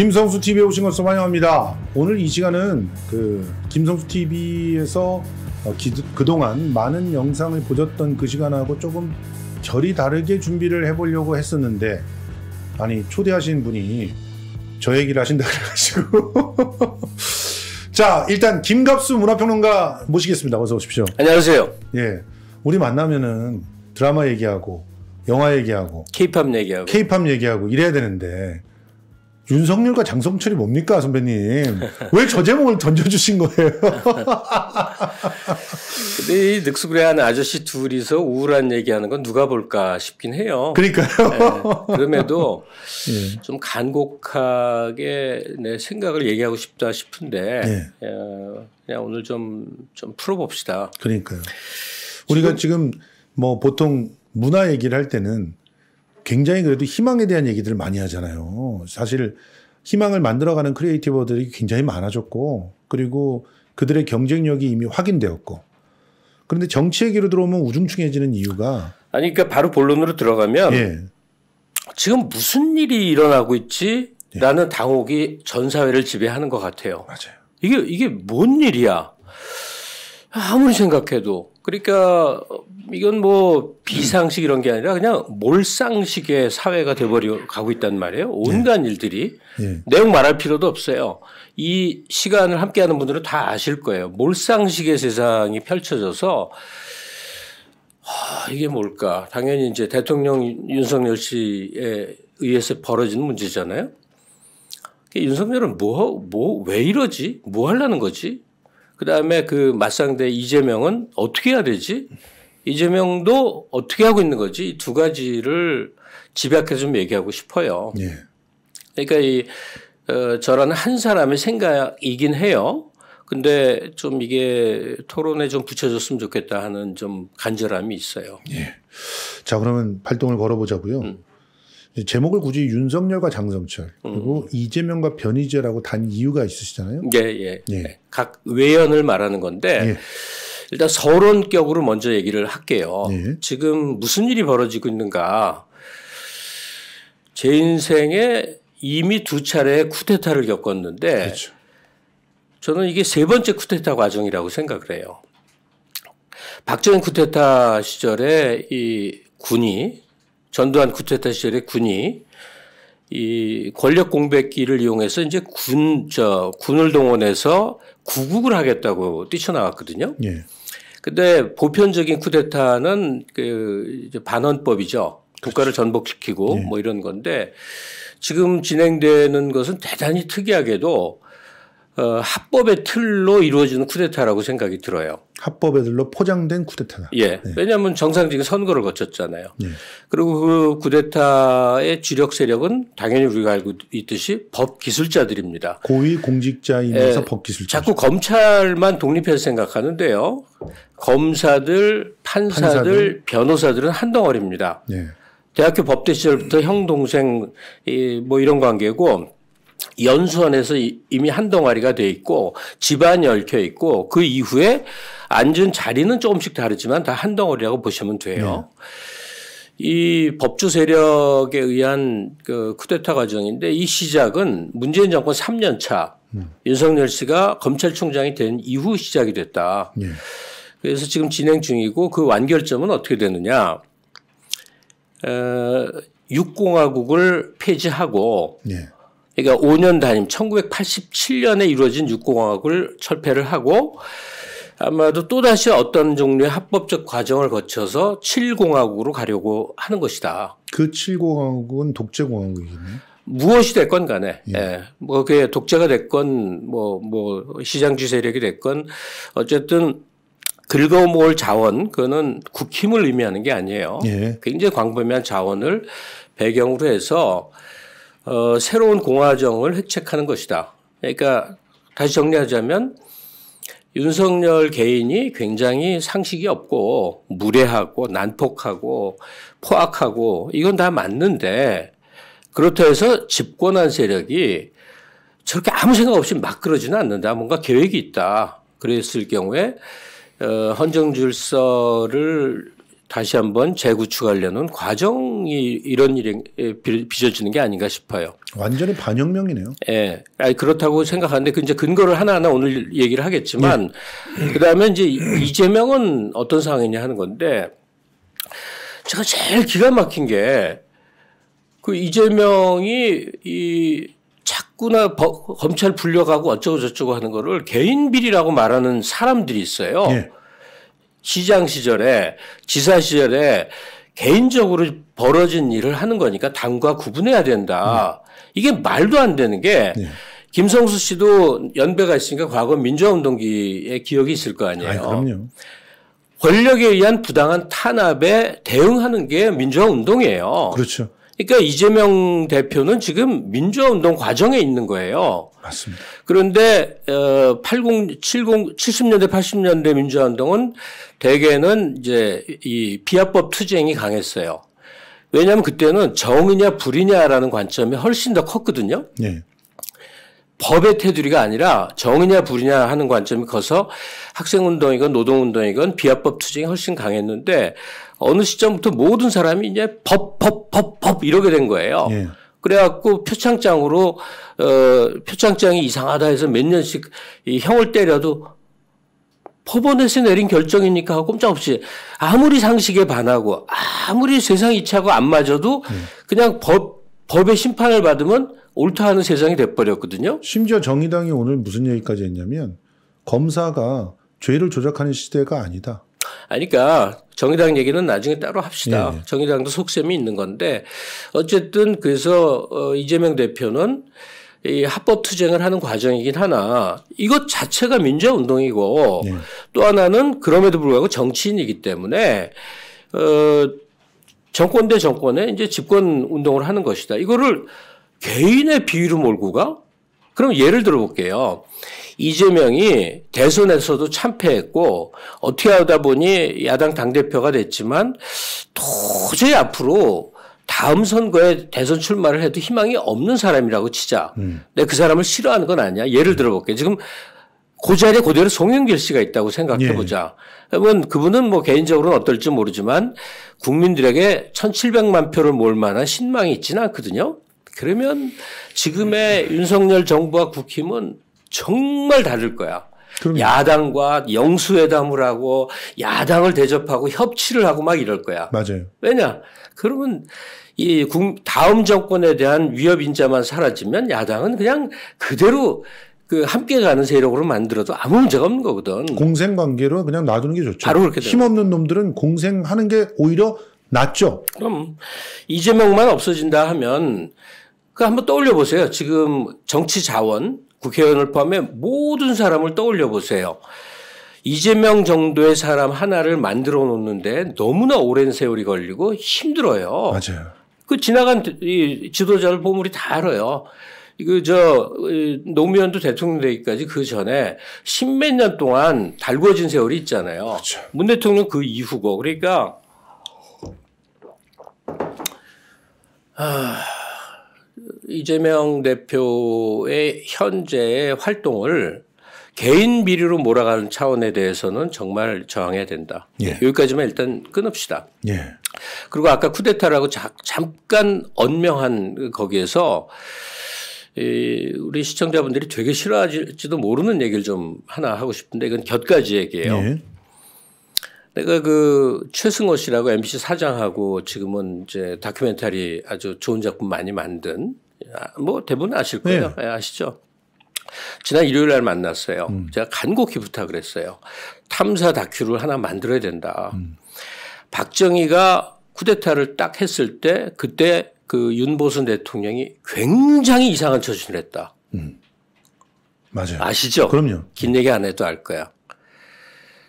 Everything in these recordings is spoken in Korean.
김성수 TV에 오신 것을 환영합니다. 오늘 이 시간은 그 김성수 TV에서 어, 기, 그동안 많은 영상을 보셨던 그 시간하고 조금 결이 다르게 준비를 해보려고 했었는데 아니 초대하신 분이 저 얘기를 하신다 그래가지고 자 일단 김갑수 문화평론가 모시겠습니다. 어서 오십시오. 안녕하세요. 예, 우리 만나면은 드라마 얘기하고 영화 얘기하고 케이팝 얘기하고 케이팝 얘기하고 이래야 되는데 윤석열과 장성철이 뭡니까 선배님? 왜 저 제목을 던져주신 거예요? 근데 이 늑수구레한 아저씨 둘이서 우울한 얘기하는 건 누가 볼까 싶긴 해요. 그러니까요. 네. 그럼에도 예. 좀 간곡하게 내 생각을 얘기하고 싶다 싶은데 예. 어, 그냥 오늘 좀좀 좀 풀어봅시다. 그러니까요. 우리가 지금, 지금 뭐 보통 문화 얘기를 할 때는 굉장히 그래도 희망에 대한 얘기들을 많이 하잖아요. 사실 희망을 만들어가는 크리에이티버들이 굉장히 많아졌고 그리고 그들의 경쟁력이 이미 확인되었고 그런데 정치 얘기로 들어오면 우중충해지는 이유가 아니 그러니까 바로 본론으로 들어가면 예. 지금 무슨 일이 일어나고 있지? 예. 라는 당혹이 전 사회를 지배하는 것 같아요. 맞아요. 이게 이게 뭔 일이야? 아무리 생각해도 그러니까 이건 뭐 비상식 이런 게 아니라 그냥 몰상식의 사회가 돼버려 가고 있단 말이에요. 온갖 예. 일들이 예. 내용 말할 필요도 없어요. 이 시간을 함께하는 분들은 다 아실 거예요. 몰상식의 세상이 펼쳐져서 하, 아, 이게 뭘까? 당연히 이제 대통령 윤석열 씨에 의해서 벌어지는 문제잖아요. 윤석열은 뭐, 뭐, 왜 이러지? 뭐 하려는 거지? 그 다음에 그 맞상대 이재명은 어떻게 해야 되지? 이재명도 어떻게 하고 있는 거지? 두 가지를 집약해서 좀 얘기하고 싶어요. 예. 그러니까 이 어, 저런 한 사람의 생각이긴 해요. 근데 좀 이게 토론에 좀 붙여줬으면 좋겠다 하는 좀 간절함이 있어요. 예. 자 그러면 발동을 걸어보자고요. 음. 제목을 굳이 윤석열과 장성철 음. 그리고 음. 이재명과 변희재라고 단 이유가 있으시잖아요. 예, 예. 예. 각 외연을 말하는 건데 예. 일단 서론격으로 먼저 얘기를 할게요. 네. 지금 무슨 일이 벌어지고 있는가. 제 인생에 이미 두 차례 쿠데타를 겪었는데 그렇죠. 저는 이게 세 번째 쿠데타 과정이라고 생각을 해요. 박정희 쿠데타 시절에 이 군이 전두환 쿠데타 시절에 군이 이 권력 공백기를 이용해서 이제 군, 저, 군을 동원해서 구국을 하겠다고 뛰쳐나왔거든요. 예. 근데 보편적인 쿠데타는 그 이제 반원법이죠. 국가를 그렇죠. 전복시키고 예. 뭐 이런 건데 지금 진행되는 것은 대단히 특이하게도 어, 합법의 틀로 이루어지는 쿠데타라고 생각이 들어요. 합법의 틀로 포장된 쿠데타다. 예. 네. 왜냐하면 정상적인 선거를 거쳤잖아요. 네. 그리고 그 쿠데타의 주력 세력은 당연히 우리가 알고 있듯이 법 기술자들입니다. 고위 공직자이면서 예. 법 기술자. 자꾸 검찰만 독립해서 생각하는데요. 검사들, 판사들, 판사들. 변호사들은 한 덩어리입니다. 네. 예. 대학교 법대 시절부터 형 동생 뭐 이런 관계고 연수원에서 이미 한덩어리가돼 있고 집안이 얽혀 있고 그 이후에 앉은 자리는 조금씩 다르지만 다 한 덩어리라고 보시면 돼요. 네. 이법주 세력에 의한 그 쿠데타 과정인데 이 시작은 문재인 정권 3년 차 네. 윤석열 씨가 검찰총장이 된 이후 시작이 됐다. 네. 그래서 지금 진행 중이고 그 완결점은 어떻게 되느냐. 에, 어, 육공화국을 폐지하고 네. 그러니까 5년 단임 1987년에 이루어진 육공항을 철폐를 하고 아마도 또다시 어떤 종류의 합법적 과정을 거쳐서 7공화국으로 가려고 하는 것이다. 그 7공화국은 독재공화국이겠네. 무엇이 됐건 간에, 예. 예. 뭐, 그게 독재가 됐건, 뭐, 뭐, 시장주 세력이 됐건, 어쨌든 긁어 모을 자원, 그거는 국힘을 의미하는 게 아니에요. 예. 굉장히 광범위한 자원을 배경으로 해서 어, 새로운 공화정을 획책하는 것이다. 그러니까 다시 정리하자면 윤석열 개인이 굉장히 상식이 없고 무례하고 난폭하고 포악하고 이건 다 맞는데 그렇다 해서 집권한 세력이 저렇게 아무 생각 없이 막 그러지는 않는다. 뭔가 계획이 있다. 그랬을 경우에 어, 헌정질서를 다시 한번 재구축하려는 과정이 이런 일에 빚어지는 게 아닌가 싶어요. 완전히 반혁명이네요. 예. 아니, 그렇다고 생각하는데 그 이제 근거를 하나하나 오늘 얘기를 하겠지만 네. 예. 예. 그 다음에 이제 이재명은 어떤 상황이냐 하는 건데 제가 제일 기가 막힌 게 그 이재명이 이 자꾸나 검찰 불려가고 어쩌고저쩌고 하는 거를 개인 비리라고 말하는 사람들이 있어요. 네. 시장 시절에 지사 시절에 개인적으로 벌어진 일을 하는 거니까 당과 구분해야 된다. 네. 이게 말도 안 되는 게 네. 김성수 씨도 연배가 있으니까 과거 민주화운동기의 기억이 있을 거 아니에요. 아니, 그럼요. 권력에 의한 부당한 탄압에 대응하는 게 민주화운동이에요. 그렇죠. 그러니까 이재명 대표는 지금 민주화 운동 과정에 있는 거예요. 맞습니다. 그런데 80, 어, 70, 70년대, 80년대 민주화 운동은 대개는 이제 이 비합법 투쟁이 강했어요. 왜냐하면 그때는 정이냐 불이냐라는 관점이 훨씬 더 컸거든요. 네. 법의 테두리가 아니라 정이냐 불이냐 하는 관점이 커서 학생운동이건 노동운동이건 비합법 투쟁이 훨씬 강했는데 어느 시점부터 모든 사람이 이제 법, 법, 법, 법 이러게 된 거예요. 예. 그래갖고 표창장으로 어 표창장이 이상하다 해서 몇 년씩 이 형을 때려도 법원에서 내린 결정이니까 꼼짝없이 아무리 상식에 반하고 아무리 세상 이치하고 안 맞아도 예. 그냥 법 법의 심판을 받으면 옳다 하는 세상이 돼버렸거든요. 심지어 정의당이 오늘 무슨 얘기까지 했냐면 검사가 죄를 조작하는 시대가 아니다. 아니까 그러니까 정의당 얘기는 나중에 따로 합시다. 예. 정의당도 속셈이 있는 건데 어쨌든 그래서 어, 이재명 대표는 이 합법 투쟁을 하는 과정이긴 하나 이것 자체가 민주화 운동이고 네. 또 하나는 그럼에도 불구하고 정치인이기 때문에 어 정권 대 정권에 이제 집권 운동을 하는 것이다. 이거를 개인의 비위로 몰고 가? 그럼 예를 들어 볼게요. 이재명이 대선에서도 참패했고 어떻게 하다 보니 야당 당대표가 됐지만 도저히 앞으로 다음 선거에 대선 출마를 해도 희망이 없는 사람이라고 치자. 음. 근데 그 사람을 싫어하는 건 아니야. 예를 들어볼게. 지금 그 자리에 그대로 송영길 씨가 있다고 생각해 예. 보자. 예. 그러면 그분은 뭐 개인적으로는 어떨지 모르지만 국민들에게 1,700만 표를 모을 만한 신망이 있지는 않거든요. 그러면 지금의 윤석열 정부와 국힘은 정말 다를 거야. 그럼요. 야당과 영수회담을 하고 야당을 대접하고 협치를 하고 막 이럴 거야. 맞아요. 왜냐? 그러면 이 다음 정권에 대한 위협 인자만 사라지면 야당은 그냥 그대로 그 함께 가는 세력으로 만들어도 아무 문제가 없는 거거든. 공생 관계로 그냥 놔두는 게 좋죠. 바로 그렇게 힘없는 놈들은 공생하는 게 오히려 낫죠. 그럼 이재명만 없어진다 하면 그 한번 떠올려 보세요. 지금 정치 자원 국회의원을 포함해 모든 사람을 떠올려 보세요. 이재명 정도의 사람 하나를 만들어 놓는데 너무나 오랜 세월이 걸리고 힘들어요. 맞아요. 그 지나간 지도자를 보면 우다 알아요. 그저 노무현도 대통령 되기까지 그 전에 십 몇 년 동안 달궈진 세월이 있잖아요. 그렇죠. 문 대통령 그 이후고 그러니까 아. 이재명 대표의 현재의 활동을 개인 비리로 몰아가는 차원에 대해서는 정말 저항해야 된다. 예. 여기까지만 일단 끊읍시다. 예. 그리고 아까 쿠데타라고 자, 잠깐 언명한 거기에서 이 우리 시청자분들이 되게 싫어할지도 모르는 얘기를 좀 하나 하고 싶은데 이건 곁가지 얘기예요. 예. 내가 그 최승호 씨라고 MBC 사장하고 지금은 이제 다큐멘터리 아주 좋은 작품 많이 만든 아, 뭐 대부분 아실 네. 거예요. 네. 아시죠? 지난 일요일 날 만났어요. 음. 제가 간곡히 부탁을 했어요. 탐사 다큐를 하나 만들어야 된다. 음. 박정희가 쿠데타를 딱 했을 때 그때 그 윤보선 대통령이 굉장히 이상한 처신을 했다. 음. 맞아요. 아시죠? 그럼요. 긴 얘기 안 해도 알 거야.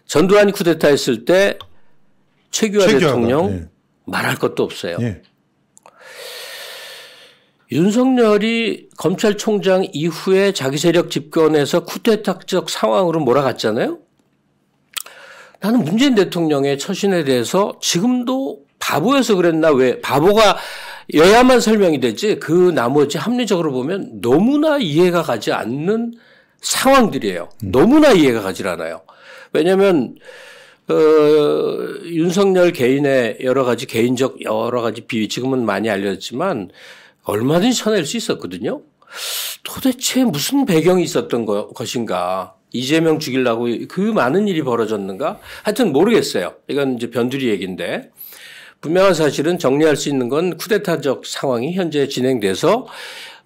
전두환 쿠데타 했을 때 최규하, 최규하 대통령 네. 말할 것도 없어요. 네. 윤석열이 검찰총장 이후에 자기 세력 집권에서 쿠데타적 상황으로 몰아갔잖아요. 나는 문재인 대통령의 처신에 대해서 지금도 바보여서 그랬나 왜 바보가 여야만 설명이 되지 그 나머지 합리적으로 보면 너무나 이해가 가지 않는 상황들이에요. 음. 너무나 이해가 가지 않아요. 왜냐하면 어, 윤석열 개인의 여러 가지 개인적 여러 가지 비위 지금은 많이 알려졌지만 얼마든지 쳐낼 수 있었거든요. 도대체 무슨 배경이 있었던 것인가. 이재명 죽이려고 그 많은 일이 벌어졌는가? 하여튼 모르겠어요. 이건 이제 변두리 얘기인데. 분명한 사실은 정리할 수 있는 건 쿠데타적 상황이 현재 진행돼서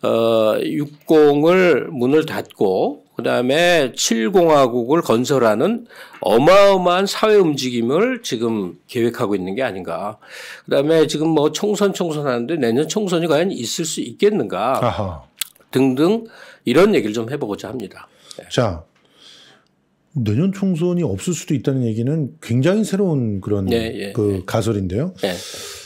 어, 육공을 문을 닫고 그 다음에 7공화국을 건설하는 어마어마한 사회 움직임을 지금 계획하고 있는 게 아닌가. 그 다음에 지금 뭐 총선 총선 하는데 내년 총선이 과연 있을 수 있겠는가. 아하. 등등 이런 얘기를 좀 해보고자 합니다. 네. 자. 내년 총선이 없을 수도 있다는 얘기는 굉장히 새로운 그런 네, 예, 그 예. 가설인데요. 네.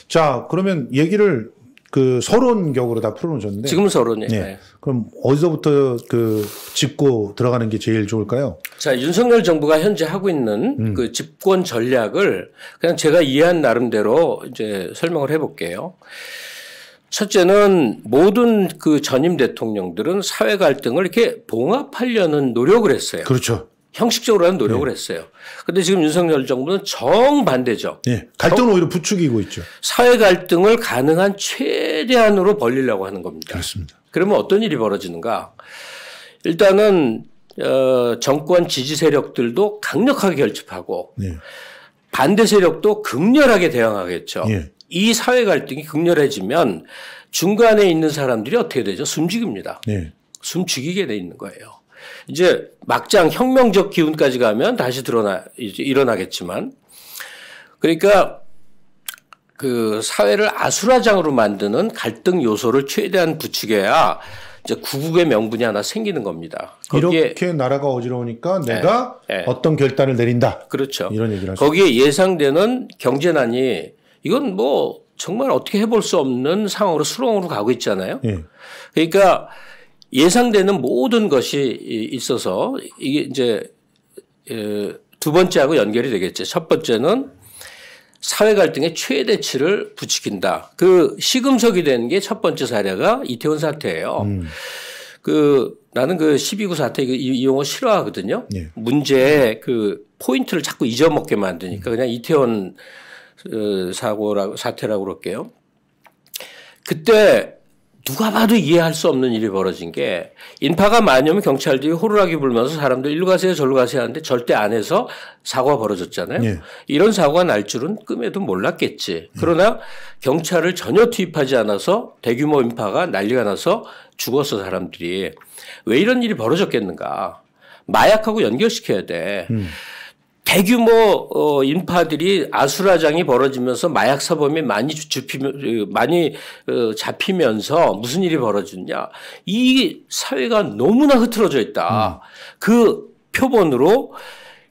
자, 그러면 얘기를 그 서론 격으로 다 풀어놓으셨는데 지금 서론이에요. 네. 네. 그럼 어디서부터 그 짚고 들어가는 게 제일 좋을까요? 자 윤석열 정부가 현재 하고 있는 음. 그 집권 전략을 그냥 제가 이해한 나름대로 이제 설명을 해볼게요. 첫째는 모든 그 전임 대통령들은 사회 갈등을 이렇게 봉합하려는 노력을 했어요. 그렇죠. 형식적으로 는 노력을 네. 했어요. 그런데 지금 윤석열 정부는 정반대죠. 네. 갈등을 오히려 부추기고 있죠. 사회 갈등을 가능한 최대한으로 벌리려고 하는 겁니다. 그렇습니다. 그러면 어떤 일이 벌어지는가? 일단은 어, 정권 지지 세력들도 강력하게 결집하고 네. 반대 세력도 극렬하게 대응하겠죠 네. 이 사회 갈등이 극렬해지면 중간에 있는 사람들이 어떻게 되죠? 숨죽입니다. 네. 숨죽이게 돼 있는 거예요. 이제 막장 혁명적 기운까지 가면 다시 드러나 이제 일어나겠지만 그러니까 그 사회를 아수라장으로 만드는 갈등 요소를 최대한 부추겨야 이제 구국의 명분이 하나 생기는 겁니다. 이렇게 나라가 어지러우니까 내가 네, 네. 어떤 결단을 내린다. 그렇죠. 이런 얘기를 하죠. 거기에 예상되는 경제난이 이건 뭐 정말 어떻게 해볼 수 없는 상황으로 수렁으로 가고 있잖아요. 네. 그러니까 예상되는 모든 것이 있어서 이게 이제 두 번째하고 연결이 되겠죠. 첫 번째는 사회 갈등의 최대치를 부추긴다. 그 시금석이 되는 게 첫 번째 사례가 이태원 사태예요. 음. 그 나는 그 12구 사태 그 이, 이 용어 싫어하거든요. 예. 문제의 그 포인트를 자꾸 잊어먹게 만드니까 음. 그냥 이태원 어, 사고라고 사태라고 그럴게요. 그때 누가 봐도 이해할 수 없는 일이 벌어진 게 인파가 많으면 경찰들이 호루라기 불면서 사람들 일로 가세요 절로 가세요 하는데 절대 안 해서 사고가 벌어졌잖아요. 예. 이런 사고가 날 줄은 꿈에도 몰랐겠지. 그러나 경찰을 전혀 투입하지 않아서 대규모 인파가 난리가 나서 죽었어 사람들이. 왜 이런 일이 벌어졌겠는가. 마약하고 연결시켜야 돼. 음. 대규모 어 인파들이 아수라장이 벌어지면서 마약 사범이 많이 주피면 그 많이 어, 잡히면서 무슨 일이 벌어졌냐? 이 사회가 너무나 흐트러져 있다. 음. 그 표본으로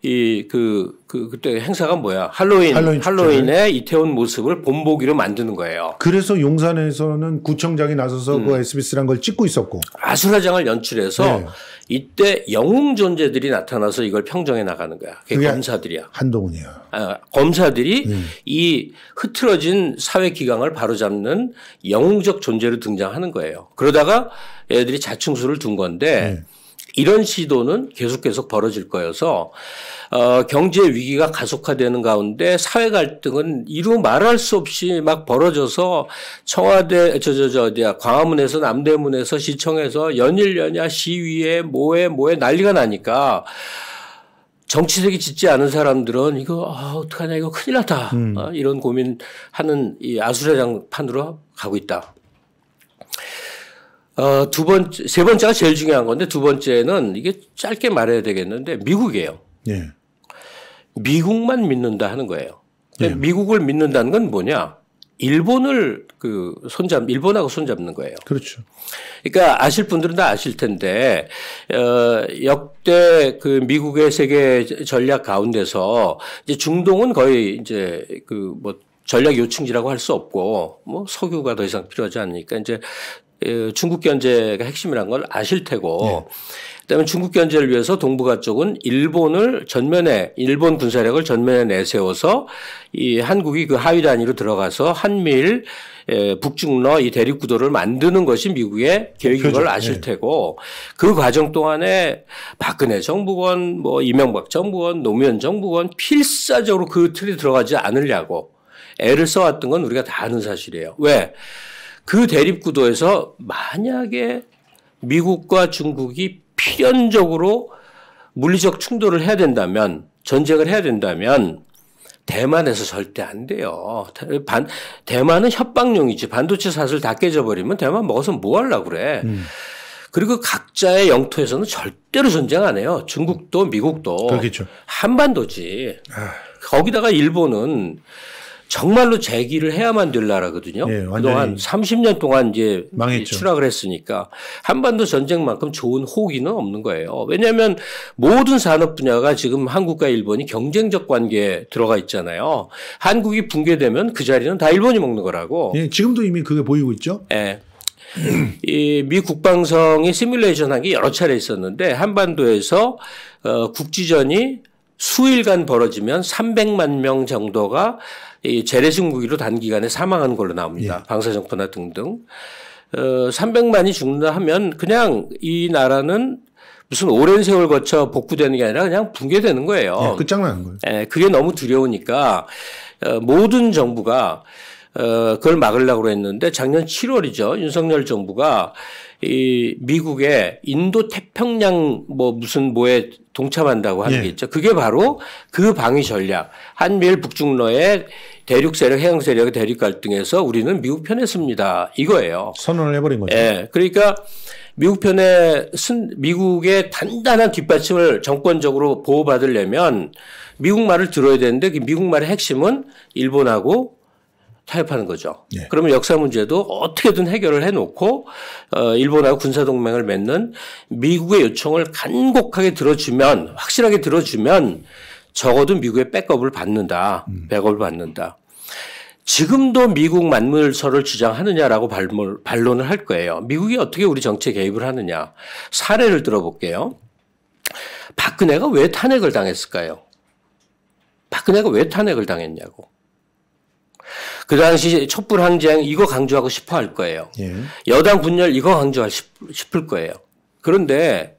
이 그 그, 그때 행사가 뭐야? 할로윈, 할로윈 할로윈의 이태원 모습을 본보기로 만드는 거예요. 그래서 용산에서는 구청장이 나서서 음. 그 SBS란 걸 찍고 있었고 아수라장을 연출해서 네. 이때 영웅 존재들이 나타나서 이걸 평정해 나가는 거야. 그게, 그게 검사들이야. 한동훈이요. 아, 검사들이 음. 이 흐트러진 사회 기강을 바로잡는 영웅적 존재로 등장하는 거예요. 그러다가 애들이 자충수를 둔 건데 음. 이런 시도는 계속 계속 벌어질 거여서 어, 경제 위기가 가속화되는 가운데 사회 갈등은 이루 말할 수 없이 막 벌어져서 청와대 저저저 어디야 광화문에서 남대문에서 시청에서 연일 연야 시위에 뭐에 뭐에 난리가 나니까 정치색이 짙지 않은 사람들은 이거 아, 어떡하냐 이거 큰일 났다 음. 어, 이런 고민하는 이 아수라장판으로 가고 있다. 어, 두 번째, 세 번째가 제일 중요한 건데 두 번째는 이게 짧게 말해야 되겠는데 미국이에요. 예. 미국만 믿는다 하는 거예요. 예. 미국을 믿는다는 건 뭐냐? 일본을 그 손잡 일본하고 손잡는 거예요. 그렇죠. 그러니까 아실 분들은 다 아실 텐데 어 역대 그 미국의 세계 전략 가운데서 이제 중동은 거의 이제 그 뭐 전략 요충지라고 할 수 없고 뭐 석유가 더 이상 필요하지 않으니까 이제 예, 중국 견제가 핵심이라는 걸 아실 테고 네. 그다음에 중국 견제를 위해서 동북아 쪽은 일본을 전면에 일본 군사력을 전면에 내세워서 이 한국이 그 하위 단위로 들어가서 한미일 예, 북중러 이 대립 구도를 만드는 것이 미국의 계획인 표정. 걸 아실 네. 테고 그 과정 동안에 박근혜 정부건 뭐 이명박 정부건 노무현 정부건 필사적으로 그틀이 들어가지 않으려고 애를 써왔던 건 우리가 다 아는 사실이에요. 왜? 그 대립 구도에서 만약에 미국과 중국이 필연적으로 물리적 충돌을 해야 된다면 전쟁을 해야 된다면 대만에서 절대 안 돼요. 반, 대만은 협박용이지 반도체 사슬 다 깨져버리면 대만 먹어서 뭐 하려고 그래. 음. 그리고 각자의 영토에서는 절대로 전쟁 안 해요. 중국도 미국도 그렇겠죠. 한반도지. 아. 거기다가 일본은 정말로 재기를 해야만 될 나라거든요. 예, 그동안 30년 동안 이제 망했죠. 추락을 했으니까 한반도 전쟁만큼 좋은 호기는 없는 거예요. 왜냐하면 모든 산업 분야가 지금 한국과 일본이 경쟁적 관계에 들어가 있잖아요. 한국이 붕괴되면 그 자리는 다 일본이 먹는 거라고. 예, 지금도 이미 그게 보이고 있죠. 예. 이 미 국방성이 시뮬레이션 한 게 여러 차례 있었는데 한반도에서 어, 국지전이 수일간 벌어지면 300만 명 정도가 이 재래증후기로 단기간에 사망한 걸로 나옵니다. 예. 방사정포나 등등. 어, 300만이 죽는다 하면 그냥 이 나라는 무슨 오랜 세월 거쳐 복구되는 게 아니라 그냥 붕괴되는 거예요. 예, 끝장나는 거예요. 예, 그게 너무 두려우니까 어, 모든 정부가 어, 그걸 막으려고 했는데 작년 7월이죠. 윤석열 정부가 이 미국의 인도 태평양 뭐 무슨 뭐에 동참한다고 하는 예. 게 있죠. 그게 바로 그 방위 전략. 한미일 북중러의 대륙 세력, 해양 세력의 대륙 갈등에서 우리는 미국 편에 씁니다 이거예요. 선언을 해버린 거죠. 예. 그러니까 미국 편에 쓴 미국의 단단한 뒷받침을 정권적으로 보호받으려면 미국 말을 들어야 되는데 그 미국 말의 핵심은 일본하고 타협하는 거죠. 네. 그러면 역사 문제도 어떻게든 해결을 해놓고 어, 일본하고 군사 동맹을 맺는 미국의 요청을 간곡하게 들어주면 확실하게 들어주면 적어도 미국의 백업을 받는다, 음. 백업을 받는다. 지금도 미국 만물설을 주장하느냐라고 발물, 반론을 할 거예요. 미국이 어떻게 우리 정치에 개입을 하느냐 사례를 들어볼게요. 박근혜가 왜 탄핵을 당했을까요? 박근혜가 왜 탄핵을 당했냐고. 그 당시 촛불 항쟁 이거 강조하고 싶어 할 거예요. 예. 여당 분열 이거 강조할 싶을 거예요. 그런데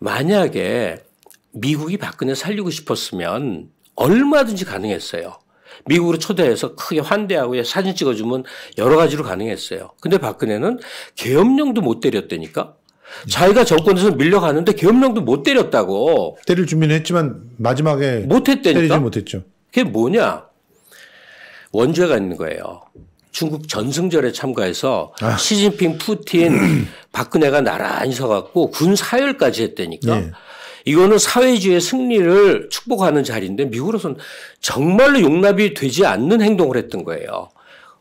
만약에 미국이 박근혜 살리고 싶었으면 얼마든지 가능했어요. 미국으로 초대해서 크게 환대하고 예, 사진 찍어주면 여러 가지로 가능했어요. 근데 박근혜는 계엄령도 못 때렸다니까. 예. 자기가 정권에서 밀려가는데 계엄령도 못 때렸다고. 때릴 준비는 했지만 마지막에 못했다니까. 때리지 못했죠. 그게 뭐냐? 원죄가 있는 거예요. 중국 전승절에 참가해서 아. 시진핑, 푸틴, 박근혜가 나란히 서갖고 군 사열까지 했다니까. 예. 이거는 사회주의 승리를 축복하는 자리인데 미국으로서는 정말로 용납이 되지 않는 행동을 했던 거예요.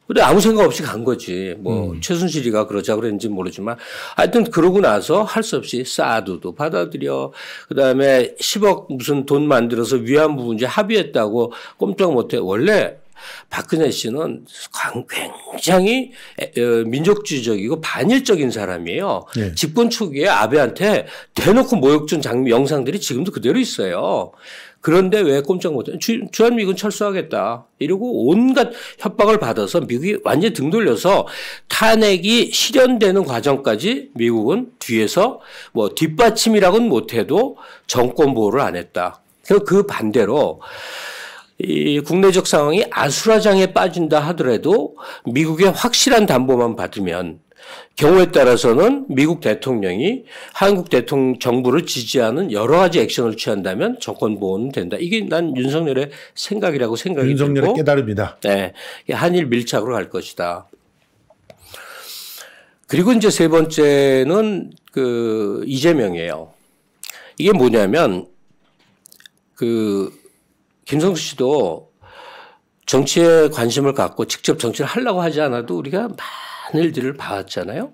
근데 아무 생각 없이 간 거지. 뭐 음. 최순실이가 그러자 그랬는지 모르지만 하여튼 그러고 나서 할 수 없이 사드도 받아들여. 그다음에 10억 무슨 돈 만들어서 위안부 문제 합의했다고 꼼짝 못해. 원래 박근혜 씨는 굉장히 어, 민족주의적이고 반일적인 사람이에요. 네. 집권 초기에 아베한테 대놓고 모욕준 장면 영상들이 지금도 그대로 있어요. 그런데 왜 꼼짝 못해? 주한미군 철수하겠다. 이러고 온갖 협박을 받아서 미국이 완전히 등 돌려서 탄핵이 실현되는 과정까지 미국은 뒤에서 뭐 뒷받침이라고는 못해도 정권 보호를 안 했다. 그래서 그 반대로 이 국내적 상황이 아수라장에 빠진다 하더라도 미국의 확실한 담보만 받으면 경우에 따라서는 미국 대통령이 한국 대통령 정부를 지지하는 여러 가지 액션을 취한다면 정권 보호는 된다. 이게 난 윤석열의 생각이라고 생각이 윤석열의 들고 깨달음이다. 네, 한일 밀착으로 갈 것이다. 그리고 이제 세 번째는 그 이재명이에요. 이게 뭐냐면 그 김성수 씨도 정치에 관심을 갖고 직접 정치를 하려고 하지 않아도 우리가 많은 일들을 봐왔잖아요.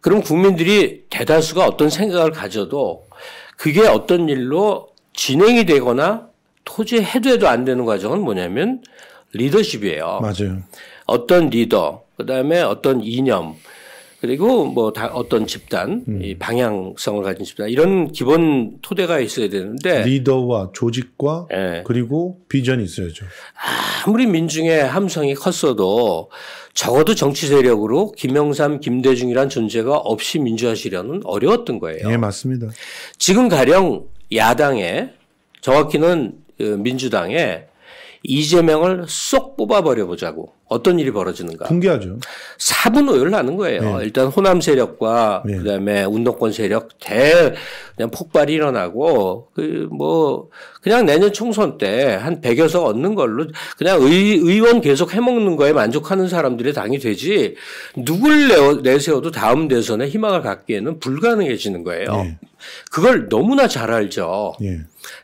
그럼 국민들이 대다수가 어떤 생각을 가져도 그게 어떤 일로 진행이 되거나 토지 해도해도 안 되는 과정은 뭐냐면 리더십이에요. 맞아요. 어떤 리더, 그 다음에 어떤 이념, 그리고 뭐다 어떤 집단, 음. 이 방향성을 가진 집단 이런 기본 토대가 있어야 되는데 리더와 조직과 예. 그리고 비전이 있어야죠. 아무리 민중의 함성이 컸어도 적어도 정치 세력으로 김영삼, 김대중이란 존재가 없이 민주화 시려는 어려웠던 거예요. 예, 맞습니다. 지금 가령 야당에 정확히는 그 민주당에 이재명을 쏙 뽑아버려 보자고 어떤 일이 벌어지는가. 공개하죠. 사분오열 하는 거예요. 네. 일단 호남 세력과 네. 그다음에 운동권 세력 대 그냥 폭발이 일어나고 그 뭐 그냥 내년 총선 때 한1 0 0여석 얻는 걸로 그냥 의, 의원 계속 해먹는 거에 만족하는 사람들이 당이 되지 누굴 내어, 내세워도 다음 대선에 희망을 갖기에는 불가능해지는 거예요. 네. 그걸 너무나 잘 알죠. 네.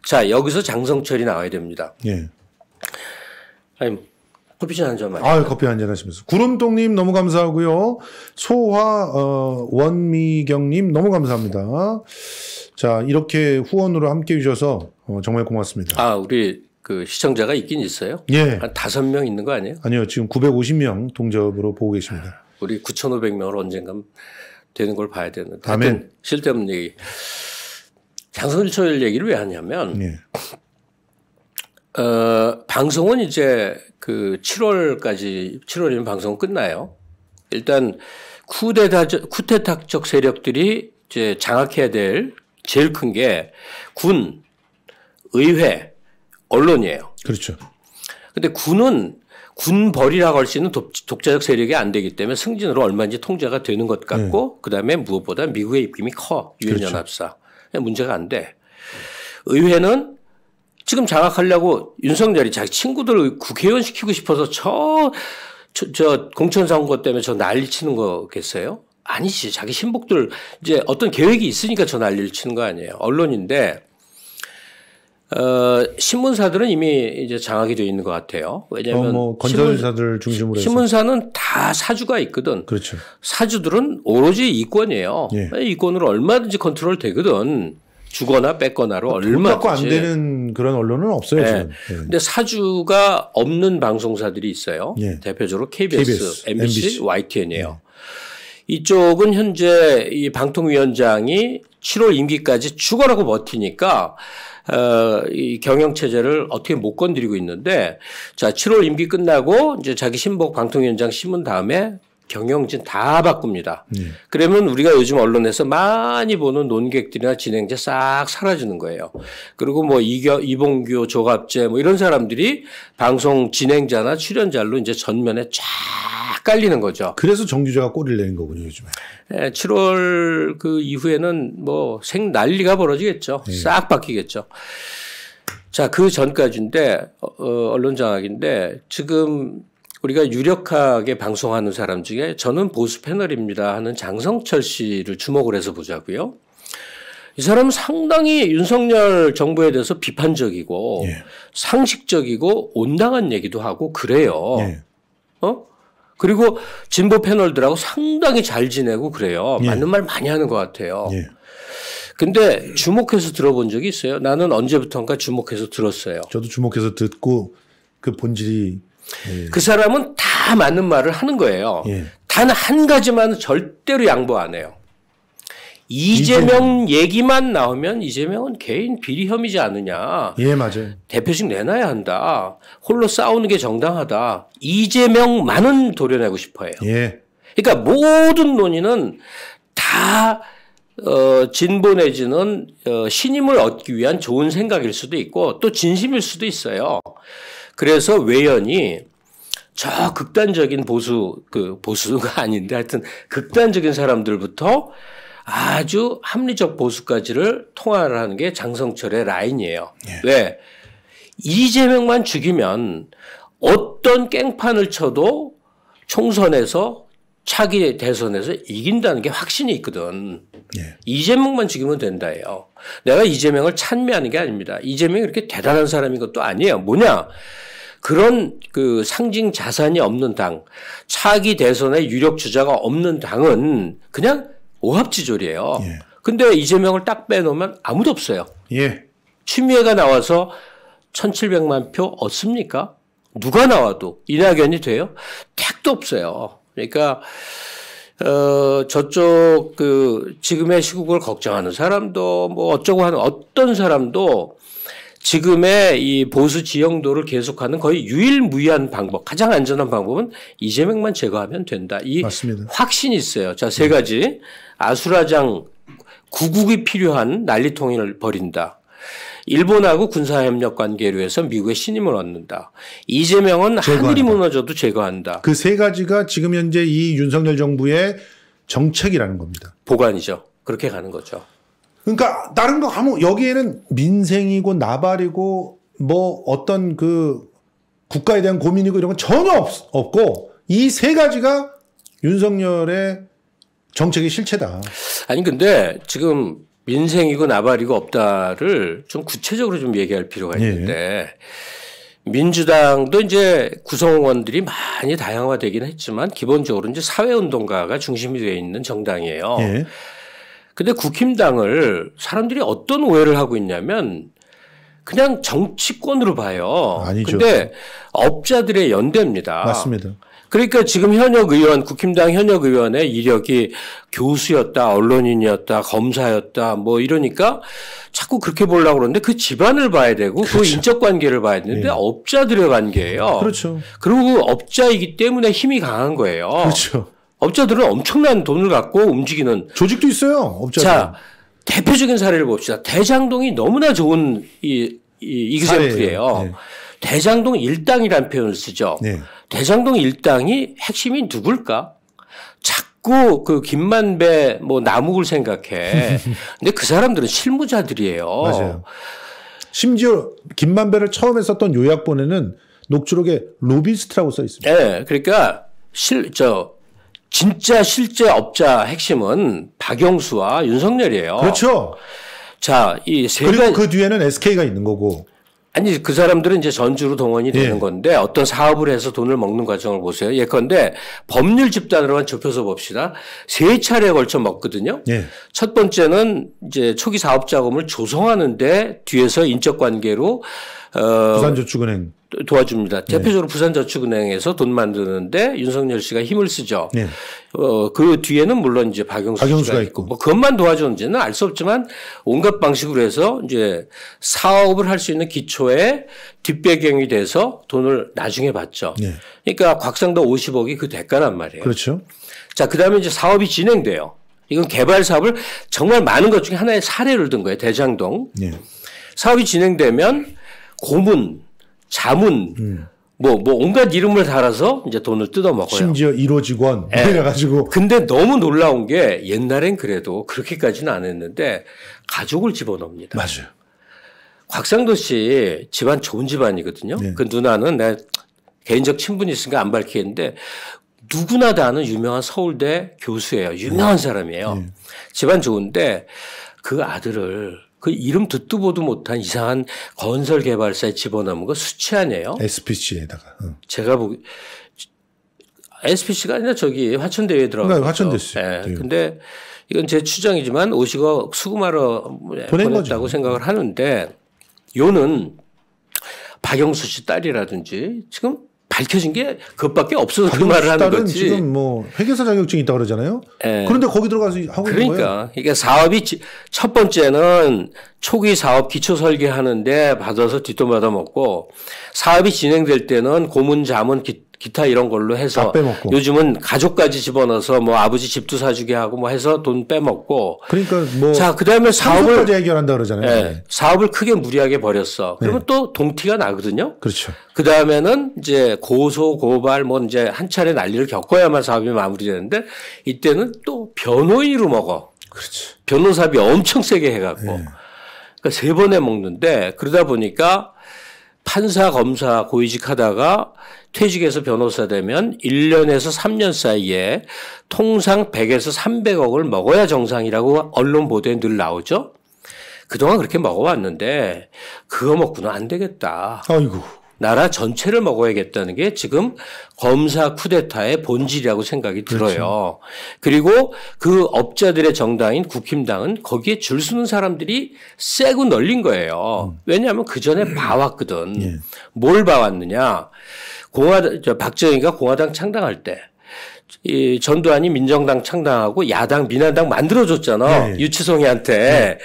자, 여기서 장성철이 나와야 됩니다. 예. 아니 커피 한잔 마시고. 아, 커피 한잔 하시면서. 구름동님 너무 감사하고요. 소화 어, 원미경님 너무 감사합니다. 자 이렇게 후원으로 함께 해주셔서 어, 정말 고맙습니다. 아 우리 그 시청자가 있긴 있어요. 예. 한 다섯 명 있는 거 아니에요? 아니요 지금 950명 동접으로 보고 계십니다. 우리 9,500명을 언젠가 되는 걸 봐야 되는데. 아멘. 쓸데없는 얘기. 장선철 얘기를 왜 하냐면. 예. 어, 방송은 이제 그 7월까지 7월이면 방송 끝나요. 일단 쿠데타적 쿠테타적 세력들이 이제 장악해야 될 제일 큰 게 군, 의회, 언론이에요. 그렇죠. 근데 군은 군벌이라고 할 수 있는 독, 자적 세력이 안 되기 때문에 승진으로 얼마든지 통제가 되는 것 같고 네. 그다음에 무엇보다 미국의 입김이 커 유엔연합사 그렇죠. 문제가 안 돼. 의회는 지금 장악하려고 윤석열이 자기 친구들을 국회의원 시키고 싶어서 저, 저, 저 공천 선거 때문에 저 난리 치는 거겠어요? 아니지. 자기 신복들 이제 어떤 계획이 있으니까 저 난리를 치는 거 아니에요. 언론인데 어, 신문사들은 이미 이제 장악이 되어 있는 것 같아요. 왜냐하면 어, 뭐 건설사들 중심으로 해서. 신문사는 다 사주가 있거든. 그렇죠. 사주들은 오로지 이권이에요. 예. 이권으로 얼마든지 컨트롤 되거든. 주거나 뺏거나로 아, 얼마 갖고 안 되는 그런 언론은 없어요. 네. 지금. 네. 근데 사주가 없는 방송사들이 있어요. 네. 대표적으로 KBS, KBS MBC, MBC, YTN이에요. 예. 이쪽은 현재 이 방통위원장이 7월 임기까지 죽어라고 버티니까 어, 이 경영 체제를 어떻게 못 건드리고 있는데 자 7월 임기 끝나고 이제 자기 신복 방통위원장 심은 다음에 경영진 다 바꿉니다. 네. 그러면 우리가 요즘 언론에서 많이 보는 논객들이나 진행자 싹 사라지는 거예요. 그리고 뭐 이겨, 이봉규, 조갑재 뭐 이런 사람들이 방송 진행자나 출연자로 이제 전면에 쫙 깔리는 거죠. 그래서 정규제가 꼬리를 내는 거군요, 요즘에. 네, 예, 7월 그 이후에는 뭐 생 난리가 벌어지겠죠. 네. 싹 바뀌겠죠. 자, 그 전까지인데, 어, 어 언론 장악인데, 지금 우리가 유력하게 방송하는 사람 중에 저는 보수 패널입니다 하는 장성철 씨를 주목을 해서 보자고요. 이 사람은 상당히 윤석열 정부에 대해서 비판적이고 예. 상식적이고 온당한 얘기도 하고 그래요. 예. 어? 그리고 진보 패널들하고 상당히 잘 지내고 그래요. 예. 맞는 말 많이 하는 것 같아요. 예. 근데 주목해서 들어본 적이 있어요. 나는 언제부턴가 주목해서 들었어요. 저도 주목해서 듣고 그 본질이 예. 그 사람은 다 맞는 말을 하는 거예요. 예. 단한 가지만 절대로 양보 안 해요. 이재명, 이재명 얘기만 나오면 이재명은 개인 비리 혐의지 않느냐. 예, 맞아요. 대표직 내놔야 한다. 홀로 싸우는 게 정당하다. 이재명만은 도려내고 싶어요. 해 예. 그러니까 모든 논의는 다 어, 진보 내지는 어, 신임을 얻기 위한 좋은 생각일 수도 있고 또 진심일 수도 있어요. 그래서 외연이 저 극단적인 보수 그 보수가 아닌데 하여튼 극단적인 사람들부터 아주 합리적 보수까지를 통화를 하는 게 장성철의 라인이에요. 예. 왜 이재명만 죽이면 어떤 깽판을 쳐도 총선에서 차기 대선에서 이긴다는 게 확신이 있거든. 예. 이재명만 죽이면 된다예요. 내가 이재명을 찬미하는 게 아닙니다. 이재명이 그렇게 대단한 사람인 것도 아니에요. 뭐냐? 그런 그 상징 자산이 없는 당, 차기 대선의 유력 주자가 없는 당은 그냥 오합지졸이에요. 예. 근데 이재명을 딱 빼놓으면 아무도 없어요. 예. 추미애가 나와서 1700만 표 얻습니까? 누가 나와도 이낙연이 돼요? 택도 없어요. 그러니까 어, 저쪽 그 지금의 시국을 걱정하는 사람도 뭐 어쩌고 하는 어떤 사람도 지금의 이 보수 지형도를 계속하는 거의 유일무이한 방법, 가장 안전한 방법은 이재명만 제거하면 된다. 이 맞습니다. 확신이 있어요. 자, 세 가지. 아수라장 구국이 필요한 난리 통일을 벌인다. 일본하고 군사협력 관계로 해서 미국의 신임을 얻는다. 이재명은 제거한다. 하늘이 무너져도 제거한다. 그 세 가지가 지금 현재 이 윤석열 정부의 정책이라는 겁니다. 보관이죠. 그렇게 가는 거죠. 그러니까 다른 거 아무 여기에는 민생이고 나발이고 뭐 어떤 그 국가에 대한 고민이고 이런 건 전혀 없, 없고 이 세 가지가 윤석열의 정책의 실체다. 아니 근데 지금 민생이고 나발이고 없다를 좀 구체적으로 좀 얘기할 필요가 예. 있는데 예. 민주당도 이제 구성원들이 많이 다양화되긴 했지만 기본적으로 이제 사회운동가가 중심이 되어 있는 정당이에요. 예. 근데 국힘당을 사람들이 어떤 오해를 하고 있냐면 그냥 정치권으로 봐요. 아니죠. 근데 업자들의 연대입니다. 맞습니다. 그러니까 지금 현역 의원, 국힘당 현역 의원의 이력이 교수였다, 언론인이었다, 검사였다, 뭐 이러니까 자꾸 그렇게 보려고 그러는데 그 집안을 봐야 되고 그 그렇죠. 그 인적 관계를 봐야 되는데 네. 업자들의 관계예요. 그렇죠. 그리고 그 업자이기 때문에 힘이 강한 거예요. 그렇죠. 업자들은 엄청난 돈을 갖고 움직이는 조직도 있어요. 업자. 자, 대표적인 사례를 봅시다. 대장동이 너무나 좋은 이, 이 이그샘플이에요. 네. 예. 대장동 일당이라는 표현을 쓰죠. 네. 대장동 일당이 핵심이 누굴까? 자꾸 그 김만배 뭐 남욱을 생각해. 근데 그 사람들은 실무자들이에요. 맞아요. 심지어 김만배를 처음에 썼던 요약본에는 녹취록에 로비스트라고 써 있습니다. 네, 그러니까 실 저 진짜 실제 업자 핵심은 박영수와 윤석열이에요. 그렇죠. 자, 이세 그리고 가지. 그 뒤에는 SK가 있는 거고. 아니 그 사람들은 이제 전주로 동원이 되는 예. 건데 어떤 사업을 해서 돈을 먹는 과정을 보세요. 예컨대 법률 집단으로만 좁혀서 봅시다. 세 차례에 걸쳐 먹거든요. 예. 첫 번째는 이제 초기 사업 자금을 조성하는데 뒤에서 인적 관계로 어 부산저축은행 도와줍니다. 네. 대표적으로 네. 부산저축은행에서 돈 만드는데 윤석열 씨가 힘을 쓰죠. 네. 어, 그 뒤에는 물론 이제 박영수 박영수가 있고 뭐 그것만 도와주는지는 알 수 없지만 온갖 방식으로 해서 이제 사업을 할 수 있는 기초에 뒷배경이 돼서 돈을 나중에 받죠. 네. 그러니까 곽상도 50억이 그 대가란 말이에요. 그렇죠. 자, 그다음에 이제 사업이 진행돼요. 이건 개발 사업을 정말 많은 것 중에 하나의 사례를 든 거예요. 대장동. 네. 사업이 진행되면 고문 자문 음. 뭐, 뭐, 온갖 이름을 달아서 이제 돈을 뜯어먹어요. 심지어 1호 직원. 네. 예. 래가지고 근데 너무 놀라운 게 옛날엔 그래도 그렇게까지는 안 했는데 가족을 집어넣습니다. 맞아요. 곽상도 씨 집안 좋은 집안이거든요. 네. 그 누나는 내 개인적 친분이 있으니까 안 밝히는데 누구나 다 아는 유명한 서울대 교수예요. 유명한 네. 사람이에요. 네. 집안 좋은데 그 아들을 그 이름 듣도 보도 못한 이상한 건설 개발사에 집어넣은 거 수치 아니에요? SPC에다가. 응. 제가 보기 SPC가 아니라 저기 화천대회에 들어가서. 그러니까 화천대수. 예. 네. 근데 이건 제 추정이지만 오시고 수금하러 예, 보냈다고 생각을 하는데 요는 박영수 씨 딸이라든지 지금 밝혀진 게 그것밖에 없어서 그 말을 하는 거지. 지금 뭐 회계사 자격증이 있다 그러잖아요. 에. 예. 그런데 거기 들어가서 하고 그러니까. 있는 거예요. 그러니까, 그러니까 사업이 첫 번째는 초기 사업 기초 설계하는데 받아서 뒷돈 받아 먹고 사업이 진행될 때는 고문 자문 기, 기타 이런 걸로 해서 요즘은 가족까지 집어넣어서 뭐 아버지 집도 사주게 하고 뭐 해서 돈 빼먹고 그러니까 뭐자 그다음에 사업을 해결한다 그러잖아요. 예, 네. 사업을 크게 무리하게 벌였어. 그러면 네. 또 동티가 나거든요. 그렇죠. 그다음에는 이제 고소 고발 뭐 이제 한 차례 난리를 겪어야만 사업이 마무리되는데 이때는 또 변호인으로 먹어. 그렇죠. 변호사비 엄청 세게 해갖고 네. 그러니까 세 번에 먹는데 그러다 보니까 판사 검사 고위직하다가 퇴직해서 변호사 되면 1년에서 3년 사이에 통상 100에서 300억을 먹어야 정상이라고 언론 보도에 늘 나오죠. 그동안 그렇게 먹어왔는데 그거 먹고는 안 되겠다. 아이고. 나라 전체를 먹어야겠다는 게 지금 검사 쿠데타의 본질이라고 생각이 그렇죠. 들어요. 그렇죠. 그리고 그 업자들의 정당인 국힘당은 거기에 줄 서는 사람들이 세고 널린 거예요. 음. 왜냐하면 그 전에 음. 봐왔거든. 예. 뭘 봐왔느냐. 공화 박정희가 공화당 창당할 때이 전두환이 민정당 창당하고 야당 민한당 만들어줬잖아 네. 유치송이한테 네.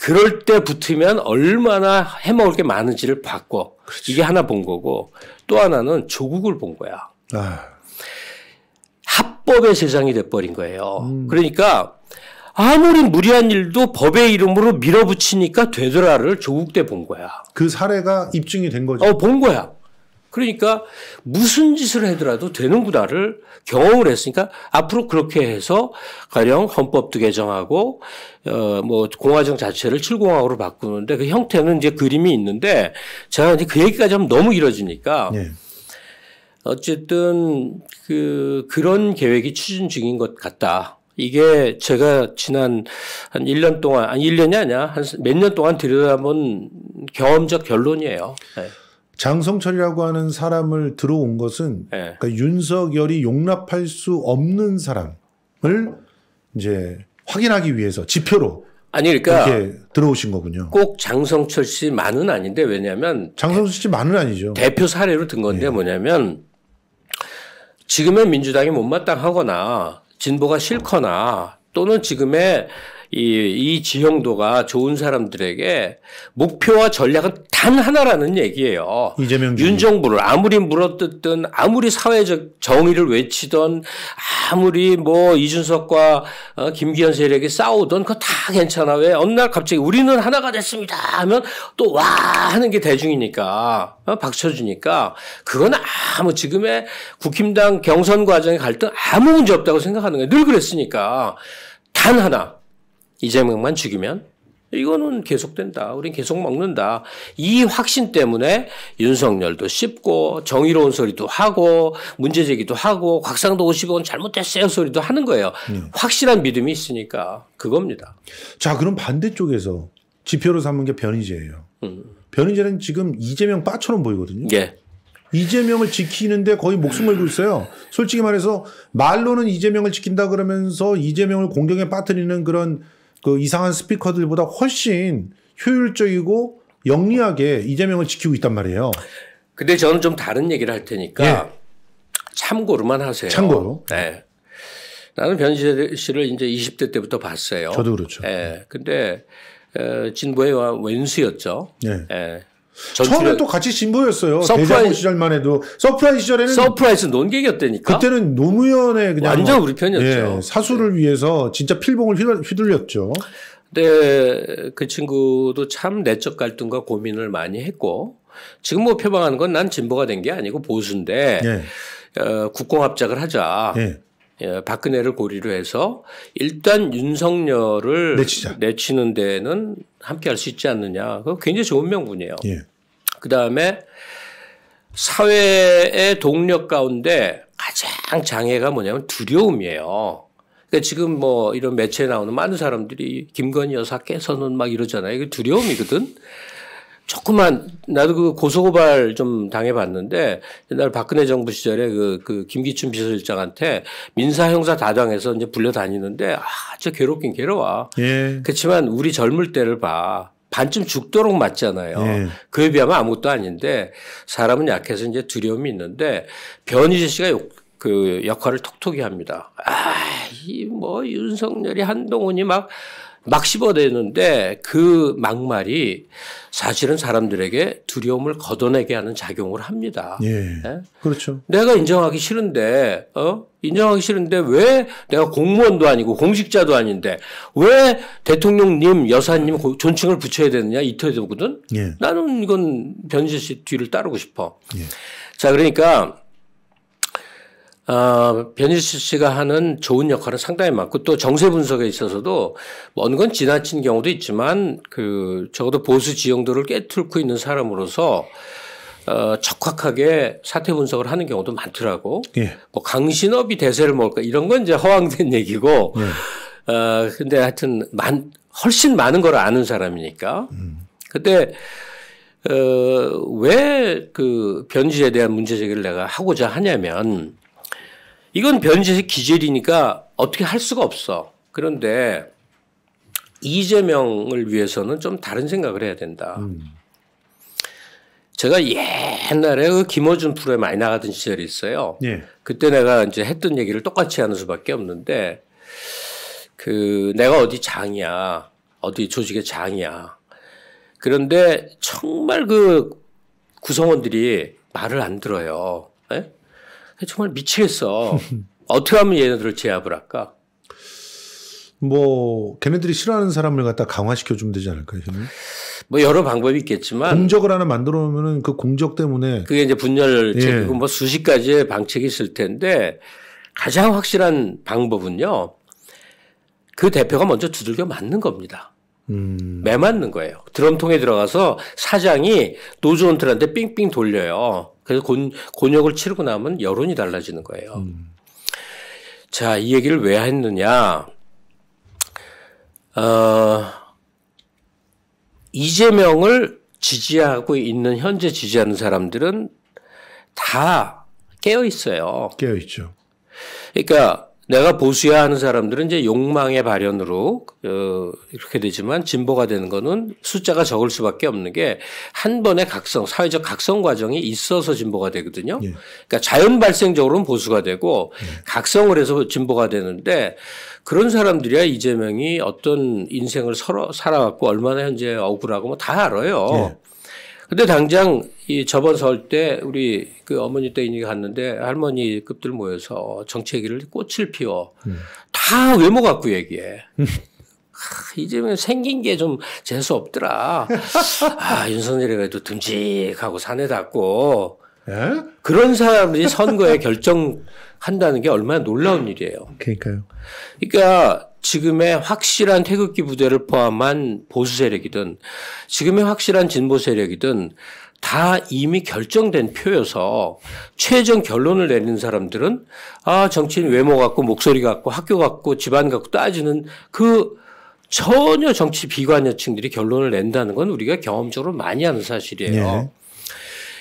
그럴 때 붙으면 얼마나 해먹을 게 많은지를 봤고 그렇죠. 이게 하나 본 거고 또 하나는 조국을 본 거야. 아. 합법의 세상이 돼버린 거예요. 음. 그러니까 아무리 무리한 일도 법의 이름으로 밀어붙이니까 되더라를 조국 때 본 거야. 그 사례가 입증이 된 거죠. 어, 본 거야. 그러니까 무슨 짓을 하더라도 되는구나를 경험을 했으니까 앞으로 그렇게 해서 가령 헌법도 개정하고 어뭐 공화정 자체를 칠공화으로 바꾸는데 그 형태는 이제 그림이 있는데 제가 이제 그 얘기까지 하면 너무 길어지니까 네. 어쨌든 그 그런 계획이 추진 중인 것 같다. 이게 제가 지난 한 1년 동안, 아니 1년이 아니야. 한 몇 년 동안 들여다본 경험적 결론이에요. 네. 장성철이라고 하는 사람을 들어온 것은 네. 그러니까 윤석열이 용납할 수 없는 사람을 이제 확인하기 위해서 지표로 아니 그러니까 이렇게 들어오신 거군요. 꼭 장성철 씨만은 아닌데 왜냐하면 장성철 씨만은 아니죠. 대표 사례로 든 건데 네. 뭐냐면 지금의 민주당이 못마땅하거나 진보가 싫거나 또는 지금의 이, 이 지형도가 좋은 사람들에게 목표와 전략은 단 하나라는 얘기예요. 이재명 윤 정부를 아무리 물어뜯든 아무리 사회적 정의를 외치던 아무리 뭐 이준석과 어, 김기현 세력이 싸우던 그거 다 괜찮아. 왜 어느 날 갑자기 우리는 하나가 됐습니다 하면 또 와 하는 게 대중이니까 어? 박쳐주니까 그건 아무 지금의 국힘당 경선 과정의 갈등 아무 문제 없다고 생각하는 거예요. 늘 그랬으니까 단 하나 이재명만 죽이면 이거는 계속된다. 우린 계속 먹는다. 이 확신 때문에 윤석열도 씹고 정의로운 소리도 하고 문제 제기도 하고 곽상도 50원 잘못됐어요 소리도 하는 거예요. 네. 확실한 믿음이 있으니까 그겁니다. 자, 그럼 반대쪽에서 지표로 삼은 게 변희재예요. 음. 변희재는 지금 이재명 빠처럼 보이거든요. 예. 이재명을 지키는데 거의 목숨 걸고 있어요. 솔직히 말해서 말로는 이재명을 지킨다 그러면서 이재명을 공격에 빠뜨리는 그런 그 이상한 스피커들보다 훨씬 효율적이고 영리하게 이재명을 지키고 있단 말이에요. 근데 저는 좀 다른 얘기를 할 테니까 예. 참고로만 하세요. 참고로. 네. 나는 변시대 씨를 이제 20대 때부터 봤어요. 저도 그렇죠. 예. 근데 어, 진보의 왼수였죠. 예. 예. 처음에 또 같이 진보였어요. 서프라이즈 시절만 해도 서프라이즈 시절에는 서프라이즈 논객이었다니까. 그때는 노무현의 그냥 완전 뭐 우리 편이었죠. 예, 사수를 위해서 진짜 필봉을 휘둘렸죠. 근데 그 친구도 참 내적 갈등과 고민을 많이 했고 지금 뭐 표방하는 건 난 진보가 된 게 아니고 보수인데 예. 어, 국공합작을 하자. 예. 예, 박근혜를 고리로 해서 일단 윤석열을 내치자. 내치는 데는 함께 할 수 있지 않느냐. 그거 굉장히 좋은 명분이에요. 예. 그 다음에 사회의 동력 가운데 가장 장애가 뭐냐면 두려움이에요. 그러니까 지금 뭐 이런 매체에 나오는 많은 사람들이 김건희 여사 깨서는 막 이러잖아요. 이게 두려움이거든. 조금만 나도 그 고소고발 좀 당해봤는데 옛날 박근혜 정부 시절에 그, 그 김기춘 비서실장한테 민사 형사 다 당해서 이제 불려다니는데 아, 진 괴롭긴 괴로워. 예. 그렇지만 우리 젊을 때를 봐. 반쯤 죽도록 맞잖아요. 예. 그에 비하면 아무것도 아닌데 사람은 약해서 이제 두려움이 있는데 변희재 씨가 욕, 그 역할을 톡톡히 합니다. 아, 이 뭐 윤석열이 한동훈이 막막 씹어대는데 그 막말이 사실은 사람들에게 두려움을 걷어내게 하는 작용을 합니다. 예. 네? 그렇죠. 내가 인정하기 싫은데, 어? 인정하기 싫은데 왜 내가 공무원도 아니고 공직자도 아닌데 왜 대통령님, 여사님 존칭을 붙여야 되느냐 이터에 되거든? 예. 나는 이건 변신씨 뒤를 따르고 싶어. 예. 자, 그러니까 어, 변희수 씨가 하는 좋은 역할은 상당히 많고 또 정세 분석에 있어서도 먼건 지나친 경우도 있지만 그 적어도 보수 지형도를 깨뚫고 있는 사람으로서 어, 적확하게 사태 분석을 하는 경우도 많더라고. 예. 뭐 강신업이 대세를 먹을까 이런 건 이제 허황된 얘기고. 예. 어, 근데 하여튼 만, 훨씬 많은 걸 아는 사람이니까. 음. 근데 어, 왜 그변질에 대한 문제 제기를 내가 하고자 하냐면 이건 변제식 기질이니까 어떻게 할 수가 없어. 그런데 이재명을 위해서는 좀 다른 생각을 해야 된다. 음. 제가 옛날에 그 김어준 프로에 많이 나가던 시절이 있어요. 예. 그때 내가 이제 했던 얘기를 똑같이 하는 수밖에 없는데 그 내가 어디 장이야. 어디 조직의 장이야. 그런데 정말 그 구성원들이 말을 안 들어요. 에? 예? 정말 미치겠어. 어떻게 하면 얘네들을 제압을 할까? 뭐 걔네들이 싫어하는 사람을 갖다 강화시켜 주면 되지 않을까요, 형님? 뭐 여러 방법이 있겠지만 공적을 하나 만들어 놓으면그 공적 때문에 그게 이제 분열 제기고 예. 뭐 수십 가지의 방책이 있을 텐데 가장 확실한 방법은요. 그 대표가 먼저 두들겨 맞는 겁니다. 음. 매 맞는 거예요. 드럼통에 들어가서 사장이 노조원들한테 삥삥 돌려요. 그래서 곤, 곤욕을 치르고 나면 여론이 달라지는 거예요. 음. 자, 이 얘기를 왜 했느냐. 어, 이재명을 지지하고 있는 현재 지지하는 사람들은 다 깨어 있어요. 깨어 있죠. 그러니까 내가 보수야 하는 사람들은 이제 욕망의 발현으로 어, 이렇게 되지만 진보가 되는 거는 숫자가 적을 수밖에 없는 게 한 번의 각성 사회적 각성 과정이 있어서 진보가 되거든요. 예. 그러니까 자연 발생적으로는 보수가 되고 예. 각성을 해서 진보가 되는데 그런 사람들이야 이재명이 어떤 인생을 서로 살아왔고 얼마나 현재 억울하고 뭐 다 알아요. 예. 근데 당장 이 저번 설 때 우리 그 어머니 때 댁에 갔는데 할머니 급들 모여서 정책기를 꽃을 피워. 음. 다 외모 갖고 얘기해. 아, 이제는 뭐 생긴 게 좀 재수 없더라. 아, 윤석열이 가래도 듬직하고 산에 닿고. 예? 그런 사람들이 선거에 결정한다는 게 얼마나 놀라운 일이에요. 그러니까요. 그러니까 지금의 확실한 태극기 부대를 포함한 보수 세력이든 지금의 확실한 진보 세력이든 다 이미 결정된 표여서 최종 결론을 내리는 사람들은 아, 정치인 외모 같고 목소리 같고 학교 같고 집안 같고 따지는 그 전혀 정치 비관여층들이 결론을 낸다는 건 우리가 경험적으로 많이 하는 사실이에요. 네.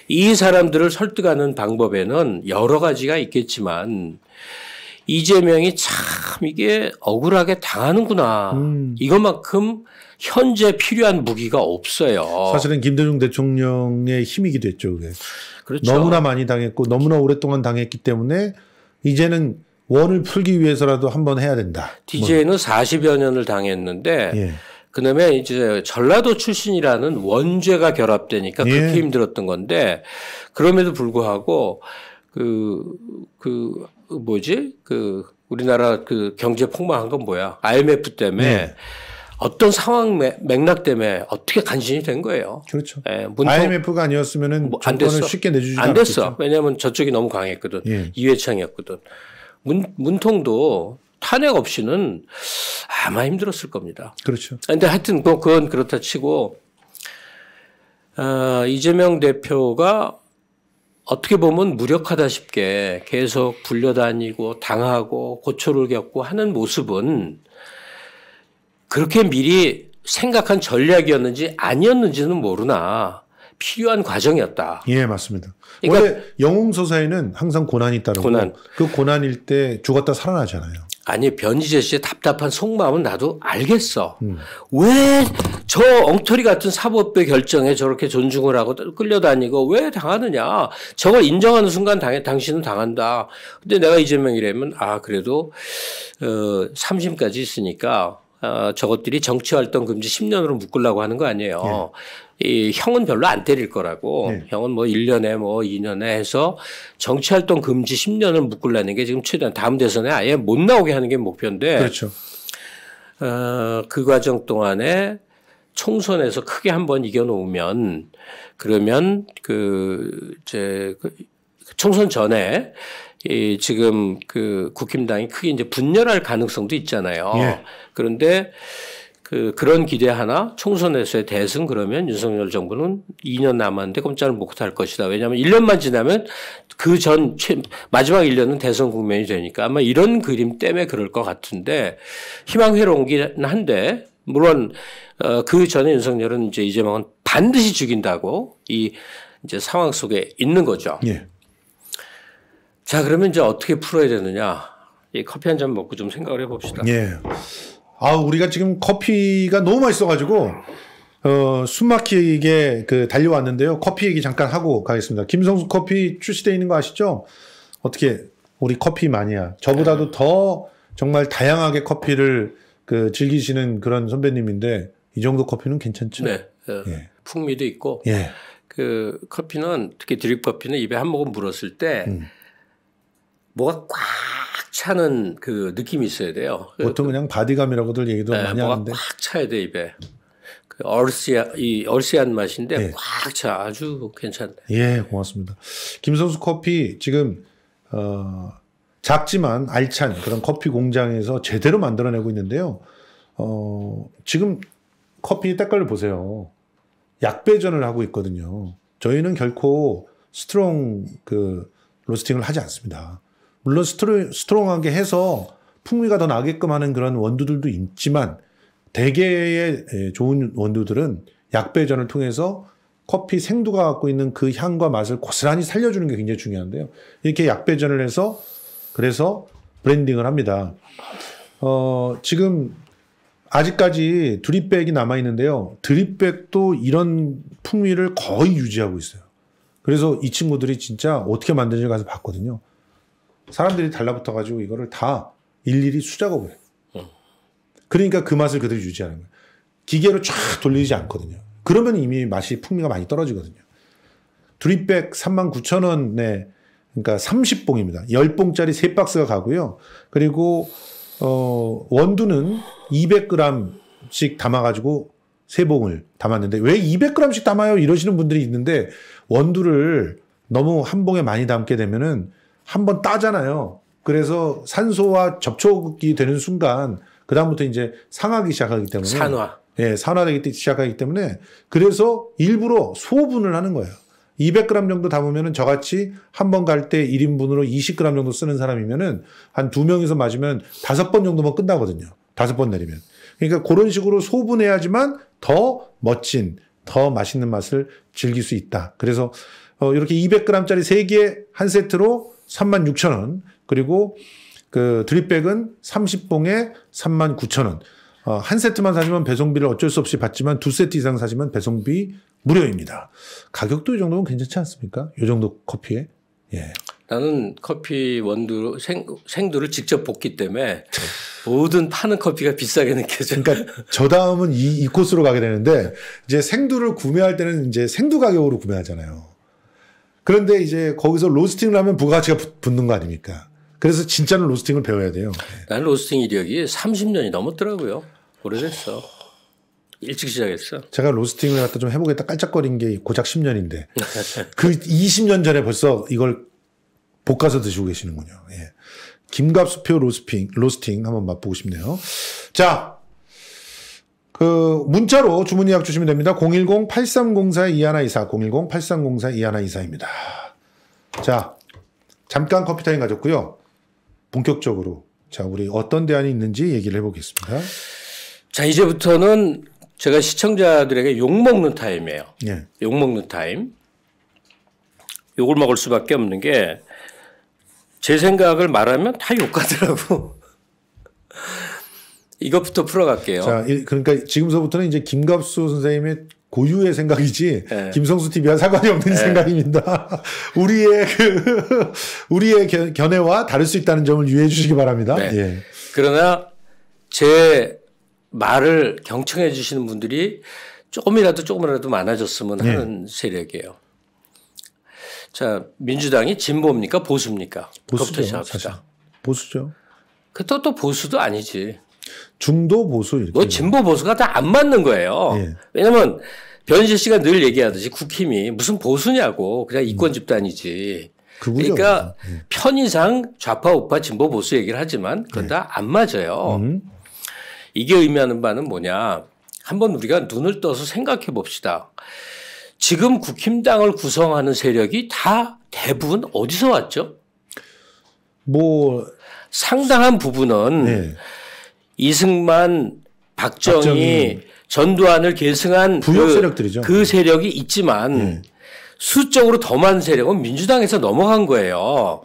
이 사람들을 설득하는 방법에는 여러 가지가 있겠지만 이재명이 참 이게 억울하게 당하는구나. 음. 이것만큼 현재 필요한 무기가 없어요. 사실은 김대중 대통령의 힘이기도 했죠. 그게. 그렇죠. 너무나 많이 당했고 너무나 오랫동안 당했기 때문에 이제는 원을 풀기 위해서라도 한번 해야 된다. DJ는 뭐. 40여 년을 당했는데 예. 그다음에 이제 전라도 출신이라는 원죄가 결합되니까 예. 그렇게 힘들었던 건데 그럼에도 불구하고 그, 그, 그 뭐지? 그 우리나라 그 경제 폭망한 건 뭐야? IMF 때문에 네. 어떤 상황 맥락 때문에 어떻게 간신히 된 거예요. 그렇죠. 예, 문통, IMF가 아니었으면은 뭐, 안 됐어. 쉽게 내주지 안 됐어. 왜냐하면 저쪽이 너무 강했거든. 예. 이회창이었거든. 문 문통도 탄핵 없이는 아마 힘들었을 겁니다. 그렇죠. 근데 하여튼 그, 그건 그렇다 치고 어, 이재명 대표가 어떻게 보면 무력하다 싶게 계속 불려다니고 당하고 고초를 겪고 하는 모습은 그렇게 미리 생각한 전략이었는지 아니었는지는 모르나 필요한 과정이었다. 예, 맞습니다. 그러니까 원래 영웅 서사에는 항상 고난이 따르고 고난. 그 고난일 때 죽었다 살아나잖아요. 아니 변희재 씨의 답답한 속마음은 나도 알겠어. 음. 왜저 엉터리 같은 사법부 결정에 저렇게 존중을 하고 끌려다니고 왜 당하느냐? 저걸 인정하는 순간 당해 당신은 당한다. 근데 내가 이재명이라면 아 그래도 어, 삼심까지 있으니까 어, 저것들이 정치활동 금지 10년으로 묶으려고 하는 거 아니에요. 예. 이 형은 별로 안 때릴 거라고 네. 형은 뭐 1년에 뭐 2년에 해서 정치활동 금지 10년을 묶으려는 게 지금 최대한 다음 대선에 아예 못 나오게 하는 게 목표인데 그렇죠. 어, 그 과정 동안에 총선에서 크게 한 번 이겨놓으면 그러면 그 이제 그 총선 전에 이 지금 그 국힘당이 크게 이제 분열할 가능성도 있잖아요. 예. 그런데 그 그런 기대 하나 총선에서의 대승 그러면 윤석열 정부는 2년 남았는데 꼼짝을 못할 것이다. 왜냐하면 1년만 지나면 그 전 마지막 1년은 대선 국면이 되니까 아마 이런 그림 때문에 그럴 것 같은데 희망 회로운긴 한데 물론 어, 그 전에 윤석열은 이제 이재명은 반드시 죽인다고 이 이제 상황 속에 있는 거죠. 예. 자 그러면 이제 어떻게 풀어야 되느냐? 이 커피 한 잔 먹고 좀 생각을 해봅시다. 예. 아, 우리가 지금 커피가 너무 맛있어가지고, 어, 숨막히게 그 달려왔는데요. 커피 얘기 잠깐 하고 가겠습니다. 김성수 커피 출시돼 있는 거 아시죠? 어떻게, 우리 커피 마니아. 저보다도 네. 더 정말 다양하게 커피를 그 즐기시는 그런 선배님인데, 이 정도 커피는 괜찮죠? 네. 네. 예. 풍미도 있고, 예. 그 커피는 특히 드립 커피는 입에 한 모금 물었을 때, 음. 뭐가 꽉 차는 그 느낌이 있어야 돼요. 그 보통 그냥 바디감이라고들 얘기도 네, 많이 하는데. 꽉 차야 돼 입에. 그 얼씨한 이 얼씨한 맛인데 네. 예. 꽉차 아주 괜찮네. 예, 고맙습니다. 김선수 커피 지금 어, 작지만 알찬 그런 커피 공장에서 제대로 만들어내고 있는데요. 어, 지금 커피 때깔을 보세요. 약배전을 하고 있거든요. 저희는 결코 스트롱 그 로스팅을 하지 않습니다. 물론 스트로, 스트롱하게 해서 풍미가 더 나게끔 하는 그런 원두들도 있지만 대개의 좋은 원두들은 약배전을 통해서 커피 생두가 갖고 있는 그 향과 맛을 고스란히 살려주는 게 굉장히 중요한데요. 이렇게 약배전을 해서 그래서 브랜딩을 합니다. 어, 지금 아직까지 드립백이 남아 있는데요. 드립백도 이런 풍미를 거의 유지하고 있어요. 그래서 이 친구들이 진짜 어떻게 만드는지 가서 봤거든요. 사람들이 달라붙어가지고 이거를 다 일일이 수작업을 해. 그러니까 그 맛을 그대로 유지하는 거예요. 기계로 쫙 돌리지 않거든요. 그러면 이미 맛이 풍미가 많이 떨어지거든요. 두리백 39,000원에 그러니까 30봉입니다. 10봉짜리 3박스가 가고요. 그리고 어, 원두는 200g씩 담아가지고 3봉을 담았는데 왜 200g씩 담아요? 이러시는 분들이 있는데 원두를 너무 한 봉에 많이 담게 되면은 한번 따잖아요. 그래서 산소와 접촉이 되는 순간 그다음부터 이제 상하기 시작하기 때문에 산화. 예, 산화되기 시작하기 때문에 그래서 일부러 소분을 하는 거예요. 200g 정도 담으면은 저같이 한 번 갈 때 1인분으로 20g 정도 쓰는 사람이면은 한 두 명이서 맞으면 다섯 번 정도면 끝나거든요. 다섯 번 내리면. 그러니까 그런 식으로 소분해야지만 더 멋진, 더 맛있는 맛을 즐길 수 있다. 그래서 어, 이렇게 200g짜리 3개 한 세트로 3만 6천 원. 그리고 그 드립백은 30봉에 3만 9천 원. 어, 한 세트만 사시면 배송비를 어쩔 수 없이 받지만 두 세트 이상 사시면 배송비 무료입니다. 가격도 이 정도면 괜찮지 않습니까? 이 정도 커피에. 예. 나는 커피 원두 생, 생두를 직접 볶기 때문에 모든 파는 커피가 비싸게 느껴져. 그러니까 저 다음은 이, 이 코스로 가게 되는데 이제 생두를 구매할 때는 이제 생두 가격으로 구매하잖아요. 그런데 이제 거기서 로스팅을 하면 부가가치가 붙는 거 아닙니까? 그래서 진짜는 로스팅을 배워야 돼요. 난 로스팅 이력이 30년이 넘었더라고요. 오래됐어. 일찍 시작했어. 제가 로스팅을 갖다 좀 해보겠다 깔짝거린 게 고작 10년인데 그 20년 전에 벌써 이걸 볶아서 드시고 계시는군요. 예. 김갑수표 로스팅, 로스팅 한번 맛보고 싶네요. 자, 그 문자로 주문 예약 주시면 됩니다. 010-8304-2124, 010-8304-2124입니다. 자, 잠깐 커피 타임 가졌고요. 본격적으로 자, 우리 어떤 대안이 있는지 얘기를 해보겠습니다. 자, 이제부터는 제가 시청자들에게 욕먹는 타임이에요. 예. 욕먹는 타임. 욕을 먹을 수밖에 없는 게 제 생각을 말하면 다 욕하더라고. 이것부터 풀어갈게요. 자, 그러니까 지금서부터는 이제 김갑수 선생님의 고유의 생각이지 네. 김성수 TV와 상관이 없는 네. 생각입니다. 우리의 그 우리의 견해와 다를 수 있다는 점을 유의해 주시기 바랍니다. 네. 예. 그러나 제 말을 경청해 주시는 분들이 조금이라도 조금이라도 많아졌으면 네. 하는 세력이에요. 자, 민주당이 진보입니까 보수입니까? 보수죠. 보수죠. 그또또 보수도 아니지. 중도 보수 이렇게. 뭐 진보 보수가 다 안 맞는 거예요. 예. 왜냐면 변실 씨가 늘 얘기하듯이 국힘이 무슨 보수냐고 그냥 이권 집단이지. 그 그러니까 예. 편의상 좌파 우파 진보 보수 얘기를 하지만 그건 예. 다안 맞아요. 음. 이게 의미하는 바는 뭐냐? 한번 우리가 눈을 떠서 생각해 봅시다. 지금 국힘당을 구성하는 세력이 다 대부분 어디서 왔죠? 뭐 상당한 부분은 네. 이승만 박정희, 박정희. 전두환을 계승한 부역 그, 세력들이죠. 그 세력이 있지만 네. 수적으로 더 많은 세력은 민주당에서 넘어간 거예요.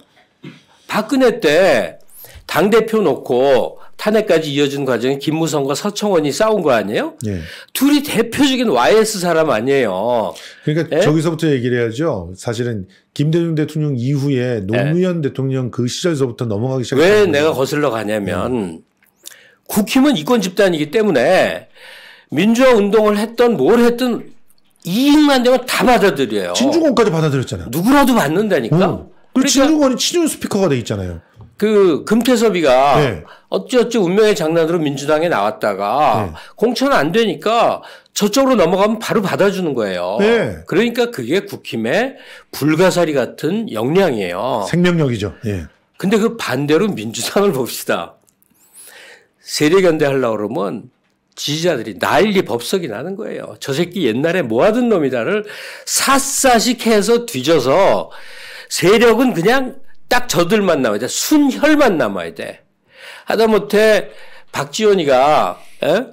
박근혜 때 당 대표 놓고 탄핵까지 이어진 과정에 김무성과 서청원이 싸운 거 아니에요? 네. 둘이 대표적인 YS 사람 아니에요. 그러니까 네? 저기서부터 얘기를 해야죠. 사실은 김대중 대통령 이후에 노무현 네. 대통령 그 시절서부터 넘어가기 시작했어요. 왜 내가 거슬러 가냐면 국힘은 이권 집단이기 때문에 민주화 운동을 했던 뭘 했든 이익만 되면 다 받아들여요. 진중권까지 받아들였잖아요. 누구라도 받는다니까. 어. 그리고 그 진중권이 그러니까 친윤 스피커가 돼 있잖아요. 그 금태섭이가 네. 어찌어찌 운명의 장난으로 민주당에 나왔다가 네. 공천 안 되니까 저쪽으로 넘어가면 바로 받아주는 거예요. 네. 그러니까 그게 국힘의 불가사리 같은 역량이에요. 생명력이죠. 예. 근데 그 반대로 민주당을 봅시다. 세력 연대하려고 그러면 지지자들이 난리 법석이 나는 거예요. 저 새끼 옛날에 뭐 하던 놈이다를 샅샅이 해서 뒤져서 세력은 그냥 딱 저들만 남아야 돼. 순혈만 남아야 돼. 하다못해 박지원이가 에?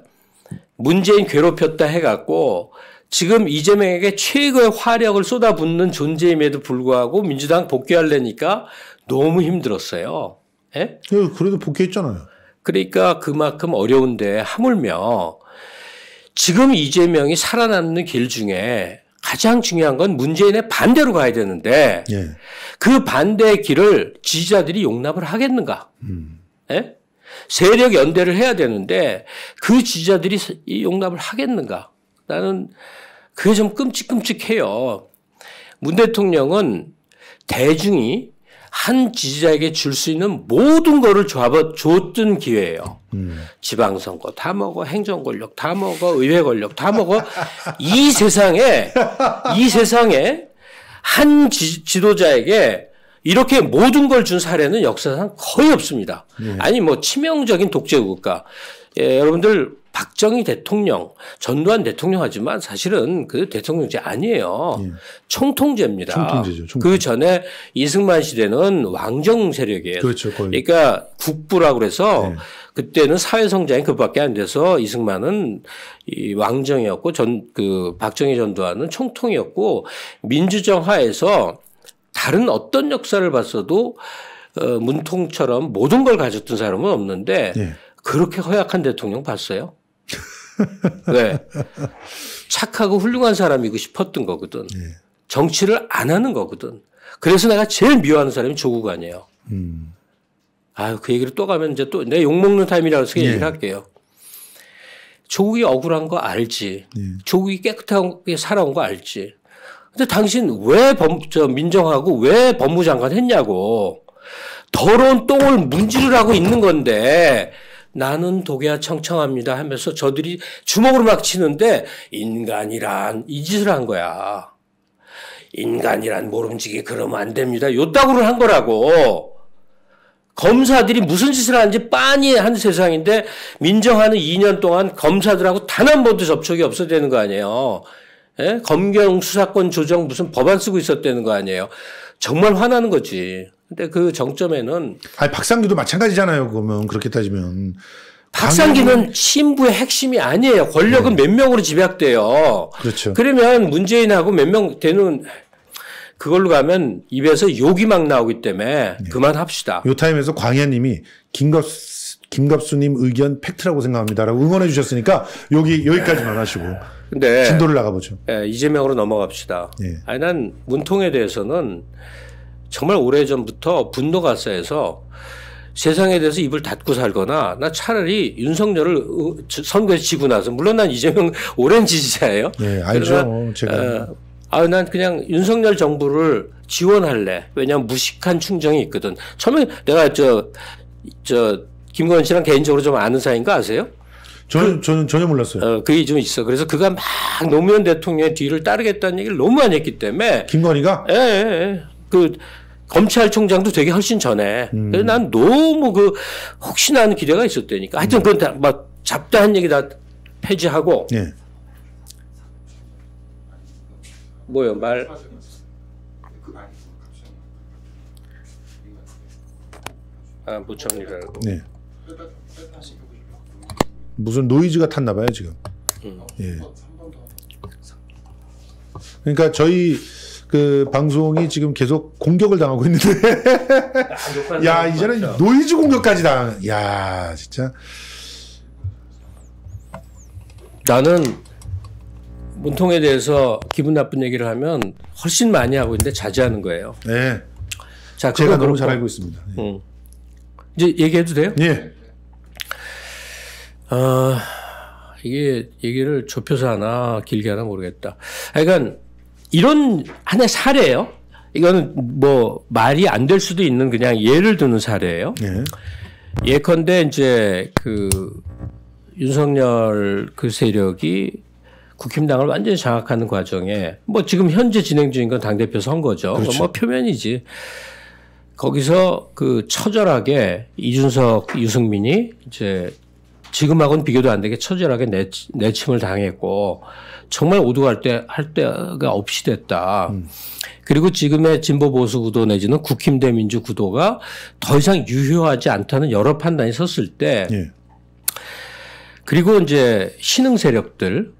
문재인 괴롭혔다 해갖고 지금 이재명에게 최고의 화력을 쏟아붓는 존재임에도 불구하고 민주당 복귀할래니까 너무 힘들었어요. 예? 그래도 복귀했잖아요. 그러니까 그만큼 어려운데 하물며 지금 이재명이 살아남는 길 중에 가장 중요한 건 문재인의 반대로 가야 되는데 예. 그 반대의 길을 지지자들이 용납을 하겠는가? 음. 예? 세력 연대를 해야 되는데 그 지지자들이 용납을 하겠는가? 나는 그게 좀 끔찍끔찍해요. 문 대통령은 대중이 한 지지자에게 줄 수 있는 모든 거를 조합어 줬던 기회예요. 음. 지방선거 다 먹어, 행정권력 다 먹어, 의회 권력 다 먹어. 이 세상에 이 세상에 한 지, 지도자에게 이렇게 모든 걸 준 사례는 역사상 거의 없습니다. 네. 아니 뭐 치명적인 독재 국가. 예, 여러분들 박정희 대통령, 전두환 대통령 하지만 사실은 그 대통령제 아니에요. 예. 총통제입니다. 총통제죠. 총통그 전에 이승만 시대는 왕정 세력이에요. 그렇죠. 거의. 그러니까 국부라 그래서 예. 그때는 사회 성장이 그밖에 안 돼서 이승만은 이 왕정이었고 전 그 박정희 전두환은 총통이었고 민주정 화에서 다른 어떤 역사를 봤어도 어, 문통처럼 모든 걸 가졌던 사람은 없는데 예. 그렇게 허약한 대통령 봤어요? 왜? 네. 착하고 훌륭한 사람이고 싶었던 거거든. 예. 정치를 안 하는 거거든. 그래서 내가 제일 미워하는 사람이 조국 아니에요. 음. 아유, 그 얘기를 또 가면 이제 또 내 욕먹는 타임이라고 해서 예. 얘기를 할게요. 조국이 억울한 거 알지. 예. 조국이 깨끗하게 살아온 거 알지. 근데 당신 왜 범, 저 민정하고 왜 법무장관 했냐고. 더러운 똥을 문지르라고 있는 건데 나는 독야 청청합니다 하면서 저들이 주먹으로 막 치는데 인간이란 이 짓을 한 거야. 인간이란 모름지기 그러면 안 됩니다. 요따구를 한 거라고. 검사들이 무슨 짓을 하는지 빤히 한 세상인데 민정하는 2년 동안 검사들하고 단 한 번도 접촉이 없어되는거 아니에요. 예? 검경 수사권 조정 무슨 법안 쓰고 있었다는 거 아니에요. 정말 화나는 거지. 근데 그 정점에는 아니 박상규도 마찬가지잖아요. 그러면 그렇게 따지면 박상기는 신부의 핵심이 아니에요. 권력은 네. 몇 명으로 집약돼요. 그렇죠. 그러면 문재인하고 몇 명 되는 그걸로 가면 입에서 욕이 막 나오기 때문에 네. 그만합시다. 요 타임에서 광야님이 김갑 김갑수님 의견 팩트라고 생각합니다라고 응원해 주셨으니까 여기 여기까지만 하시고 근데 진도를 나가보죠. 예, 이재명으로 넘어갑시다. 예. 아니 난 문통에 대해서는 정말 오래전부터 분노가 쌓여서 세상에 대해서 입을 닫고 살거나 나 차라리 윤석열을 선거에서 지고 나서 물론 난 이재명 오랜 지지자예요. 네, 알죠. 제가. 어, 아, 난 그냥 윤석열 정부를 지원할래. 왜냐하면 무식한 충정이 있거든. 처음에 내가 저, 저, 김건 씨랑 개인적으로 좀 아는 사이인 거 아세요? 저는, 그, 저는 전혀 몰랐어요. 어, 그게 좀 있어. 그래서 그가 막 노무현 대통령의 뒤를 따르겠다는 얘기를 너무 많이 했기 때문에. 김건희가? 예, 예, 예. 그 검찰총장도 되게 훨씬 전에. 음. 그래서 난 너무 그 혹시나 하는 기대가 있었다니까. 하여튼 음. 그건 막 잡다한 얘기 다 폐지하고. 예. 뭐요 말. 아 무청리라고. 네. 예. 무슨 노이즈가 탔나 봐요 지금. 음. 예. 그러니까 저희 그 방송이 지금 계속 공격을 당하고 있는데. 야, 이제는 맞죠. 노이즈 공격까지 당. 야, 진짜. 나는 문통에 대해서 기분 나쁜 얘기를 하면 훨씬 많이 하고 있는데 자제하는 거예요. 네. 자, 제가 너무 잘 알고 있습니다. 예. 응. 이제 얘기해도 돼요? 예. 아, 이게 얘기를 좁혀서 하나 길게 하나 모르겠다. 그러니까 이런 하나의 사례예요. 이거는 뭐 말이 안 될 수도 있는 그냥 예를 드는 사례예요. 예. 예컨대 이제 그 윤석열 그 세력이 국힘당을 완전히 장악하는 과정에 뭐 지금 현재 진행 중인 건 당대표 선거죠. 그렇죠. 뭐 표면이지. 거기서 그 처절하게 이준석, 유승민이 이제 지금하고는 비교도 안 되게 처절하게 내, 내침을 당했고 정말 오두갈 때, 할 때가 없이 됐다. 음. 그리고 지금의 진보 보수 구도 내지는 국힘 대민주 구도가 더 이상 유효하지 않다는 여러 판단이 섰을 때 예. 그리고 이제 신흥 세력들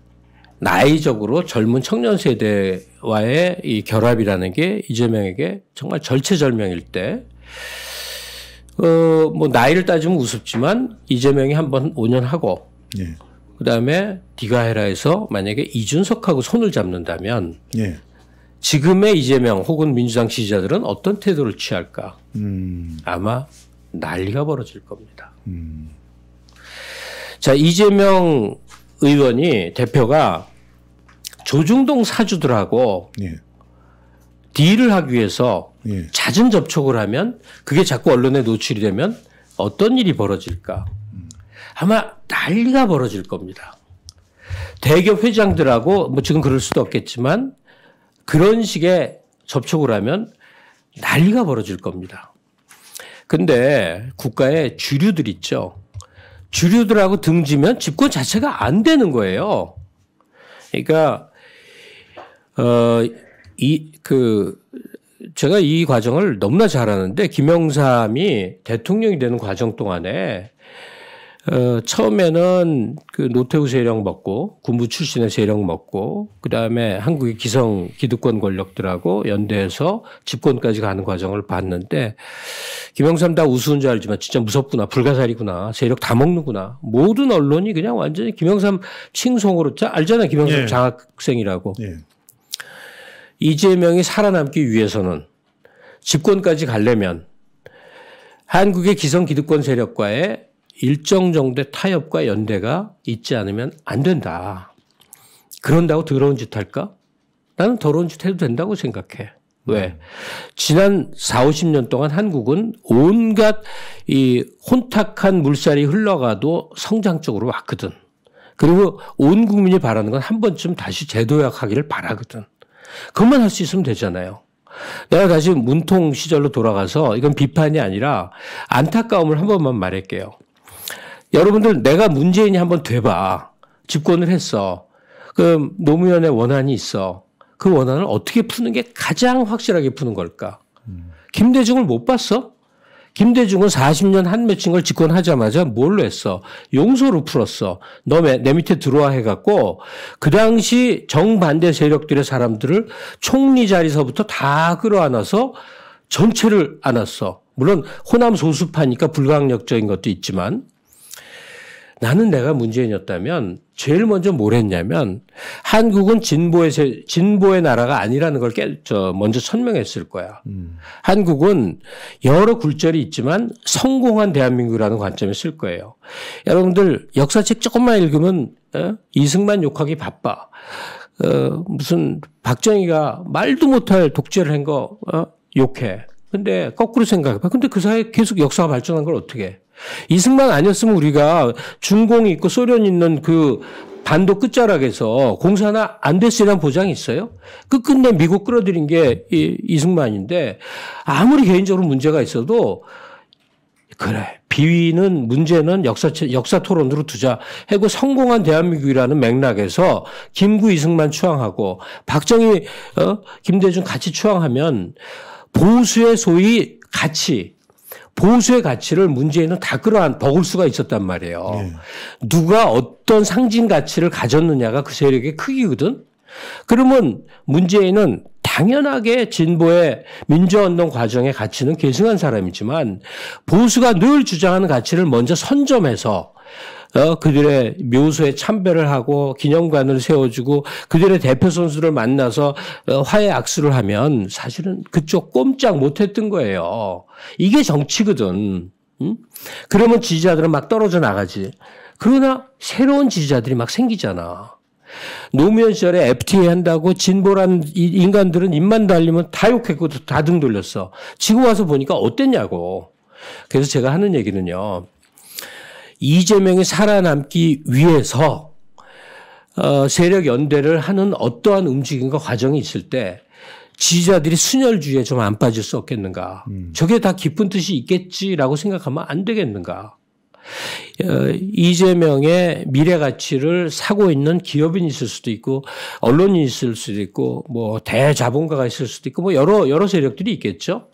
나이적으로 젊은 청년 세대와의 이 결합이라는 게 이재명에게 정말 절체절명일 때 어, 뭐 나이를 따지면 우습지만 이재명이 한번 5년 하고 예. 그다음에 디가 해라 해서 만약에 이준석하고 손을 잡는다면 예. 지금의 이재명 혹은 민주당 지지자들은 어떤 태도를 취할까? 음. 아마 난리가 벌어질 겁니다. 음. 자, 이재명 의원이 대표가 조중동 사주들하고 예. 딜을 하기 위해서 예. 잦은 접촉을 하면 그게 자꾸 언론에 노출이 되면 어떤 일이 벌어질까? 아마 난리가 벌어질 겁니다. 대기업 회장들하고 뭐 지금 그럴 수도 없겠지만 그런 식의 접촉을 하면 난리가 벌어질 겁니다. 근데 국가의 주류들 있죠. 주류들하고 등지면 집권 자체가 안 되는 거예요. 그러니까 어이그 제가 이 과정을 너무나 잘 아는데 김영삼이 대통령이 되는 과정 동안에 어, 처음에는 그 노태우 세력 먹고 군부 출신의 세력 먹고 그 다음에 한국의 기성 기득권 권력들하고 연대해서 집권까지 가는 과정을 봤는데 김영삼 다 우스운 줄 알지만 진짜 무섭구나 불가사리구나 세력 다 먹는구나 모든 언론이 그냥 완전히 김영삼 칭송으로 자 알잖아 김영삼 예. 장학생이라고 예. 이재명이 살아남기 위해서는 집권까지 가려면 한국의 기성 기득권 세력과의 일정 정도의 타협과 연대가 있지 않으면 안 된다. 그런다고 더러운 짓 할까? 나는 더러운 짓 해도 된다고 생각해. 왜? 네. 지난 4, 50년 동안 한국은 온갖 이 혼탁한 물살이 흘러가도 성장적으로 왔거든. 그리고 온 국민이 바라는 건 한 번쯤 다시 재도약하기를 바라거든. 그것만 할 수 있으면 되잖아요. 내가 다시 문통 시절로 돌아가서 이건 비판이 아니라 안타까움을 한 번만 말할게요. 여러분들 내가 문재인이 한 번 돼봐. 집권을 했어. 그럼 노무현의 원한이 있어. 그 원한을 어떻게 푸는 게 가장 확실하게 푸는 걸까? 음. 김대중을 못 봤어? 김대중은 40년 한 매칭 걸 집권하자마자 뭘로 했어? 용서로 풀었어. 너내 내 밑에 들어와 해갖고 그 당시 정반대 세력들의 사람들을 총리 자리서부터 다 끌어안아서 전체를 안았어. 물론 호남 소수파니까 불강력적인 것도 있지만 나는 내가 문재인이었다면 제일 먼저 뭘 했냐면 한국은 진보의 진보의 나라가 아니라는 걸 깨, 저, 먼저 천명했을 거야. 음. 한국은 여러 굴절이 있지만 성공한 대한민국이라는 관점에 쓸 거예요. 여러분들 역사책 조금만 읽으면 어? 이승만 욕하기 바빠. 어, 무슨 박정희가 말도 못할 독재를 한거 어? 욕해. 근데 거꾸로 생각해봐. 근데 그 사이에 계속 역사가 발전한 걸 어떻게 해? 이승만 아니었으면 우리가 중공이 있고 소련이 있는 그 반도 끝자락에서 공산화안 됐으리란 보장이 있어요? 끝끝내 그 미국 끌어들인 게 이, 이승만인데 아무리 개인적으로 문제가 있어도 그래. 비위는 문제는 역사 역사 토론으로 두자. 해고 성공한 대한민국이라는 맥락에서 김구 이승만 추앙하고 박정희 어? 김대중 같이 추앙하면 보수의 소위 가치 보수의 가치를 문재인은 다 끌어안 먹을 수가 있었단 말이에요. 네. 누가 어떤 상징 가치를 가졌느냐가 그 세력의 크기거든. 그러면 문재인은 당연하게 진보의 민주화운동 과정의 가치는 계승한 사람이지만 보수가 늘 주장하는 가치를 먼저 선점해서 어, 그들의 묘소에 참배를 하고 기념관을 세워주고 그들의 대표 선수를 만나서 어, 화해 악수를 하면 사실은 그쪽 꼼짝 못했던 거예요. 이게 정치거든. 음? 그러면 지지자들은 막 떨어져 나가지. 그러나 새로운 지지자들이 막 생기잖아. 노무현 시절에 FTA 한다고 진보란 인간들은 입만 달리면 다 욕했고 다 등 돌렸어. 지금 와서 보니까 어땠냐고. 그래서 제가 하는 얘기는요. 이재명이 살아남기 위해서 어, 세력 연대를 하는 어떠한 움직임과 과정이 있을 때 지지자들이 순혈주의에 좀 안 빠질 수 없겠는가. 음. 저게 다 깊은 뜻이 있겠지라고 생각하면 안 되겠는가. 어, 이재명의 미래 가치를 사고 있는 기업인이 있을 수도 있고 언론인이 있을 수도 있고 뭐 대자본가가 있을 수도 있고 뭐 여러 여러 세력들이 있겠죠.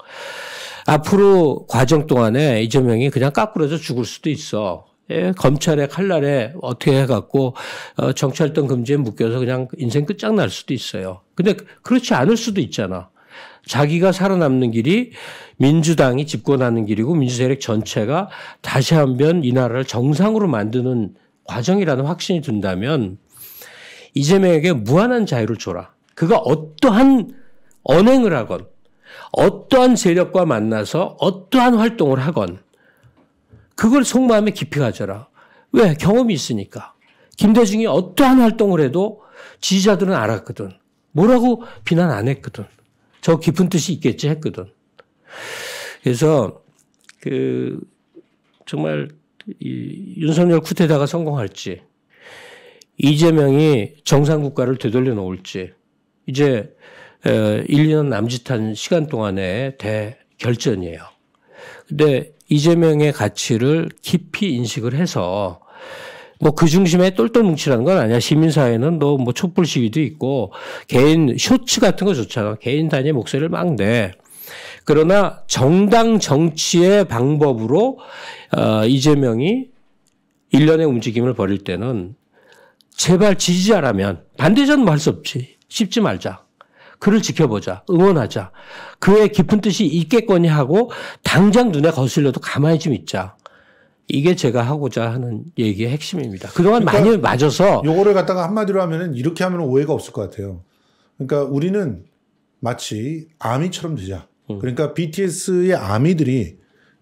앞으로 과정 동안에 이재명이 그냥 까꾸러져 죽을 수도 있어. 예, 검찰의 칼날에 어떻게 해갖고 어, 정찰동 금지에 묶여서 그냥 인생 끝장날 수도 있어요. 근데 그렇지 않을 수도 있잖아. 자기가 살아남는 길이 민주당이 집권하는 길이고 민주세력 전체가 다시 한 번 이 나라를 정상으로 만드는 과정이라는 확신이 든다면 이재명에게 무한한 자유를 줘라. 그가 어떠한 언행을 하건 어떠한 세력과 만나서 어떠한 활동을 하건 그걸 속마음에 깊이 가져라. 왜? 경험이 있으니까. 김대중이 어떠한 활동을 해도 지지자들은 알았거든. 뭐라고 비난 안 했거든. 저 깊은 뜻이 있겠지 했거든. 그래서 그 정말 이 윤석열 쿠데다가 성공할지 이재명이 정상 국가를 되돌려 놓을지 이제 1, 2년 남짓한 시간 동안의 대결전이에요. 근데 이재명의 가치를 깊이 인식을 해서 뭐 그 중심에 똘똘 뭉치라는 건 아니야. 시민사회는 너뭐 촛불 시위도 있고 개인 쇼츠 같은 거 좋잖아. 개인 단위의 목소리를 막 내. 그러나 정당 정치의 방법으로 어, 이재명이 일련의 움직임을 벌일 때는 제발 지지자라면 반대전말할수 뭐 없지. 씹지 말자. 그를 지켜보자. 응원하자. 그의 깊은 뜻이 있겠거니 하고 당장 눈에 거슬려도 가만히 좀 있자. 이게 제가 하고자 하는 얘기의 핵심입니다. 그동안 그러니까 많이 맞아서 요거를 갖다가 한마디로 하면은 이렇게 하면 오해가 없을 것 같아요. 그러니까 우리는 마치 아미처럼 되자. 음. 그러니까 BTS의 아미들이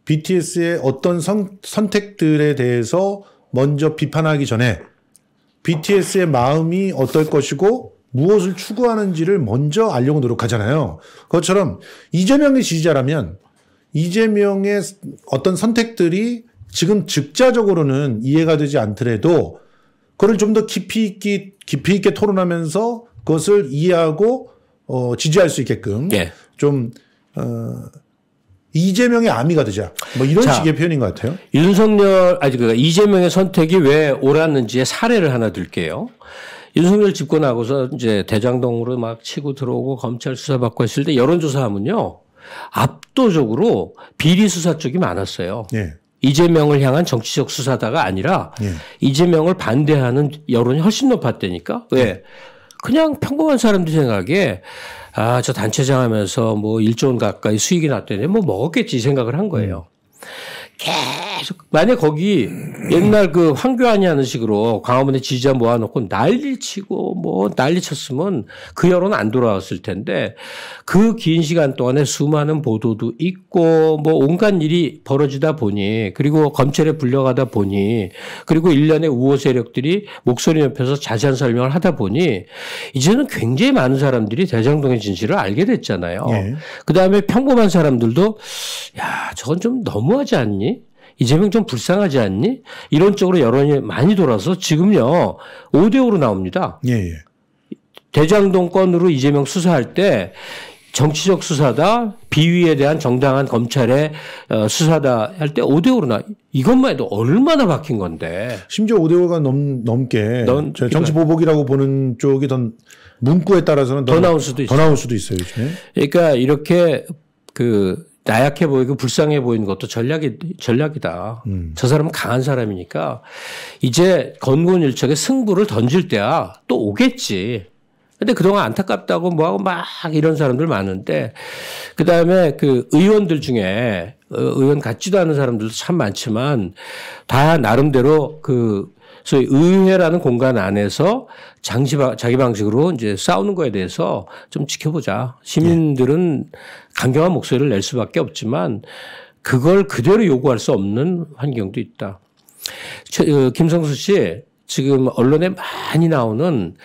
BTS의 어떤 선, 선택들에 대해서 먼저 비판하기 전에 BTS의 마음이 어떨 것이고 무엇을 추구하는지를 먼저 알려고 노력하잖아요. 그것처럼 이재명의 지지자라면 이재명의 어떤 선택들이 지금 즉자적으로는 이해가 되지 않더라도 그걸 좀 더 깊이 있게 깊이 있게 토론하면서 그것을 이해하고 어, 지지할 수 있게끔 예. 좀 어, 이재명의 아미가 되자. 뭐 이런 자, 식의 표현인 것 같아요. 윤석열 아니 그러니까 이재명의 선택이 왜 옳았는지의 사례를 하나 들게요. 윤석열 집권하고서 이제 대장동으로 막 치고 들어오고 검찰 수사받고 했을 때 여론조사하면요. 압도적으로 비리 수사 쪽이 많았어요. 네. 이재명을 향한 정치적 수사다가 아니라 네. 이재명을 반대하는 여론이 훨씬 높았다니까. 왜? 네. 그냥 평범한 사람들 생각에 아, 저 단체장 하면서 뭐 1조 원 가까이 수익이 났다니뭐 먹었겠지 생각을 한 거예요. 음. 계속 만약 거기 옛날 그 황교안이 하는 식으로 광화문에 지지자 모아놓고 난리치고 뭐 난리쳤으면 그 여론 안 돌아왔을 텐데 그 긴 시간 동안에 수많은 보도도 있고 뭐 온갖 일이 벌어지다 보니 그리고 검찰에 불려가다 보니 그리고 일련의 우호 세력들이 목소리 옆에서 자세한 설명을 하다 보니 이제는 굉장히 많은 사람들이 대장동의 진실을 알게 됐잖아요. 네. 예. 그 다음에 평범한 사람들도 야 저건 좀 너무하지 않니? 이재명 좀 불쌍하지 않니? 이런 쪽으로 여론이 많이 돌아서 지금요 5대5로 나옵니다. 예, 예. 대장동 권으로 이재명 수사할 때 정치적 수사다 비위에 대한 정당한 검찰의 어, 수사다 할 때 5대5로 나 이것만 해도 얼마나 바뀐 건데 심지어 5대5가 넘, 넘게 넘, 그러니까 정치 보복이라고 보는 쪽이 더 문구에 따라서는 더, 더 나올 수도 있어요. 더 나올 수도 있어요. 요즘에. 그러니까 이렇게 그 나약해 보이고 불쌍해 보이는 것도 전략이 전략이다. 음. 저 사람은 강한 사람이니까 이제 건곤일척의 승부를 던질 때야 또 오겠지. 근데 그동안 안타깝다고 뭐하고 막 이런 사람들 많은데 그다음에 그 의원들 중에 어, 의원 같지도 않은 사람들도 참 많지만 다 나름대로 그 소위 의회라는 공간 안에서 장시 자기 방식으로 이제 싸우는 거에 대해서 좀 지켜보자. 시민들은 강경한 목소리를 낼 수밖에 없지만 그걸 그대로 요구할 수 없는 환경도 있다. 어, 김성수 씨 지금 언론에 많이 나오는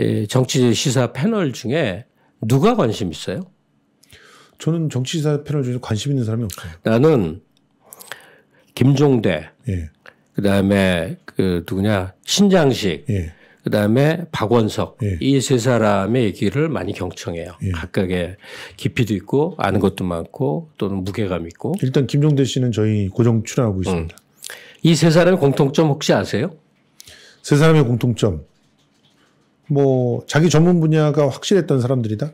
예, 정치 시사 패널 중에 누가 관심 있어요? 저는 정치 시사 패널 중에 관심 있는 사람이 없어요. 나는 김종대, 예. 그 다음에 그 누구냐 신장식, 예. 그 다음에 박원석 예. 이세 사람의 얘기를 많이 경청해요. 예. 각각의 깊이도 있고 아는 것도 많고 또는 무게감 있고. 일단 김종대 씨는 저희 고정 출연하고 음. 있습니다. 음. 이세 사람의 공통점 혹시 아세요? 세 사람의 공통점 뭐 자기 전문 분야가 확실했던 사람들이다.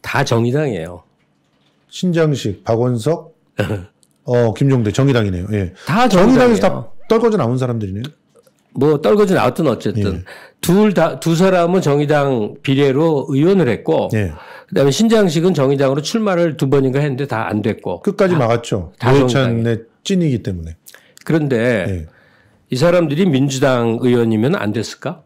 다 정의당이에요. 신장식, 박원석, 어 김종대 정의당이네요. 예. 다 정의당이에요. 정에서다 떨궈져 나온 사람들이네요. 뭐 떨궈져 나왔든 어쨌든 예. 둘다 두 사람은 정의당 비례로 의원을 했고 예. 그다음에 신장식은 정의당으로 출마를 두 번인가 했는데 다 안 됐고 끝까지 다, 막았죠. 노회찬의 찐이기 때문에. 그런데 예. 이 사람들이 민주당 의원이면 안 됐을까?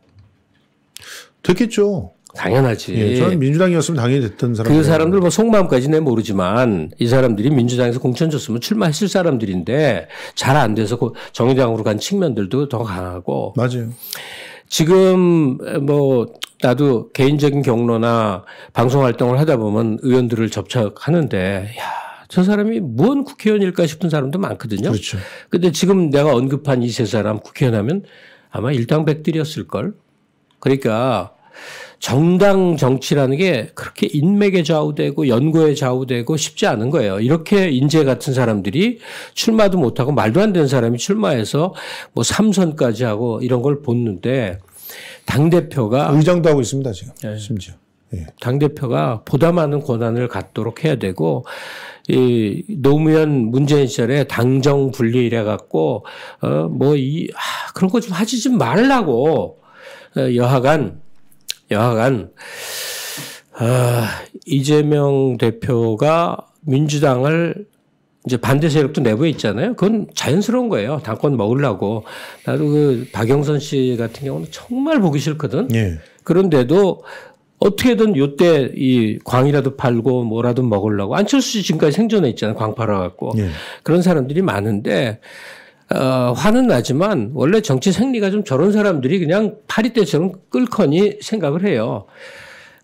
됐겠죠. 당연하지. 예, 저는 민주당이었으면 당연히 됐던 사람. 그 사람들 뭐 속마음까지는 모르지만 이 사람들이 민주당에서 공천 줬으면 출마했을 사람들인데 잘 안 돼서 그 정의당으로 간 측면들도 더 강하고. 맞아요. 지금 뭐 나도 개인적인 경로나 방송 활동을 하다 보면 의원들을 접촉하는데 야, 저 사람이 뭔 국회의원일까 싶은 사람도 많거든요. 그렇죠. 근데 지금 내가 언급한 이 세 사람 국회의원 하면 아마 일당백들이었을 걸. 그러니까 정당 정치라는 게 그렇게 인맥에 좌우되고 연구에 좌우되고 쉽지 않은 거예요. 이렇게 인재 같은 사람들이 출마도 못하고 말도 안 되는 사람이 출마해서 뭐 삼선까지 하고 이런 걸 봤는데 당대표가. 의장도 하고 있습니다, 지금. 네. 심지어. 네. 예. 당대표가 보다 많은 권한을 갖도록 해야 되고 이 노무현 문재인 시절에 당정 분리 이래 갖고 어 뭐이 아, 그런 거 좀 하지 좀 말라고 어, 여하간 여하간 아, 이재명 대표가 민주당을 이제 반대 세력도 내부에 있잖아요. 그건 자연스러운 거예요. 당권 먹으려고. 나도 그 박영선 씨 같은 경우는 정말 보기 싫거든. 예. 그런데도 어떻게든 요때 이 광이라도 팔고 뭐라도 먹으려고 안철수 씨 지금까지 생존해 있잖아요. 광 팔아갖고. 예. 그런 사람들이 많은데 어, 화는 나지만 원래 정치 생리가 좀 저런 사람들이 그냥 파리 때처럼 끌거니 생각을 해요.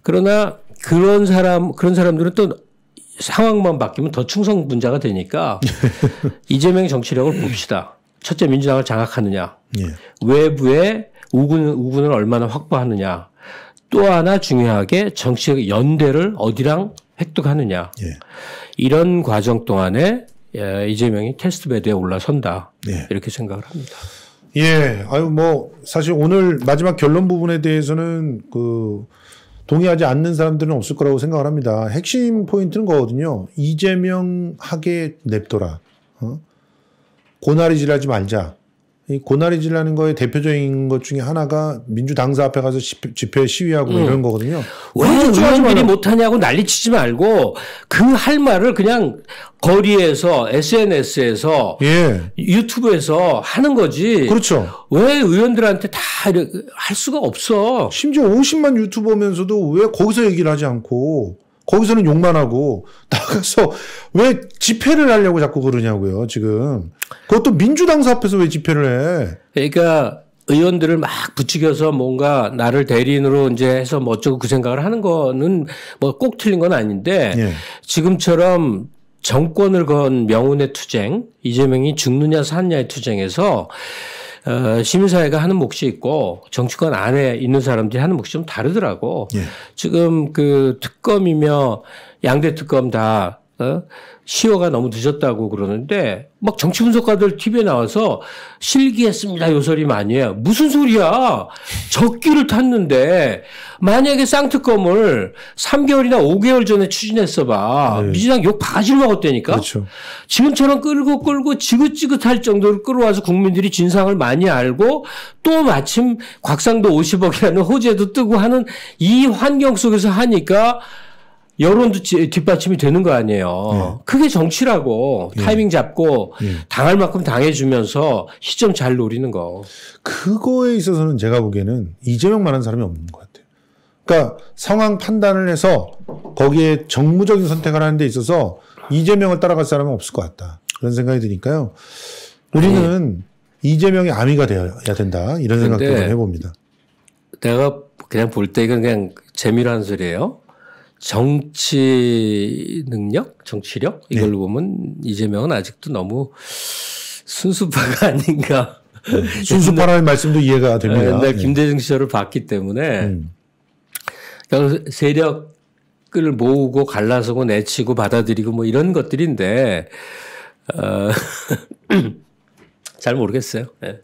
그러나 그런 사람 그런 사람들은 또 상황만 바뀌면 더 충성 분자가 되니까 이재명 정치력을 봅시다. 첫째 민주당을 장악하느냐, 예. 외부의 우군 우군을 얼마나 확보하느냐, 또 하나 중요하게 정치적 연대를 어디랑 획득하느냐 예. 이런 과정 동안에 예, 이재명이 테스트 베드에 올라선다. 예. 이렇게 생각을 합니다. 예, 아유 뭐 사실 오늘 마지막 결론 부분에 대해서는 그 동의하지 않는 사람들은 없을 거라고 생각을 합니다. 핵심 포인트는 거거든요. 이재명 하게 냅둬라. 어? 고나리질하지 말자. 이 고나리질라는 거의 대표적인 것 중에 하나가 민주당사 앞에 가서 집회 시위하고 음. 이런 거거든요. 왜 의원들이 못하냐고 난리치지 말고 그 할 말을 그냥 거리에서 SNS에서 예. 유튜브에서 하는 거지. 그렇죠. 왜 의원들한테 다 할 수가 없어. 심지어 50만 유튜버면서도 왜 거기서 얘기를 하지 않고 거기서는 욕만 하고 나가서 왜 집회를 하려고 자꾸 그러냐고요, 지금. 그것도 민주당 앞에서 왜 집회를 해? 그러니까 의원들을 막 부추겨서 뭔가 나를 대리인으로 이제 해서 뭐 어쩌고 그 생각을 하는 거는 뭐 꼭 틀린 건 아닌데 예. 지금처럼 정권을 건 명운의 투쟁, 이재명이 죽느냐 사느냐의 투쟁에서 어, 시민사회가 하는 몫이 있고 정치권 안에 있는 사람들이 하는 몫이 좀 다르더라고. 예. 지금 그 특검이며 양대 특검 다 어? 시효가 너무 늦었다고 그러는데 막 정치 분석가들 TV에 나와서 실기했습니다 요소리 많이 해요. 무슨 소리야? 적기를 탔는데 만약에 쌍특검을 3개월이나 5개월 전에 추진했어 봐. 네. 민주당 욕 바가지로 먹었다니까. 그렇죠. 지금처럼 끌고 끌고 지긋지긋할 정도로 끌어와서 국민들이 진상을 많이 알고 또 마침 곽상도 50억이라는 호재도 뜨고 하는 이 환경 속에서 하니까 여론도 뒷받침이 되는 거 아니에요. 네. 그게 정치라고 네. 타이밍 잡고 네. 당할 만큼 당해주면서 시점 잘 노리는 거. 그거에 있어서는 제가 보기에는 이재명만 한 사람이 없는 것 같아요. 그러니까 상황 판단을 해서 거기에 정무적인 선택을 하는 데 있어서 이재명을 따라갈 사람은 없을 것 같다. 그런 생각이 드니까요. 우리는 네. 이재명이 아미가 되어야 된다. 이런 생각도 해봅니다. 내가 그냥 볼 때 이건 그냥 재미라는 소리예요. 정치 능력, 정치력 네. 이걸로 네. 보면 이재명은 아직도 너무 순수파가 아닌가. 네. 순수파라는 말씀도 이해가 됩니다. 옛날 네, 김대중 시절을 봤기 때문에 음. 그러니까 세력을 모으고 갈라서고 내치고 받아들이고 뭐 이런 것들인데 어, 잘 모르겠어요. 네.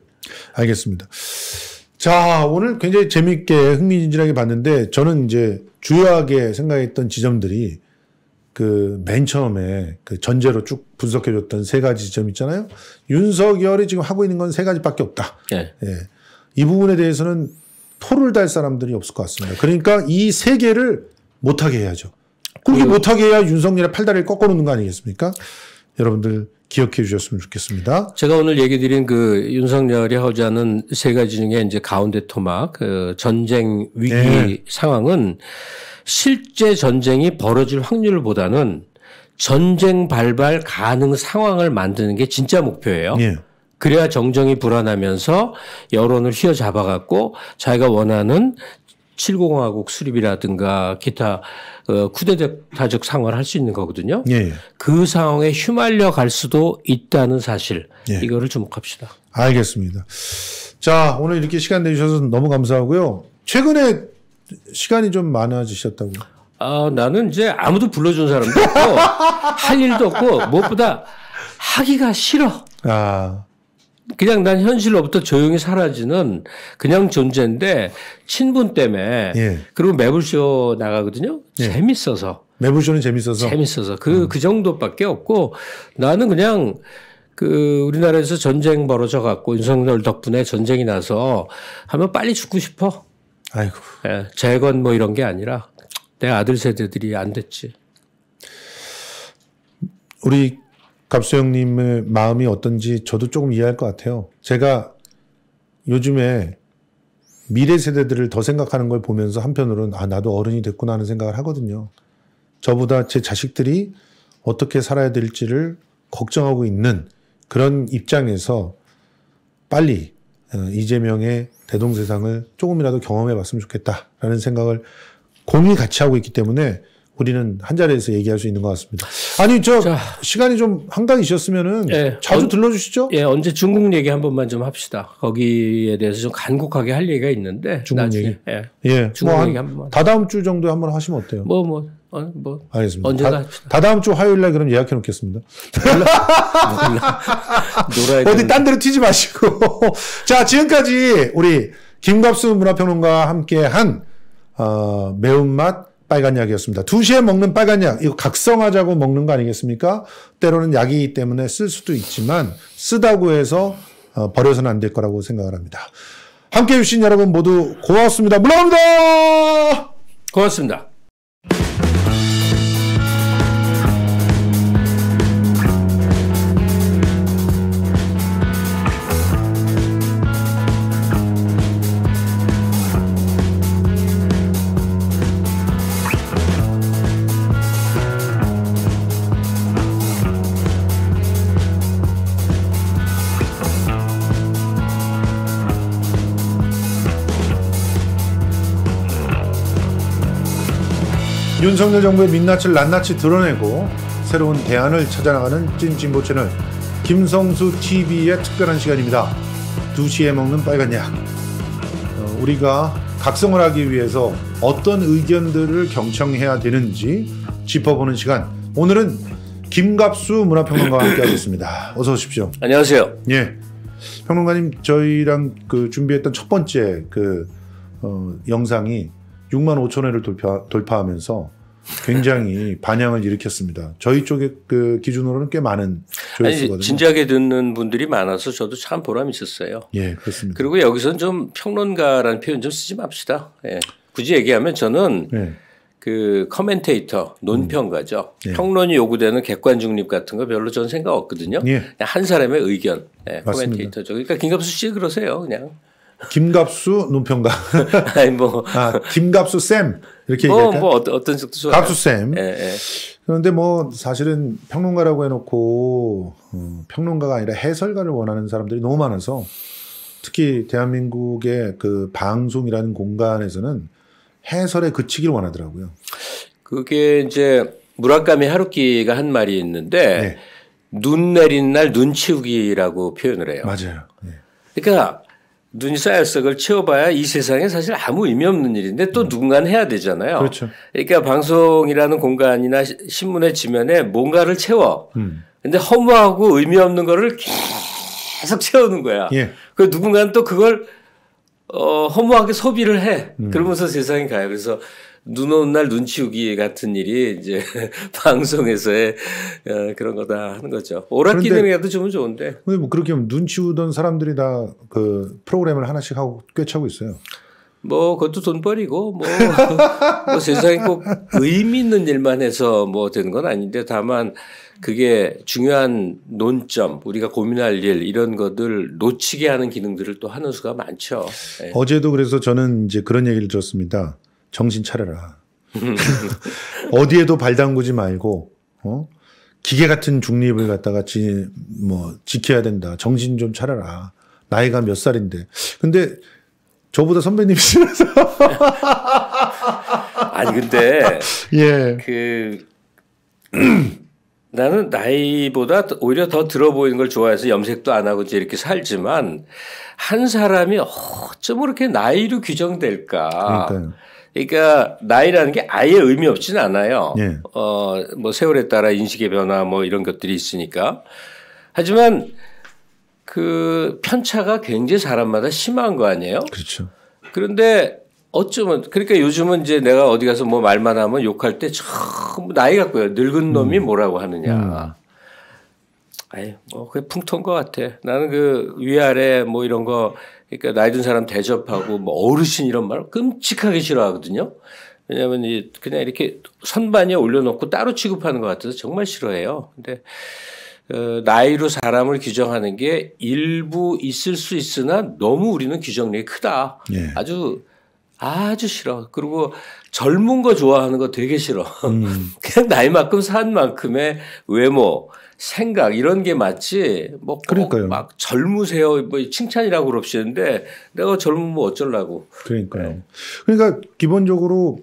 알겠습니다. 자, 오늘 굉장히 재밌게 흥미진진하게 봤는데 저는 이제 주요하게 생각했던 지점들이 그 맨 처음에 그 전제로 쭉 분석해 줬던 세 가지 지점 있잖아요. 윤석열이 지금 하고 있는 건 세 가지밖에 없다. 네. 예. 이 부분에 대해서는 토를 달 사람들이 없을 것 같습니다. 그러니까 이 세 개를 못하게 해야죠. 그렇게 그 못하게 해야 윤석열의 팔다리를 꺾어 놓는 거 아니겠습니까? 여러분들 기억해 주셨으면 좋겠습니다. 제가 오늘 얘기 드린 그 윤석열이 하자는 세 가지 중에 이제 가운데 토막, 그 전쟁 위기 네. 상황은 실제 전쟁이 벌어질 확률보다는 전쟁 발발 가능 상황을 만드는 게 진짜 목표예요. 네. 그래야 정정이 불안하면서 여론을 휘어잡아갖고 자기가 원하는 칠공화국 수립이라든가 기타 어, 쿠데타적 상황을 할 수 있는 거거든요. 예, 예. 그 상황에 휘말려 갈 수도 있다는 사실 예. 이거를 주목합시다. 알겠습니다. 자 오늘 이렇게 시간 내주셔서 너무 감사하고요. 최근에 시간이 좀 많아지셨다고. 아 나는 이제 아무도 불러준 사람도 없고 할 일도 없고 무엇보다 하기가 싫어. 아. 그냥 난 현실로부터 조용히 사라지는 그냥 존재인데 친분 때문에 예. 그리고 매불쇼 나가거든요. 예. 재밌어서. 매불쇼는 재밌어서. 재밌어서 그 음. 그 정도밖에 없고 나는 그냥 그 우리나라에서 전쟁 벌어져 갖고 윤석열 덕분에 전쟁이 나서 하면 빨리 죽고 싶어. 아이고. 예, 재건 뭐 이런 게 아니라 내 아들 세대들이 안 됐지. 우리 갑수형님의 마음이 어떤지 저도 조금 이해할 것 같아요. 제가 요즘에 미래 세대들을 더 생각하는 걸 보면서 한편으로는 아 나도 어른이 됐구나 하는 생각을 하거든요. 저보다 제 자식들이 어떻게 살아야 될지를 걱정하고 있는 그런 입장에서 빨리 어, 이재명의 대동세상을 조금이라도 경험해 봤으면 좋겠다라는 생각을 고이 같이 하고 있기 때문에 우리는 한 자리에서 얘기할 수 있는 것 같습니다. 아니 저 자, 시간이 좀 한가이셨으면은 예, 자주 들러주시죠. 예, 언제 중국 얘기 한 번만 좀 합시다. 거기에 대해서 좀 간곡하게 할 얘기가 있는데 중국 나중에. 얘기. 예, 예. 중국 뭐 얘기 한번 다다음 주 정도에 한번 하시면 어때요? 뭐 뭐. 어, 뭐 알겠습니다. 언제 다, 다음주 화요일 날 그럼 예약해 놓겠습니다. 어디 딴 데로 튀지 마시고. 자, 지금까지 우리 김갑수 문화평론가와 함께 한 어, 매운맛 빨간 약이었습니다. 2시에 먹는 빨간 약, 이거 각성하자고 먹는 거 아니겠습니까? 때로는 약이기 때문에 쓸 수도 있지만 쓰다고 해서 어, 버려서는 안 될 거라고 생각을 합니다. 함께 해주신 여러분 모두 고맙습니다. 물러갑니다! 고맙습니다. 윤석열 정부의 민낯을 낱낱이 드러내고 새로운 대안을 찾아나가는 찐진보 채널 김성수 TV의 특별한 시간입니다. 2시에 먹는 빨간 약. 어, 우리가 각성을 하기 위해서 어떤 의견들을 경청해야 되는지 짚어보는 시간. 오늘은 김갑수 문화평론가와 함께하겠습니다. 어서 오십시오. 안녕하세요. 예. 평론가님 저희랑 그 준비했던 첫 번째 그 어, 영상이 6만 5천 회를 돌파, 돌파하면서 굉장히 반향을 일으켰습니다. 저희 쪽의 그 기준으로는 꽤 많은 조회수거든요. 아니, 진지하게 듣는 분들이 많아서 저도 참 보람이 있었어요. 예, 그렇습니다. 그리고 여기서는 좀 평론가라는 표현 좀 쓰지 맙시다. 예. 굳이 얘기하면 저는 예. 그 커멘테이터, 논평가죠. 음. 예. 평론이 요구되는 객관 중립 같은 거 별로 저는 생각 없거든요. 예. 한 사람의 의견, 예, 커멘테이터죠. 그러니까 김갑수 씨 그러세요, 그냥. 김갑수 논평가. 아니 뭐. 아, 김갑수 쌤 이렇게 어, 뭐, 얘기할까뭐 어떤 어떤 쪽도 좋아요. 갑수 쌤. 예, 예. 그런데 뭐 사실은 평론가라고 해놓고 음, 평론가가 아니라 해설가를 원하는 사람들이 너무 많아서 특히 대한민국의 그 방송이라는 공간에서는 해설에 그치길 원하더라고요. 그게 이제 무라카미 하루키가 한 말이 있는데 네. 눈내린날 눈 치우기라고 표현을 해요. 맞아요. 네. 그러니까 눈이 쌓여석을 채워봐야 이 세상에 사실 아무 의미 없는 일인데 또 음. 누군가는 해야 되잖아요. 그렇죠. 그러니까 방송이라는 공간이나 신문의 지면에 뭔가를 채워. 음. 근데 허무하고 의미 없는 거를 계속 채우는 거야. 예. 그 누군가는 또 그걸 어, 허무하게 소비를 해. 음. 그러면서 세상에 가요. 그래서 눈 오는 날 눈치우기 같은 일이 이제 방송에서의 어, 그런 거다 하는 거죠. 오락 기능이라도 주면 좋은데. 근데 뭐 그렇게 하면 눈치우던 사람들이 다 그 프로그램을 하나씩 하고 꿰차고 있어요. 뭐 그것도 돈벌이고 뭐, 뭐 세상에 꼭 의미 있는 일만 해서 뭐 되는 건 아닌데 다만 그게 중요한 논점 우리가 고민할 일 이런 것들 놓치게 하는 기능들을 또 하는 수가 많죠. 네. 어제도 그래서 저는 이제 그런 얘기를 들었습니다. 정신 차려라. 음. 어디에도 발 담그지 말고 어? 기계 같은 중립을 갖다가 지, 뭐 지켜야 된다. 정신 좀 차려라. 나이가 몇 살인데. 근데 저보다 선배님이시라서. 아니 근데 예. 그 나는 나이보다 오히려 더 들어 보이는 걸 좋아해서 염색도 안 하고 이렇게 살지만 한 사람이 어쩜 그렇게 나이로 규정될까? 그러니까요. 그러니까 나이라는 게 아예 의미 없진 않아요. 네. 예. 어뭐 세월에 따라 인식의 변화 뭐 이런 것들이 있으니까 하지만 그 편차가 굉장히 사람마다 심한 거 아니에요? 그렇죠. 그런데 어쩌면 그러니까 요즘은 이제 내가 어디 가서 뭐 말만 하면 욕할 때 전부 나이 같고요. 늙은 놈이 음. 뭐라고 하느냐. 음. 아예뭐 그게 풍토인 것 같아. 나는 그 위아래 뭐 이런 거 그러니까 나이 든 사람 대접하고 뭐 어르신 이런 말 끔찍하게 싫어하거든요. 왜냐하면 그냥 이렇게 선반에 올려놓고 따로 취급하는 것 같아서 정말 싫어해요. 근데 어, 나이로 사람을 규정하는 게 일부 있을 수 있으나 너무 우리는 규정력이 크다. 예. 아주 아주 싫어. 그리고 젊은 거 좋아하는 거 되게 싫어. 음. 그냥 나이만큼 산 만큼의 외모, 생각 이런 게 맞지 뭐 그러니까요. 막 젊으세요 뭐 칭찬이라고 그럽시는데 내가 젊으면 뭐 어쩌려고 그러니까요. 네. 그러니까 기본적으로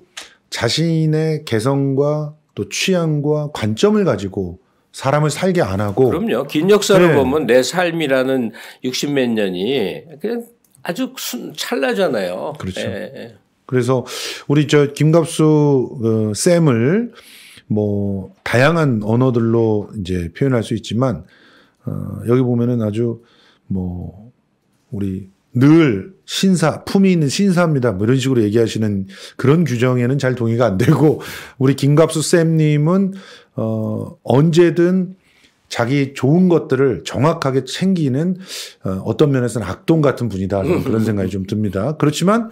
자신의 개성과 또 취향과 관점을 가지고 사람을 살게 안 하고 그럼요. 긴 역사를 네. 보면 내 삶이라는 60 몇 년이 그냥 아주 순, 찰나잖아요. 그렇죠. 네. 그래서 우리 저 김갑수 어, 쌤을 뭐 다양한 언어들로 이제 표현할 수 있지만 어, 여기 보면은 아주 뭐 우리 늘 신사 품이 있는 신사입니다. 뭐 이런 식으로 얘기하시는 그런 규정에는 잘 동의가 안 되고 우리 김갑수 쌤님은 어, 언제든 자기 좋은 것들을 정확하게 챙기는 어, 어떤 면에서는 악동 같은 분이다 그런 생각이 좀 듭니다. 그렇지만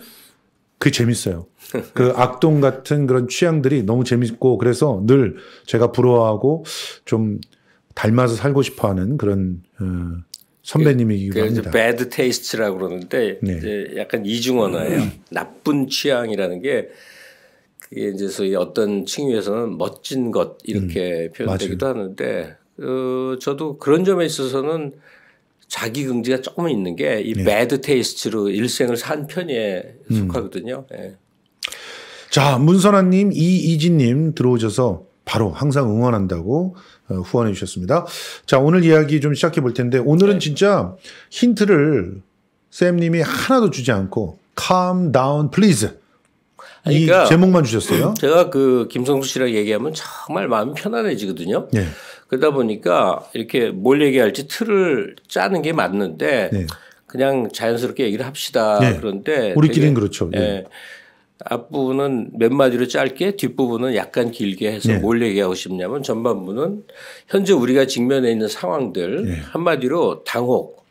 그게 재밌어요. 그 악동 같은 그런 취향들이 너무 재밌고 그래서 늘 제가 부러워하고 좀 닮아서 살고 싶어 하는 그런 어, 선배님이기도 그, 그 합니다. 배드 테이스트라고 그러는데 네. 이제 약간 이중언어예요. 음. 나쁜 취향이라는 게 그게 이제 소위 어떤 층위에서는 멋진 것 이렇게 음. 표현되기도 맞아요. 하는데 어, 저도 그런 점에 있어서는 자기 긍지가 조금 있는 게이 네. 매드 테이스트로 일생을 산 편에 음. 속하거든요. 음. 예. 자, 문선아님, 이이진님 들어오셔서 바로 항상 응원한다고 어, 후원해 주셨습니다. 자, 오늘 이야기 좀 시작해 볼 텐데 오늘은 네. 진짜 힌트를 쌤님이 하나도 주지 않고 calm down please 그러니까 이 제목만 주셨어요. 제가 그 김성수 씨랑 얘기하면 정말 마음이 편안해지거든요. 네. 그러다 보니까 이렇게 뭘 얘기할지 틀을 짜는 게 맞는데 네. 그냥 자연스럽게 얘기를 합시다. 네. 그런데 우리끼리는 그렇죠. 네. 예. 네. 앞부분은 몇 마디로 짧게 뒷부분은 약간 길게 해서 네. 뭘 얘기하고 싶냐면 전반부는 현재 우리가 직면해 있는 상황들 네. 한마디로 당혹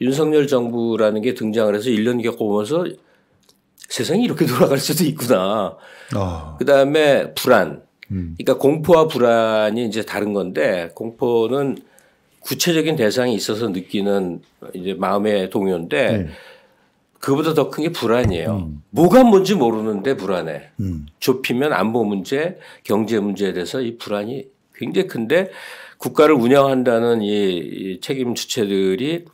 윤석열 정부라는 게 등장을 해서 1년 겪어보면서 세상이 이렇게 돌아갈 수도 있구나. 어. 아. 그 다음에 불안. 음. 그러니까 공포와 불안이 이제 다른 건데 공포는 구체적인 대상이 있어서 느끼는 이제 마음의 동요인데 네. 그보다 더 큰 게 불안이에요. 음. 뭐가 뭔지 모르는데 불안해. 음. 좁히면 안보 문제, 경제 문제에 대해서 이 불안이 굉장히 큰데 국가를 운영한다는 이 책임 주체들이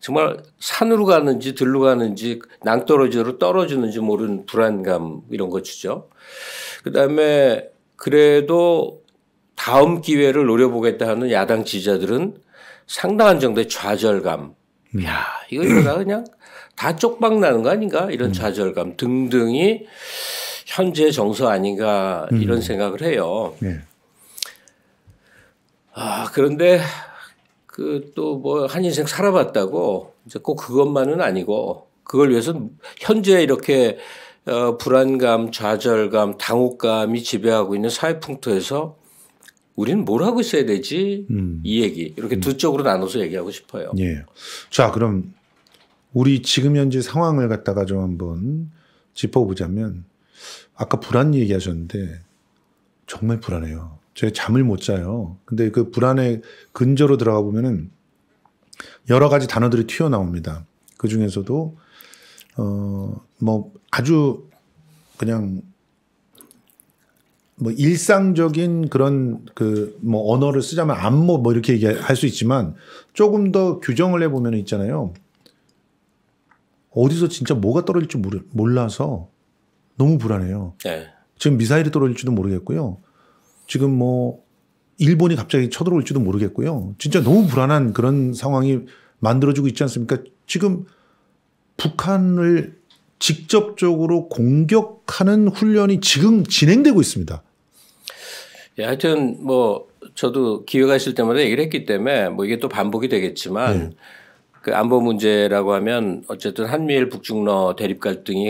정말 산으로 가는지 들로 가는지 낭떠러지로 떨어지는지 모르는 불안감 이런 것이죠 그다음에 그래도 다음 기회를 노려보겠다 하는 야당 지지자들은 상당한 정도의 좌절감. 야, 이거 이거다 음. 그냥 다 쪽박 나는 거 아닌가? 이런 음. 좌절감 등등이 현재 정서 아닌가 이런 음. 생각을 해요. 예. 아, 그런데 그또뭐 한 인생 살아봤다고 이제 꼭 그것만은 아니고 그걸 위해서 현재 이렇게 어, 불안감, 좌절감, 당혹감이 지배하고 있는 사회 풍토에서 우리는 뭘 하고 있어야 되지? 음. 이 얘기. 이렇게 음. 두 쪽으로 나눠서 얘기하고 싶어요. 예. 자, 그럼 우리 지금 현재 상황을 갖다가 좀 한번 짚어보자면 아까 불안 얘기하셨는데 정말 불안해요. 제가 잠을 못 자요. 근데 그 불안의 근저로 들어가 보면은 여러 가지 단어들이 튀어나옵니다. 그 중에서도 어, 뭐 아주 그냥 뭐 일상적인 그런 그 뭐 언어를 쓰자면 안모 뭐 이렇게 얘기할 수 있지만 조금 더 규정을 해보면 있잖아요. 어디서 진짜 뭐가 떨어질지 모르, 몰라서 너무 불안해요. 네. 지금 미사일이 떨어질지도 모르겠고요. 지금 뭐 일본이 갑자기 쳐들어올지도 모르겠고요. 진짜 너무 불안한 그런 상황이 만들어지고 있지 않습니까? 지금 북한을 직접적으로 공격하는 훈련이 지금 진행되고 있습니다. 예, 하여튼 뭐 저도 기회가 있을 때마다 얘기를 했기 때문에 뭐 이게 또 반복이 되겠지만 네. 그 안보 문제라고 하면 어쨌든 한미일 북중러 대립 갈등이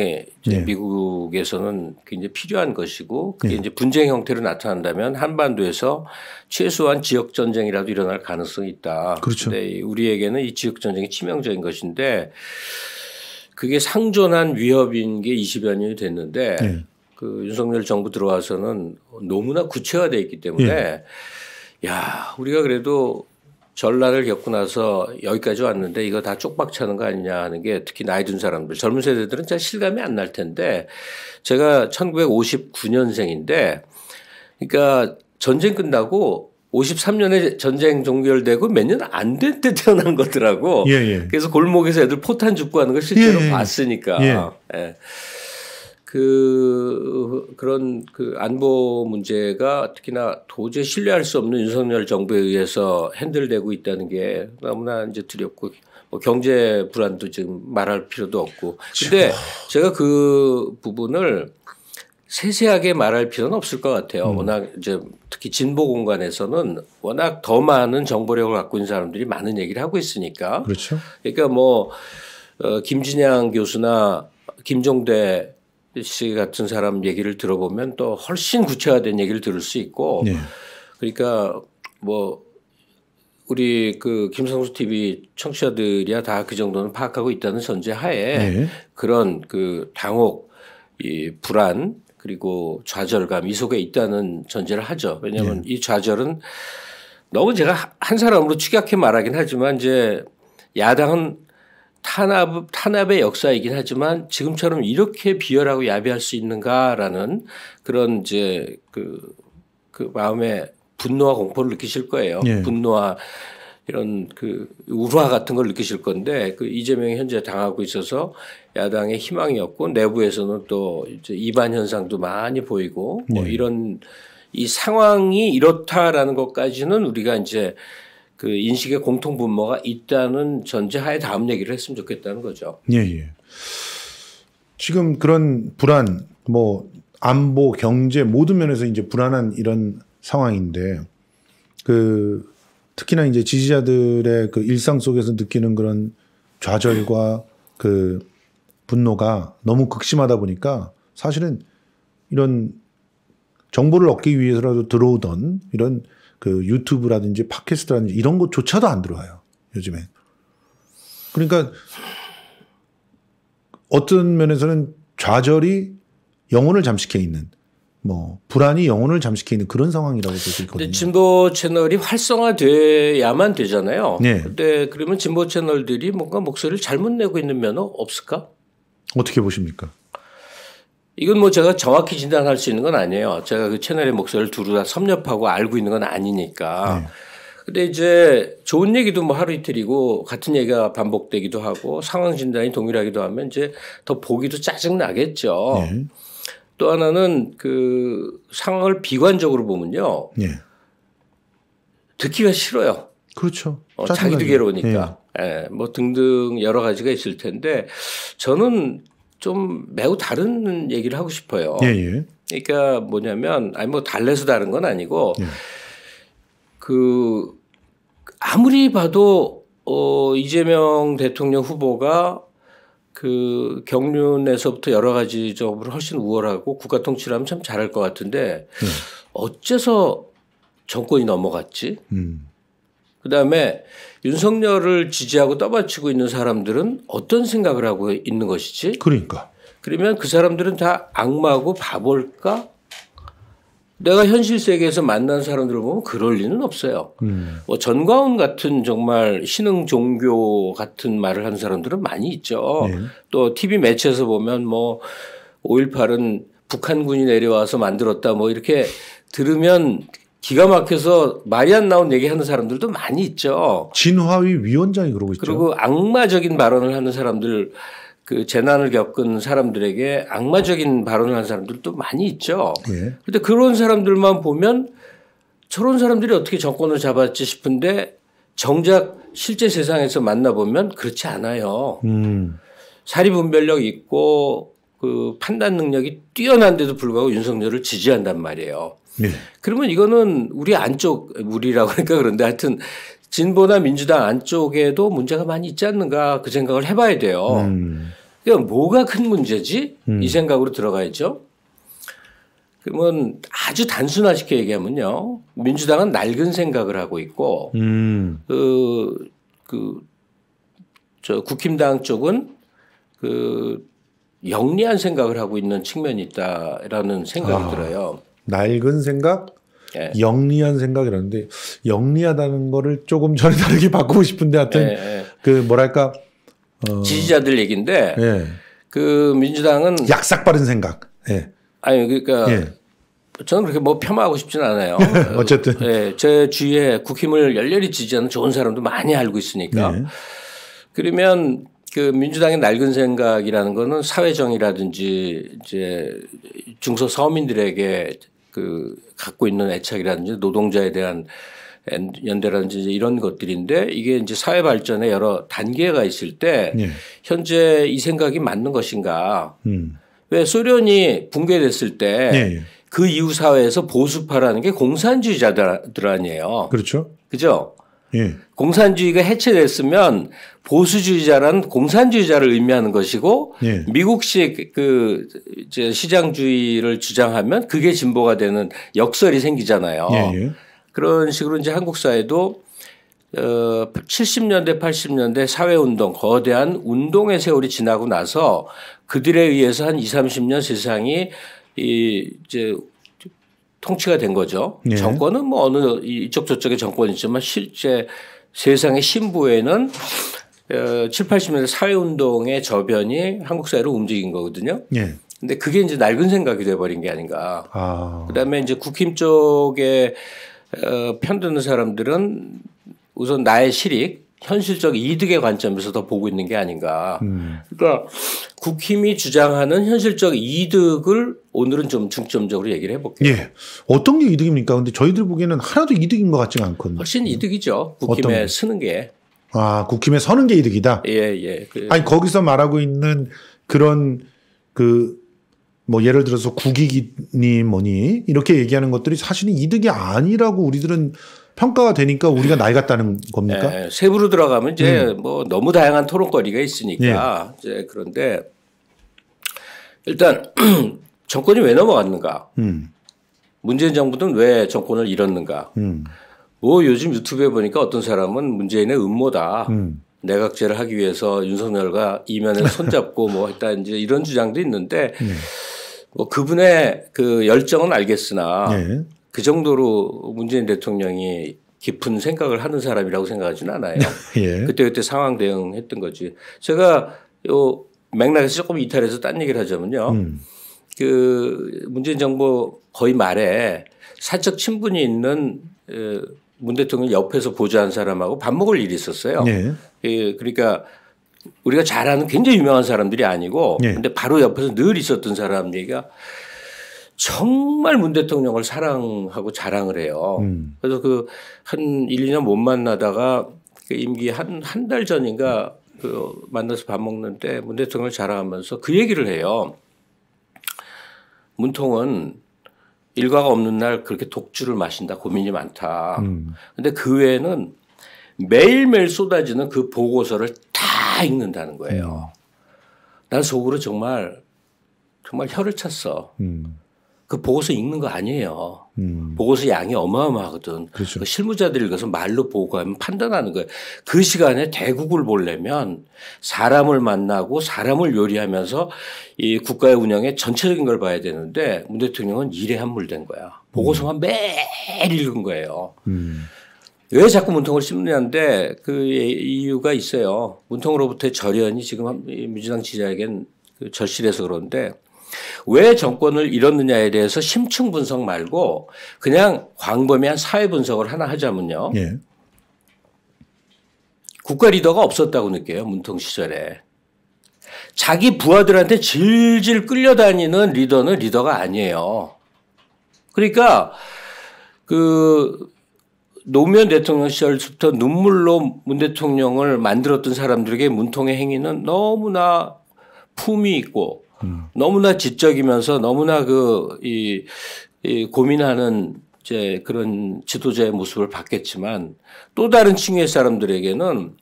네. 미국에서는 굉장히 필요한 것이고 그게 네. 이제 분쟁 형태로 나타난다면 한반도에서 최소한 지역 전쟁이라도 일어날 가능성이 있다. 그렇죠. 근데 우리에게는 이 지역 전쟁이 치명적인 것인데 그게 상존한 위협인 게 20여 년이 됐는데 네. 그 윤석열 정부 들어와서는 너무나 구체화돼 있기 때문에 네. 야 우리가 그래도 전란을 겪고 나서 여기까지 왔는데 이거 다 쪽박 차는 거 아니냐 하는 게 특히 나이 든 사람들 젊은 세대들은 잘 실감이 안 날 텐데 제가 1959년생인데 그러니까 전쟁 끝나고 53년에 전쟁 종결되고 몇 년 안 된 때 태어난 거더라고. 예, 예. 그래서 골목에서 애들 포탄 죽고 하는 걸 실제로 예, 예, 예. 봤으니까. 예. 예. 그 그런 그 안보 문제가 특히나 도저히 신뢰할 수 없는 윤석열 정부에 의해서 핸들되고 있다는 게 너무나 이제 두렵고 뭐 경제 불안도 지금 말할 필요도 없고. 근데 그렇죠. 제가 그 부분을 세세하게 말할 필요는 없을 것 같아요. 음. 워낙 이제 특히 진보 공간에서는 워낙 더 많은 정보력을 갖고 있는 사람들이 많은 얘기를 하고 있으니까. 그렇죠. 그러니까 뭐 어, 김진양 교수나 김종대 씨 같은 사람 얘기를 들어보면 또 훨씬 구체화된 얘기를 들을 수 있고. 네. 그러니까 뭐 우리 그 김성수 TV 청취자들이야 다 그 정도는 파악하고 있다는 전제하에 네. 그런 그 당혹 이 불안 그리고 좌절감 이 속에 있다는 전제를 하죠. 왜냐하면 예. 이 좌절은 너무 제가 한 사람으로 축약해 말하긴 하지만 이제 야당은 탄압, 탄압의 역사이긴 하지만 지금처럼 이렇게 비열하고 야비할 수 있는가라는 그런 이제 그, 그 마음에 분노와 공포를 느끼실 거예요. 예. 분노와 이런 그우루와 같은 걸 느끼실 건데 그 이재명이 현재 당하고 있어서 야당의 희망이었고 내부에서는 또 이반 현상도 많이 보이고 뭐 네. 이런 이 상황이 이렇다라는 것까지는 우리가 이제 그 인식의 공통 분모가 있다는 전제하에 다음 얘기를 했으면 좋겠다는 거죠. 예, 예. 지금 그런 불안, 뭐 안보, 경제 모든 면에서 이제 불안한 이런 상황인데 그 특히나 이제 지지자들의 그 일상 속에서 느끼는 그런 좌절과 그 분노가 너무 극심하다 보니까 사실은 이런 정보를 얻기 위해서라도 들어오던 이런 그 유튜브라든지 팟캐스트라든지 이런 것조차도 안 들어와요. 요즘에 그러니까 어떤 면에서는 좌절이 영혼을 잠식해 있는 뭐 불안이 영혼을 잠식해 있는 그런 상황이라고 볼 수 있거든요. 진보 채널이 활성화돼야만 되잖아요. 네. 근데 그러면 진보 채널들이 뭔가 목소리를 잘못 내고 있는 면은 없을까? 어떻게 보십니까? 이건 뭐 제가 정확히 진단할 수 있는 건 아니에요. 제가 그 채널의 목소리를 두루 다 섭렵하고 알고 있는 건 아니니까. 네. 근데 이제 좋은 얘기도 뭐 하루 이틀이고 같은 얘기가 반복되기도 하고 상황 진단이 동일하기도 하면 이제 더 보기도 짜증 나겠죠. 네. 또 하나는 그 상황을 비관적으로 보면요. 네. 듣기가 싫어요. 그렇죠. 어, 자기도 괴로우니까. 네. 예, 뭐 등등 여러 가지가 있을 텐데 저는 좀 매우 다른 얘기를 하고 싶어요. 예, 예. 그러니까 뭐냐면 아니 뭐 달래서 다른 건 아니고 예. 그 아무리 봐도 어 이재명 대통령 후보가 그 경륜에서부터 여러 가지 적으로 훨씬 우월하고 국가 통치를 하면 참 잘할 것 같은데 예. 어째서 정권이 넘어갔지? 음. 그 다음에 윤석열을 지지하고 떠받치고 있는 사람들은 어떤 생각을 하고 있는 것이지? 그러니까. 그러면 그 사람들은 다 악마고 바볼까? 내가 현실 세계에서 만난 사람들을 보면 그럴 리는 없어요. 음. 뭐 전광훈 같은 정말 신흥 종교 같은 말을 한 사람들은 많이 있죠. 네. 또 TV 매체에서 보면 뭐 5.18은 북한군이 내려와서 만들었다 뭐 이렇게 들으면 기가 막혀서 말이 안 나온 얘기하는 사람들도 많이 있죠. 진화위 위원장이 그러고 있죠. 그리고 악마적인 발언을 하는 사람들 그 재난을 겪은 사람들에게 악마적인 발언을 한 사람들도 많이 있죠. 예. 그런데 그런 사람들만 보면 저런 사람들이 어떻게 정권을 잡았지 싶은데 정작 실제 세상에서 만나보면 그렇지 않아요. 음. 사리분별력 있고 그 판단 능력이 뛰어난데도 불구하고 윤석열을 지지한단 말이에요. 네. 그러면 이거는 우리 안쪽 우리라고 하니까 그런데 하여튼 진보나 민주당 안쪽에도 문제가 많이 있지 않는가 그 생각을 해봐야 돼요. 음. 그러니까 뭐가 큰 문제지? 음. 이 생각으로 들어가야죠. 그러면 아주 단순화시켜 얘기하면요. 민주당은 낡은 생각을 하고 있고, 음. 그, 그, 저 국힘당 쪽은 그 영리한 생각을 하고 있는 측면이 있다라는 생각이 아. 들어요. 낡은 생각, 예. 영리한 생각이라는데 영리하다는 거를 조금 전에 다르게 바꾸고 싶은데 하여튼 예. 예. 그 뭐랄까 어... 지지자들 얘기인데 예. 그 민주당은 약삭 빠른 생각. 예. 아니 그러니까 예. 저는 그렇게 뭐 폄하하고 싶지는 않아요. 어쨌든 예, 제 주위에 국힘을 열렬히 지지하는 좋은 사람도 많이 알고 있으니까 네. 그러면 그 민주당의 낡은 생각이라는 거는 사회정의라든지 이제 중소 서민들에게 그 갖고 있는 애착이라든지 노동자에 대한 연대라든지 이런 것들인데 이게 이제 사회 발전의 여러 단계가 있을 때 예. 현재 이 생각이 맞는 것인가? 음. 왜 소련이 붕괴됐을 때 예. 예. 그 이후 사회에서 보수파라는 게 공산주의자들 아, 아니에요. 그렇죠. 그죠? 예. 공산주의가 해체됐으면 보수주의자란 공산주의자를 의미하는 것이고 예. 미국식 그 시장주의를 주장하면 그게 진보가 되는 역설이 생기잖아요. 예예. 예. 그런 식으로 이제 한국 사회도 어 70년대 80년대 사회운동 거대한 운동의 세월이 지나고 나서 그들에 의해서 한 2, 30년 세상이 이 이제 통치가 된 거죠. 네. 정권은 뭐 어느 이쪽 저쪽의 정권이 지만 실제 세상의 신부에는 7, 어, 80년대 사회운동의 저변이 한국 사회로 움직인 거거든요. 네. 근데 그게 이제 낡은 생각이 돼버린 게 아닌가. 아. 그다음에 이제 국힘 쪽에 어, 편드는 사람들은 우선 나의 실익 현실적 이득의 관점에서 더 보고 있는 게 아닌가. 음. 그러니까 국힘이 주장하는 현실적 이득을 오늘은 좀 중점적으로 얘기를 해볼게요. 예. 어떤 게 이득입니까? 근데 저희들 보기에는 하나도 이득인 것같지는 않거든요. 훨씬 이득이죠. 국힘에 쓰는 게. 아, 국힘에 서는 게 이득이다? 예, 예. 그... 아니, 거기서 말하고 있는 그런 그 뭐 예를 들어서 국익이니 뭐니 이렇게 얘기하는 것들이 사실은 이득이 아니라고 우리들은 평가가 되니까 우리가 나이 같다는 겁니까? 네, 세부로 들어가면 이제 음. 뭐 너무 다양한 토론거리가 있으니까 네. 이제 그런데 일단 정권이 왜 넘어갔는가? 음. 문재인 정부는 왜 정권을 잃었는가? 음. 뭐 요즘 유튜브에 보니까 어떤 사람은 문재인의 음모다. 음. 내각제를 하기 위해서 윤석열과 이면에 손잡고 뭐 했다 이제 이런 주장도 있는데 예. 뭐 그분의 그 열정은 알겠으나 네. 그 정도로 문재인 대통령이 깊은 생각을 하는 사람이라고 생각하지는 않아요. 예. 그때 그때 상황 대응했던 거지. 제가 요 맥락에서 조금 이탈해서 딴 얘기를 하자면요. 음. 그 문재인 정부 거의 말에 사적 친분이 있는 문 대통령 옆에서 보좌한 사람하고 밥 먹을 일이 있었어요. 예. 예 그러니까 우리가 잘 아는 굉장히 유명한 사람들이 아니고 예. 근데 바로 옆에서 늘 있었던 사람 얘기가 정말 문 대통령을 사랑하고 자랑을 해요. 음. 그래서 그한 1, 2년 못 만나다가 그 임기 한, 한 달 전인가 그 만나서 밥 먹는데 문 대통령을 자랑하면서 그 얘기를 해요. 문통은 일과가 없는 날 그렇게 독주를 마신다 고민이 많다. 음. 근데 그 외에는 매일매일 쏟아지는 그 보고서를 다 읽는다는 거예요. 음. 난 속으로 정말 정말 혀를 찼어. 음. 그 보고서 읽는 거 아니에요. 음. 보고서 양이 어마어마하거든. 그렇죠. 그 실무자들이 읽어서 말로 보고하면 판단하는 거예요. 그 시간에 대국을 보려면 사람을 만나고 사람을 요리하면서 이 국가의 운영에 전체적인 걸 봐야 되는데 문 대통령은 일에 함몰된 거야. 보고서만 음. 매일 읽은 거예요. 음. 왜 자꾸 문통을 씹느냐인데 그 이유가 있어요. 문통으로부터의 절연이 지금 민주당 지지자에겐 그 절실해서 그런데 왜 정권을 잃었느냐에 대해서 심층 분석 말고 그냥 광범위한 사회 분석을 하나 하자면요. 예. 국가 리더가 없었다고 느껴요. 문통 시절에. 자기 부하들한테 질질 끌려다니는 리더는 리더가 아니에요. 그러니까 그 노무현 대통령 시절부터 눈물로 문 대통령을 만들었던 사람들에게 문통의 행위는 너무나 품위 있고 음. 너무나 지적이면서 너무나 그이 이 고민하는 이제 그런 지도자의 모습을 봤겠지만 또 다른 층의 사람들에게는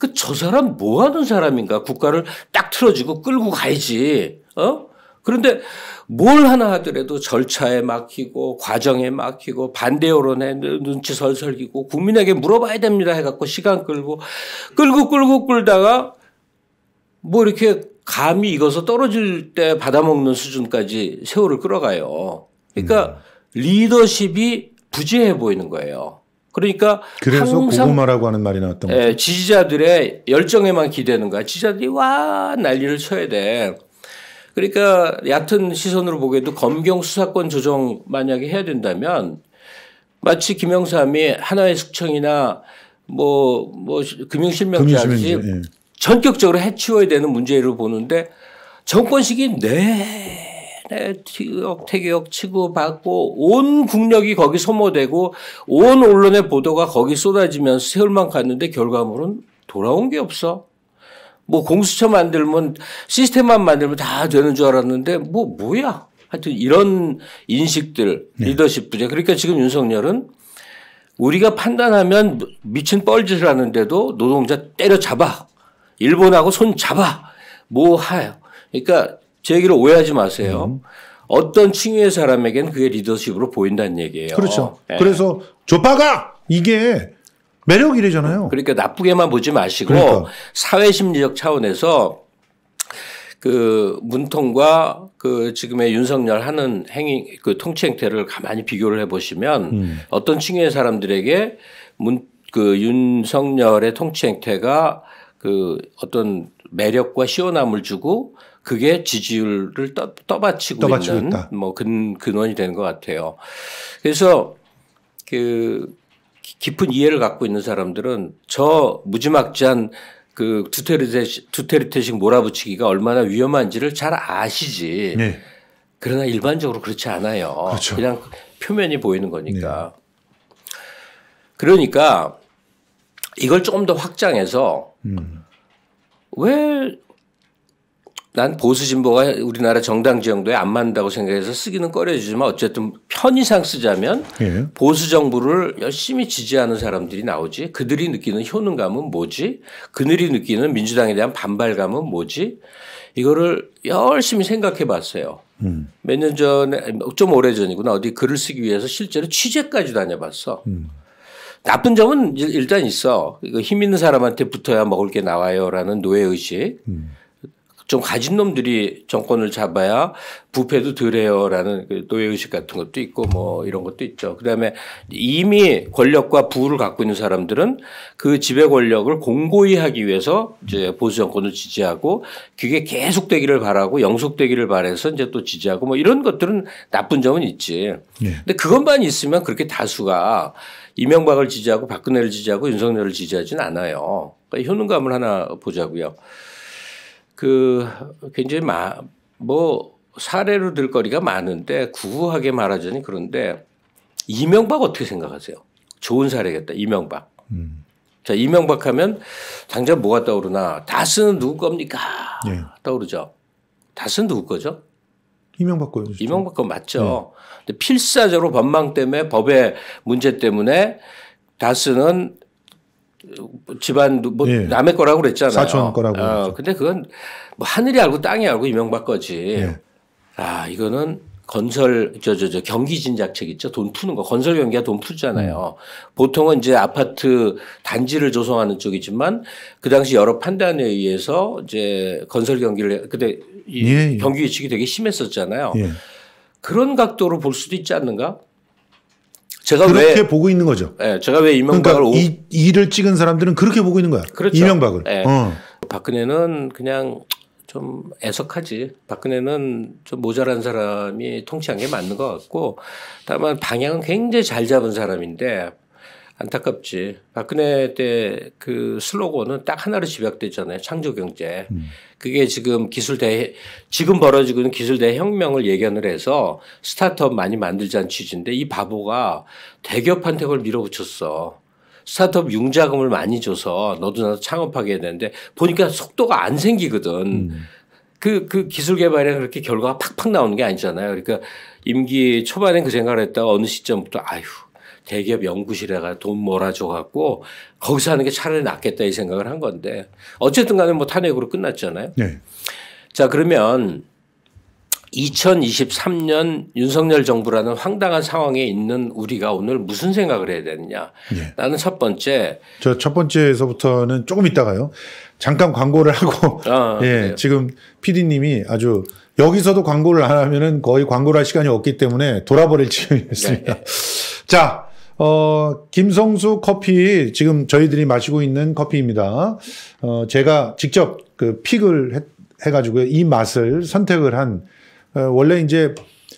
그 저 사람 뭐 하는 사람인가 국가를 딱 틀어지고 끌고 가야지 어 그런데 뭘 하나 하더라도 절차에 막히고 과정에 막히고 반대 여론에 눈치 설설기고 국민에게 물어봐야 됩니다 해갖고 시간 끌고 끌고 끌고 끌다가 뭐 이렇게 감이 익어서 떨어질 때 받아먹는 수준까지 세월을 끌어가요. 그러니까 음. 리더십이 부재해 보이는 거예요. 그러니까 그래서 고구마라고 하는 말이 나왔던 예, 거죠. 예, 지지자들의 열정에만 기대는 거야. 지지자들이 와 난리를 쳐야 돼. 그러니까 얕은 시선으로 보기에도 검경 수사권 조정 만약에 해야 된다면 마치 김영삼이 하나의 숙청이나 뭐뭐 금융실명제하지 예. 전격적으로 해치워야 되는 문제로 보는데 정권 시기 내내 티격 태격 치고받고 온 국력이 거기 소모되고 온 언론의 보도가 거기 쏟아지면서 세월만 갔는데 결과물은 돌아온 게 없어. 뭐 공수처 만들면 시스템만 만들면 다 되는 줄 알았는데 뭐 뭐야. 하여튼 이런 인식들 네. 리더십 부재. 그러니까 지금 윤석열은 우리가 판단하면 미친 뻘짓을 하는데도 노동자 때려잡아. 일본하고 손 잡아 뭐 하요. 그러니까 제 얘기를 오해하지 마세요. 음. 어떤 층위의 사람에겐 그게 리더십으로 보인다는 얘기예요. 그렇죠. 네. 그래서 조파가 이게 매력이래잖아요. 그러니까 나쁘게만 보지 마시고 그러니까. 사회 심리적 차원에서 그 문통과 그 지금의 윤석열 하는 행위 그 통치 행태를 가만히 비교를 해 보시면 음. 어떤 층위의 사람들에게 문 그 윤석열의 통치 행태가 그 어떤 매력과 시원함을 주고 그게 지지율을 떠, 떠받치고, 떠받치고 있는 있다. 뭐 근, 근원이 되는 것 같아요. 그래서 그 깊은 이해를 갖고 있는 사람들은 저 무지막지한 그 두테르테식, 두테르테식 몰아붙이기가 얼마나 위험한지를 잘 아시지. 네. 그러나 일반적으로 그렇지 않아요. 그렇죠. 그냥 표면이 보이는 거니까. 네. 그러니까 이걸 조금 더 확장해서 음. 왜난 보수 진보가 우리나라 정당 지형도에 안 맞는다고 생각해서 쓰기는 꺼려지지만 어쨌든 편의상 쓰자면 예. 보수 정부를 열심히 지지하는 사람들이 나오지 그들이 느끼는 효능감은 뭐지 그들이 느끼는 민주당에 대한 반발감은 뭐지 이거를 열심히 생각해 봤어요. 음. 몇년 전에 좀 오래 전이구나 어디 글을 쓰기 위해서 실제로 취재까지 다녀봤어. 음. 나쁜 점은 일단 있어. 힘 있는 사람한테 붙어야 먹을 게 나와요라는 노예의식. 음. 좀 가진 놈들이 정권을 잡아야 부패도 덜 해요라는 그 노예의식 같은 것도 있고 뭐 이런 것도 있죠. 그 다음에 이미 권력과 부를 갖고 있는 사람들은 그 지배 권력을 공고히 하기 위해서 이제 보수 정권을 지지하고 그게 계속되기를 바라고 영속되기를 바래서 이제 또 지지하고 뭐 이런 것들은 나쁜 점은 있지. 네. 근데 그것만 있으면 그렇게 다수가 이명박을 지지하고 박근혜를 지지하고 윤석열을 지지하진 않아요. 그러니까 효능감을 하나 보자고요. 그 굉장히 마, 뭐 사례로 들 거리가 많은데 구구하게 말하자니 그런데 이명박 어떻게 생각하세요? 좋은 사례겠다. 이명박. 음. 자, 이명박 하면 당장 뭐가 떠오르나? 다스는 누구 겁니까? 예. 떠오르죠. 다스는 누구 거죠? 이명박 거죠. 이명박 거 맞죠. 예. 필사적으로 법망 때문에 법의 문제 때문에 다스는 집안 뭐 예. 남의 거라고 그랬잖아요. 사촌 거라고. 어, 근데 그건 뭐 하늘이 알고 땅이 알고 이명박 거지. 예. 아 이거는 건설 저저저 경기 진작책 있죠. 돈 푸는 거. 건설 경기가 돈 푸잖아요. 음. 보통은 이제 아파트 단지를 조성하는 쪽이지만 그 당시 여러 판단에 의해서 이제 건설 경기를 그때 이 예, 예. 경기 위축이 되게 심했었잖아요. 예. 그런 각도로 볼 수도 있지 않는가? 제가 그렇게 왜, 보고 있는 거죠. 예, 제가 왜 이명박을 그러니까 이, 이를 찍은 사람들은 그렇게 보고 있는 거야. 그렇죠. 이명박을. 예. 어. 박근혜는 그냥 좀 애석하지. 박근혜는 좀 모자란 사람이 통치한 게 맞는 것 같고, 다만 방향은 굉장히 잘 잡은 사람인데 안타깝지. 박근혜 때 그 슬로건은 딱 하나로 집약되잖아요. 창조경제. 음. 그게 지금 기술대 지금 벌어지고 있는 기술대 혁명을 예견을 해서 스타트업 많이 만들자는 취지인데 이 바보가 대기업한테 그걸 밀어붙였어. 스타트업 융자금을 많이 줘서 너도 나도 창업하게 되는데 보니까 속도가 안 생기거든. 음. 그, 그 기술 개발에 그렇게 결과가 팍팍 나오는 게 아니잖아요. 그러니까 임기 초반엔 그 생각을 했다가 어느 시점부터 아휴 대기업 연구실에 가 돈 몰아줘 갖고 거기서 하는 게 차라리 낫겠다 이 생각을 한 건데 어쨌든 간에 뭐 탄핵으로 끝났잖아요. 네. 자, 그러면 2023년 윤석열 정부라는 황당한 상황에 있는 우리가 오늘 무슨 생각을 해야 되느냐. 예. 나는 첫 번째. 저 첫 번째에서부터는 조금 있다가요. 잠깐 광고를 하고. 아, 예. 그 지금 PD님이 아주 여기서도 광고를 안 하면은 거의 광고를 할 시간이 없기 때문에 돌아버릴 지경이었습니다. 네. 자, 어, 김성수 커피 지금 저희들이 마시고 있는 커피입니다. 어, 제가 직접 그 픽을 해, 가지고이 맛을 선택을 한, 어, 원래 이제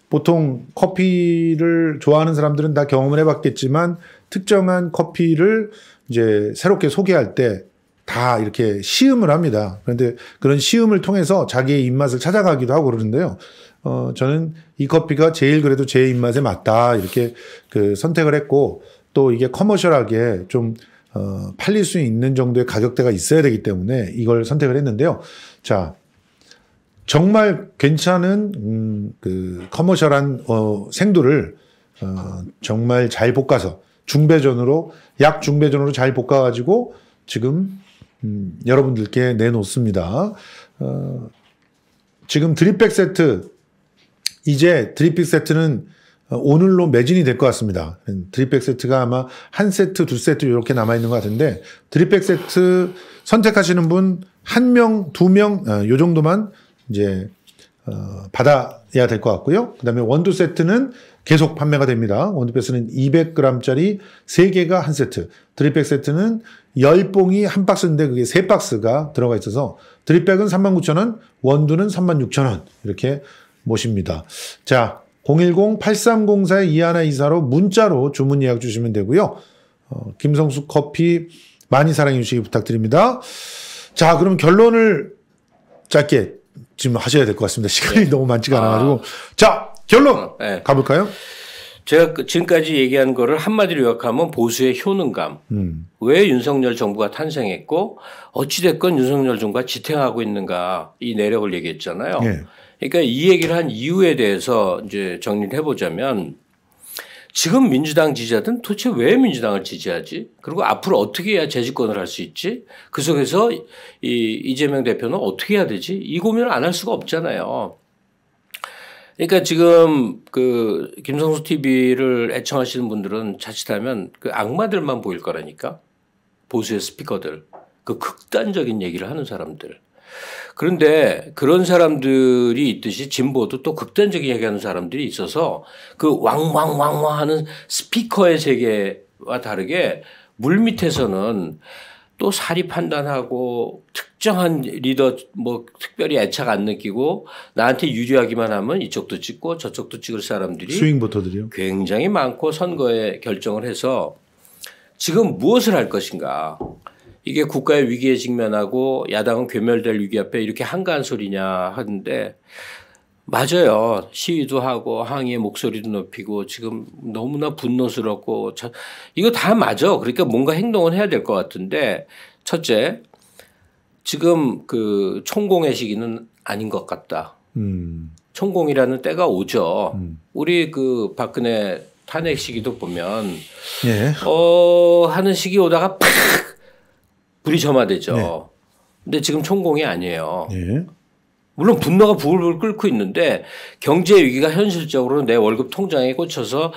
보통 커피를 좋아하는 사람들은 다 경험을 해봤겠지만 특정한 커피를 이제 새롭게 소개할 때 다 이렇게 시음을 합니다. 그런데 그런 시음을 통해서 자기의 입맛을 찾아가기도 하고 그러는데요. 어, 저는 이 커피가 제일 그래도 제 입맛에 맞다. 이렇게 그 선택을 했고 또 이게 커머셜하게 좀 어, 팔릴 수 있는 정도의 가격대가 있어야 되기 때문에 이걸 선택을 했는데요. 자, 정말 괜찮은 음, 그 커머셜한 어, 생두를 어, 정말 잘 볶아서 중배전으로 약 중배전으로 잘 볶아가지고 지금 음, 여러분들께 내놓습니다. 어, 지금 드립백 세트 이제 드립백 세트는 어, 오늘로 매진이 될 것 같습니다. 드립백 세트가 아마 한 세트, 두 세트 이렇게 남아있는 것 같은데 드립백 세트 선택하시는 분 한 명, 두 명, 어, 요 정도만 이제 어, 받아야 될 것 같고요. 그 다음에 원두 세트는 계속 판매가 됩니다. 원두 패스는 200g짜리 3개가 한 세트, 드립백 세트는 10봉이 한 박스인데 그게 3박스가 들어가 있어서 드립백은 39,000원, 원두는 36,000원 이렇게 모십니다. 자, 010-8304-2124로 문자로 주문 예약 주시면 되고요. 어, 김성수 커피 많이 사랑해 주시기 부탁드립니다. 자, 그럼 결론을 짧게 지금 하셔야 될 것 같습니다. 시간이 네. 너무 많지가 아. 않아가지고. 자, 결론! 어, 네. 가볼까요? 제가 그 지금까지 얘기한 거를 한마디로 요약하면 보수의 효능감. 음. 왜 윤석열 정부가 탄생했고 어찌됐건 윤석열 정부가 지탱하고 있는가 이 내력을 얘기했잖아요. 네. 그러니까 이 얘기를 한 이유에 대해서 이제 정리를 해보자면 지금 민주당 지지자들은 도대체 왜 민주당을 지지하지? 그리고 앞으로 어떻게 해야 재집권을 할 수 있지? 그 속에서 이 이재명 대표는 어떻게 해야 되지? 이 고민을 안 할 수가 없잖아요. 그러니까 지금 그 김성수 TV를 애청하시는 분들은 자칫하면 그 악마들만 보일 거라니까 보수의 스피커들 그 극단적인 얘기를 하는 사람들 그런데 그런 사람들이 있듯이 진보도 또 극단적인 얘기하는 사람들이 있어서 그 왕왕왕왕 하는 스피커의 세계와 다르게 물밑에서는 또 사리 판단하고 특정한 리더 뭐 특별히 애착 안 느끼고 나한테 유리하기만 하면 이쪽도 찍고 저쪽도 찍을 사람들이 스윙부터들이요. 굉장히 많고 선거에 결정을 해서 지금 무엇을 할 것인가 이게 국가의 위기에 직면하고 야당은 괴멸될 위기 앞에 이렇게 한가한 소리냐 하는데 맞아요. 시위도 하고 항의의 목소리도 높이고 지금 너무나 분노스럽고 저, 이거 다 맞아. 그러니까 뭔가 행동을 해야 될 것 같은데 첫째 지금 그 총공의 시기는 아닌 것 같다. 음. 총공이라는 때가 오죠. 음. 우리 그 박근혜 탄핵 시기도 보면 예. 어 하는 시기 오다가 팍 불이 점화되죠. 그런데 지금 총공이 아니에요. 네. 물론 분노가 부글부글 끓고 있는데 경제 위기가 현실적으로 내 월급 통장에 꽂혀서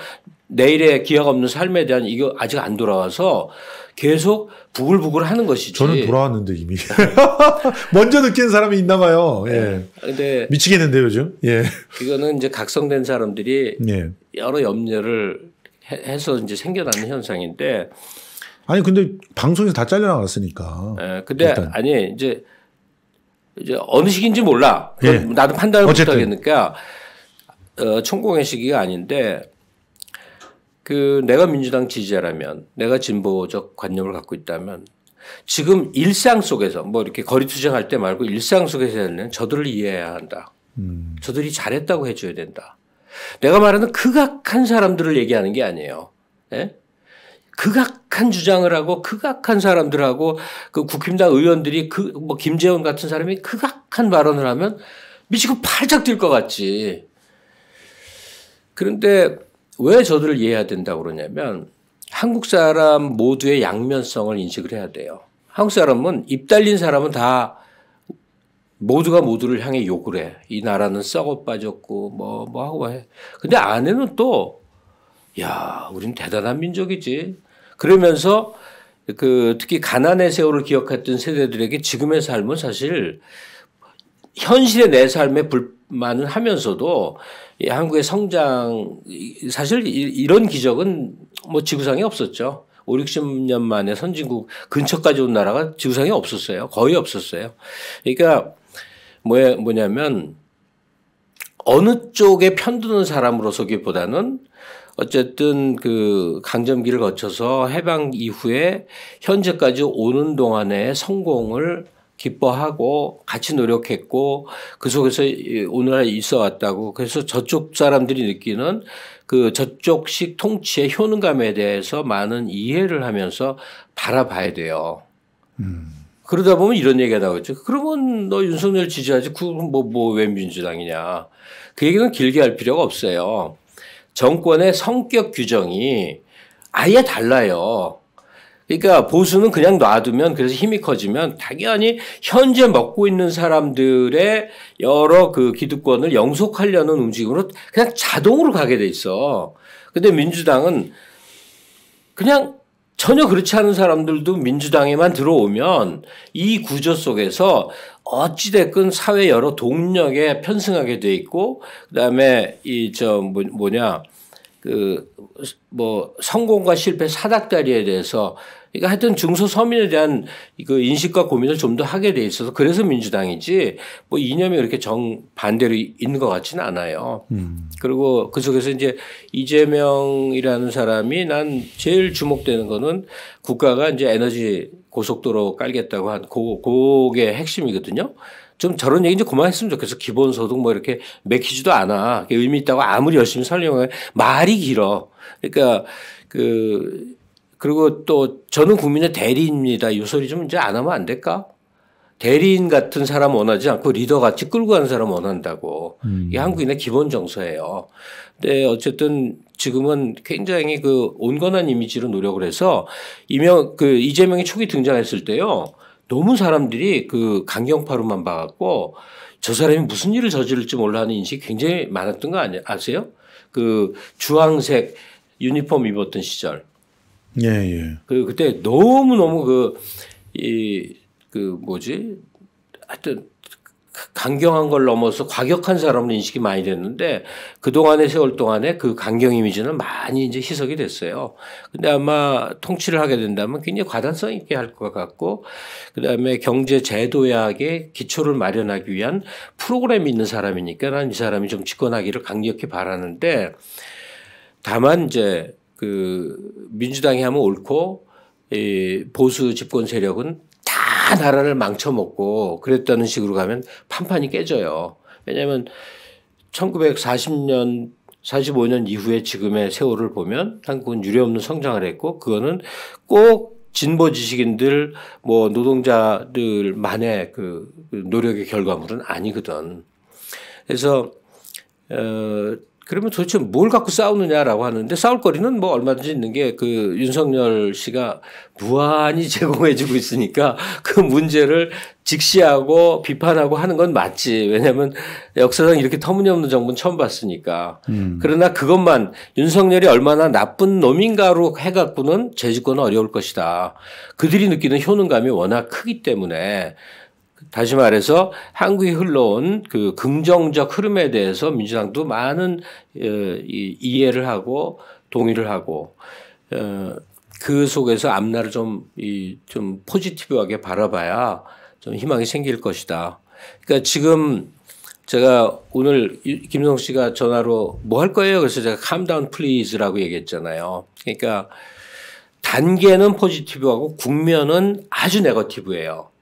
내일의 기약 없는 삶에 대한 이거 아직 안 돌아와서 계속 부글부글 하는 것이죠 저는 돌아왔는데 이미. 먼저 느낀 사람이 있나 봐요. 예. 아, 근데 미치겠는데 요즘. 예. 이거는 이제 각성된 사람들이 예. 여러 염려를 해서 이제 생겨나는 현상인데 아니 근데 방송에서 다 잘려나갔으니까. 예, 근데 일단. 아니 이제 이제 어느 시기인지 몰라. 예. 나도 판단을 못 하겠으니까 어, 총공의 시기가 아닌데 그 내가 민주당 지지자라면 내가 진보적 관념을 갖고 있다면 지금 일상 속에서 뭐 이렇게 거리 투쟁할 때 말고 일상 속에서는 저들을 이해해야 한다. 음. 저들이 잘했다고 해줘야 된다. 내가 말하는 극악한 사람들을 얘기하는 게 아니에요. 예? 극악한 주장을 하고 극악한 사람들하고 그 국힘당 의원들이 그 뭐 김재원 같은 사람이 극악한 발언을 하면 미치고 팔짝 뛸 것 같지. 그런데 왜 저들을 이해해야 된다고 그러냐면 한국 사람 모두의 양면성을 인식을 해야 돼요. 한국 사람은 입 달린 사람은 다 모두가 모두를 향해 욕을 해. 이 나라는 썩어 빠졌고 뭐 뭐 하고 해. 근데 안에는 또 야, 우린 대단한 민족이지. 그러면서 그 특히 가난의 세월을 기억했던 세대들에게 지금의 삶은 사실 현실의 내 삶에 불만을 하면서도 한국의 성장 사실 이런 기적은 뭐 지구상에 없었죠. 5, 60년 만에 선진국 근처까지 온 나라가 지구상에 없었어요. 거의 없었어요. 그러니까 뭐, 뭐냐면 어느 쪽에 편드는 사람으로서기보다는 어쨌든 그 강점기를 거쳐서 해방 이후에 현재까지 오는 동안에 성공을 기뻐하고 같이 노력했고 그 속에서 오늘날 있어 왔다고 그래서 저쪽 사람들이 느끼는 그 저쪽식 통치의 효능감에 대해서 많은 이해를 하면서 바라봐야 돼요. 음. 그러다 보면 이런 얘기가 나오죠. 그러면 너 윤석열 지지하지? 그 뭐뭐 왜 민주당이냐? 그 얘기는 길게 할 필요가 없어요. 정권의 성격 규정이 아예 달라요. 그러니까 보수는 그냥 놔두면 그래서 힘이 커지면 당연히 현재 먹고 있는 사람들의 여러 그 기득권을 영속하려는 움직임으로 그냥 자동으로 가게 돼 있어. 근데 민주당은 그냥 전혀 그렇지 않은 사람들도 민주당에만 들어오면 이 구조 속에서 어찌됐건 사회 여러 동력에 편승하게 돼 있고 그다음에 이저 뭐, 뭐냐 그 뭐 성공과 실패 사닥다리에 대해서 그러니까 하여튼 중소서민에 대한 그 인식과 고민을 좀 더 하게 돼 있어서 그래서 민주당이지 뭐 이념이 그렇게 정반대로 있는 것 같지는 않아요. 음. 그리고 그 속에서 이제 이재명이라는 사람이 난 제일 주목되는 거는 국가가 이제 에너지 고속도로 깔겠다고 한 고, 그게 핵심이거든요. 좀 저런 얘기 이제 그만했으면 좋겠어. 기본소득 뭐 이렇게 맥히지도 않아. 의미 있다고 아무리 열심히 설명해. 말이 길어. 그러니까 그 그리고 또 저는 국민의 대리입니다이 소리 좀 이제 안 하면 안 될까? 대리인 같은 사람 원하지 않고 리더 같이 끌고 가는 사람 원한다고. 음. 이게 한국인의 기본 정서예요. 근데 어쨌든 지금은 굉장히 그 온건한 이미지로 노력을 해서 이명 그 이재명이 초기 등장했을 때요. 너무 사람들이 그 강경파로만 봐갖고 저 사람이 무슨 일을 저지를지 몰라하는 인식이 굉장히 많았던 거 아니, 아세요? 그 주황색 유니폼 입었던 시절. 예, 예. 그 그때 너무 너무 그 이 그 뭐지 하여튼 강경한 걸 넘어서 과격한 사람으로 인식이 많이 됐는데 그동안의 세월 동안에 그 강경 이미지는 많이 이제 희석이 됐어요. 근데 아마 통치를 하게 된다면 굉장히 과단성 있게 할 것 같고 그다음에 경제 제도약의 기초를 마련하기 위한 프로그램이 있는 사람이니까 난이 사람이 좀 집권하기를 강력히 바라는데 다만 이제 그 민주당이 하면 옳고 이 보수 집권 세력은 다 나라를 망쳐먹고 그랬다는 식으로 가면 판판이 깨져요. 왜냐하면 1940년 45년 이후에 지금의 세월을 보면 한국은 유례없는 성장을 했고 그거는 꼭 진보 지식인들 뭐 노동자들만의 그 노력의 결과물은 아니거든. 그래서 어 그러면 도대체 뭘 갖고 싸우느냐라고 하는데 싸울 거리는 뭐 얼마든지 있는 게 그 윤석열 씨가 무한히 제공해주고 있으니까 그 문제를 직시하고 비판하고 하는 건 맞지. 왜냐하면 역사상 이렇게 터무니없는 정부는 처음 봤으니까. 음. 그러나 그것만 윤석열이 얼마나 나쁜 놈인가로 해갖고는 재집권은 어려울 것이다. 그들이 느끼는 효능감이 워낙 크기 때문에 다시 말해서 한국이 흘러온 그 긍정적 흐름에 대해서 민주당도 많은 어, 이해를 하고 동의를 하고 어, 그 속에서 앞날을 좀, 이, 좀 포지티브하게 바라봐야 좀 희망이 생길 것이다. 그러니까 지금 제가 오늘 김성 씨가 전화로 뭐 할 거예요? 그래서 제가 캄다운 플리즈라고 얘기했잖아요. 그러니까 단계는 포지티브하고 국면은 아주 네거티브예요.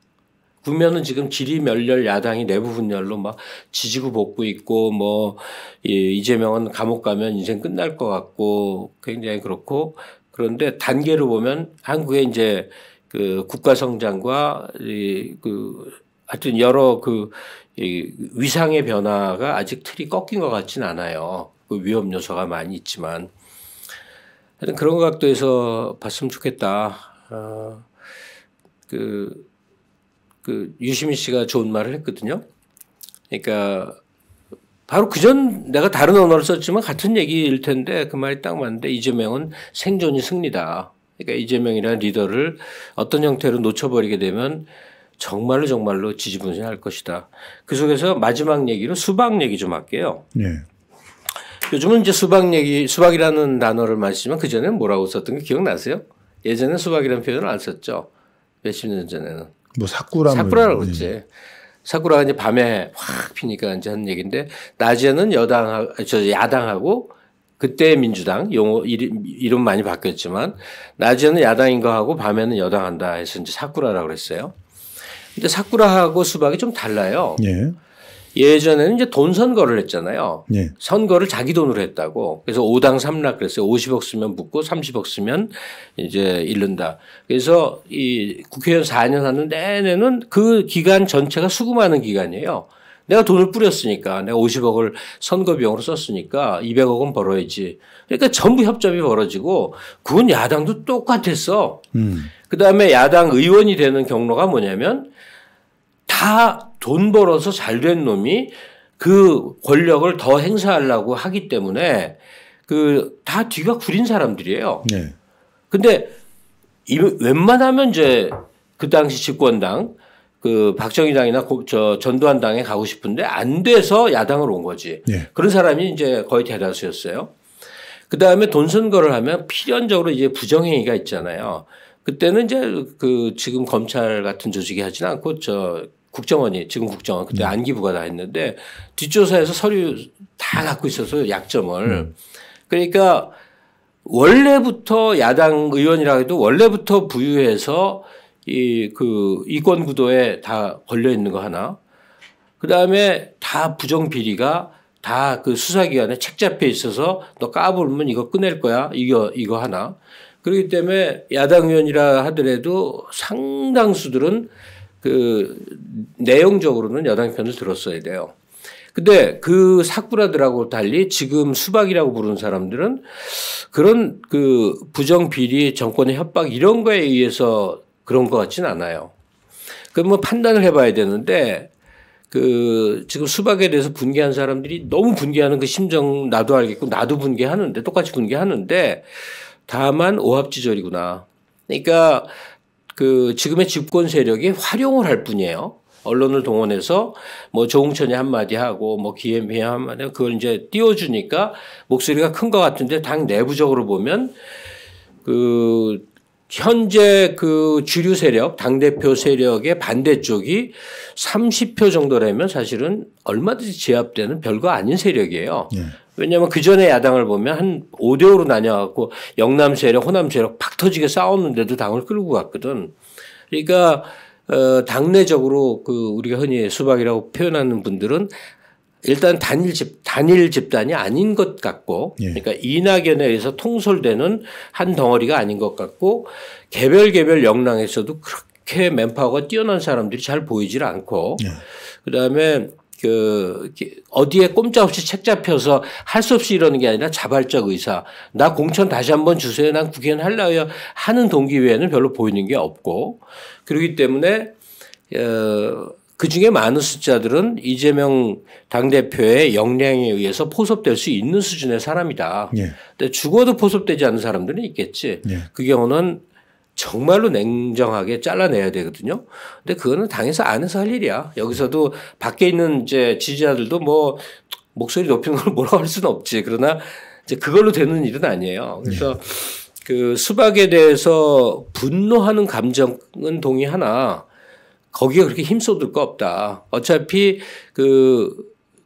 보면은 지금 지리멸렬 야당이 내부 분열로 막 지지고 볶고 있고 뭐 이재명은 감옥 가면 인생 끝날 것 같고 굉장히 그렇고 그런데 단계로 보면 한국의 이제 그 국가 성장과 이그 하여튼 여러 그 이 위상의 변화가 아직 틀이 꺾인 것 같진 않아요. 그 위험 요소가 많이 있지만 하여튼 그런 각도에서 봤으면 좋겠다. 어, 그그 유시민 씨가 좋은 말을 했거든요. 그러니까 바로 그 전 내가 다른 언어를 썼지만 같은 얘기일 텐데 그 말이 딱 맞는데 이재명은 생존이 승리다. 그러니까 이재명이라는 리더를 어떤 형태로 놓쳐버리게 되면 정말로 정말로 지지분산할 것이다. 그 속에서 마지막 얘기로 수박 얘기 좀 할게요. 네. 요즘은 이제 수박 얘기, 수박이라는 단어를 많이 쓰지만 그전에는 뭐라고 썼던 게 기억나세요? 예전에 수박이라는 표현을 안 썼죠. 몇십 년 전에는. 뭐 사쿠라 사쿠라라고 그러지. 네. 사쿠라가 이제 밤에 확 피니까 이제 하는 얘기인데 낮에는 여당 저 야당하고 그때 민주당 용어 이름, 이름 많이 바뀌었지만 낮에는 야당인 거하고 밤에는 여당한다 해서 이제 사쿠라라고 그랬어요. 근데 사쿠라하고 수박이 좀 달라요. 예. 예전에는 이제 돈 선거를 했잖아요. 예. 선거를 자기 돈으로 했다고. 그래서 5당 3락 그랬어요. 50억 쓰면 붙고 30억 쓰면 이제 잃는다. 그래서 이 국회의원 4년 하는 내내는 그 기간 전체가 수금하는 기간이에요. 내가 돈을 뿌렸으니까 내가 50억을 선거 비용으로 썼으니까 200억은 벌어야지. 그러니까 전부 협잡이 벌어지고 그건 야당도 똑같았어. 음. 그다음에 야당 의원이 되는 경로가 뭐냐면 다돈 벌어서 잘 된 놈이 그 권력을 더 행사하려고 하기 때문에 그 다 뒤가 구린 사람들이에요. 네. 근데 이 웬만하면 이제 그 당시 집권당 그 박정희 당이나 저 전두환 당에 가고 싶은데 안 돼서 야당을 온 거지. 네. 그런 사람이 이제 거의 대다수였어요. 그 다음에 돈 선거를 하면 필연적으로 이제 부정행위가 있잖아요. 그때는 이제 그 지금 검찰 같은 조직이 하진 않고 저 국정원이 지금 국정원 그때 네. 안기부가 다 했는데 뒷조사에서 서류 다 갖고 있어서 약점을 네. 그러니까 원래부터 야당 의원이라 해도 원래부터 부유해서 이 그 이권 구도에 다 걸려 있는 거 하나 그다음에 다 부정 비리가 다 그 수사기관에 책 잡혀 있어서 너 까불면 이거 끝낼 거야 이거 이거 하나 그렇기 때문에 야당 의원이라 하더라도 상당수들은 그 내용적으로는 여당 편을 들었어야 돼요. 근데 그 사쿠라들하고 달리 지금 수박이라고 부르는 사람들은 그런 그 부정 비리 정권의 협박 이런 거에 의해서 그런 것 같진 않아요. 그럼 뭐 판단을 해봐야 되는데 그 지금 수박에 대해서 분개한 사람들이 너무 분개하는 그 심정 나도 알겠고 나도 분개하는데 똑같이 분개하는데 다만 오합지졸이구나. 그러니까 그 지금의 집권 세력이 활용을 할 뿐이에요. 언론을 동원해서 뭐 조홍천이 한마디 하고 뭐 기엠이 한마디 하고 그걸 이제 띄워주니까 목소리가 큰 것 같은데 당 내부적으로 보면 그 현재 그 주류 세력, 당대표 세력의 반대쪽이 30표 정도라면 사실은 얼마든지 제압되는 별거 아닌 세력이에요. 예. 왜냐하면 그 전에 야당을 보면 한 5대5로 나뉘어갖고 영남 세력, 호남 세력 팍 터지게 싸웠는데도 당을 끌고 갔거든. 그러니까, 어, 당내적으로 그 우리가 흔히 수박이라고 표현하는 분들은 일단 단일 집, 단일 집단이 아닌 것 같고 예. 그러니까 이낙연에 의해서 통솔되는 한 덩어리가 아닌 것 같고 개별 개별 영랑에서도 그렇게 멘파워가 뛰어난 사람들이 잘 보이질 않고 예. 그다음에 그 어디에 꼼짝없이 책 잡혀서 할 수 없이 이러는 게 아니라 자발적 의사. 나 공천 다시 한번 주세요. 난 국회의원 할래요. 하는 동기 외에는 별로 보이는 게 없고 그러기 때문에 어, 그 중에 많은 숫자들은 이재명 당대표의 역량에 의해서 포섭될 수 있는 수준의 사람이다. 예. 근데 죽어도 포섭되지 않는 사람들은 있겠지. 예. 그 경우는 정말로 냉정하게 잘라내야 되거든요. 근데 그거는 당에서 안에서 할 일이야. 여기서도 밖에 있는 이제 지지자들도 뭐 목소리 높이는 걸 뭐라고 할 수는 없지. 그러나 이제 그걸로 되는 일은 아니에요. 그래서 네. 그 수박에 대해서 분노하는 감정은 동의하나 거기에 그렇게 힘써둘거 없다. 어차피 그,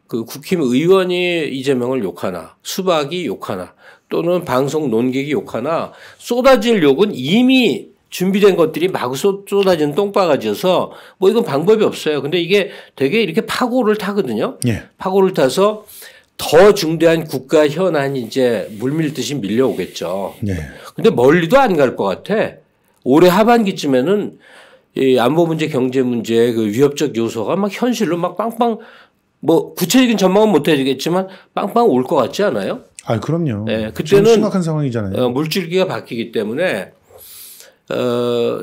그 국힘 의원이 이재명을 욕하나 수박이 욕하나 또는 방송 논객이 욕하나 쏟아질 욕은 이미 준비된 것들이 마구 쏟아진 똥바가지여서 뭐 이건 방법이 없어요. 근데 이게 되게 이렇게 파고를 타거든요. 예. 파고를 타서 더 중대한 국가 현안이 이제 물밀듯이 밀려오겠죠. 예. 근데 멀리도 안 갈 것 같아. 올해 하반기쯤에는 이 안보 문제, 경제 문제, 그 위협적 요소가 막 현실로 막 빵빵 뭐 구체적인 전망은 못 해주겠지만 빵빵 올 것 같지 않아요? 아, 그럼요. 네, 그때는 심각한 상황이잖아요. 어, 물질기가 바뀌기 때문에 어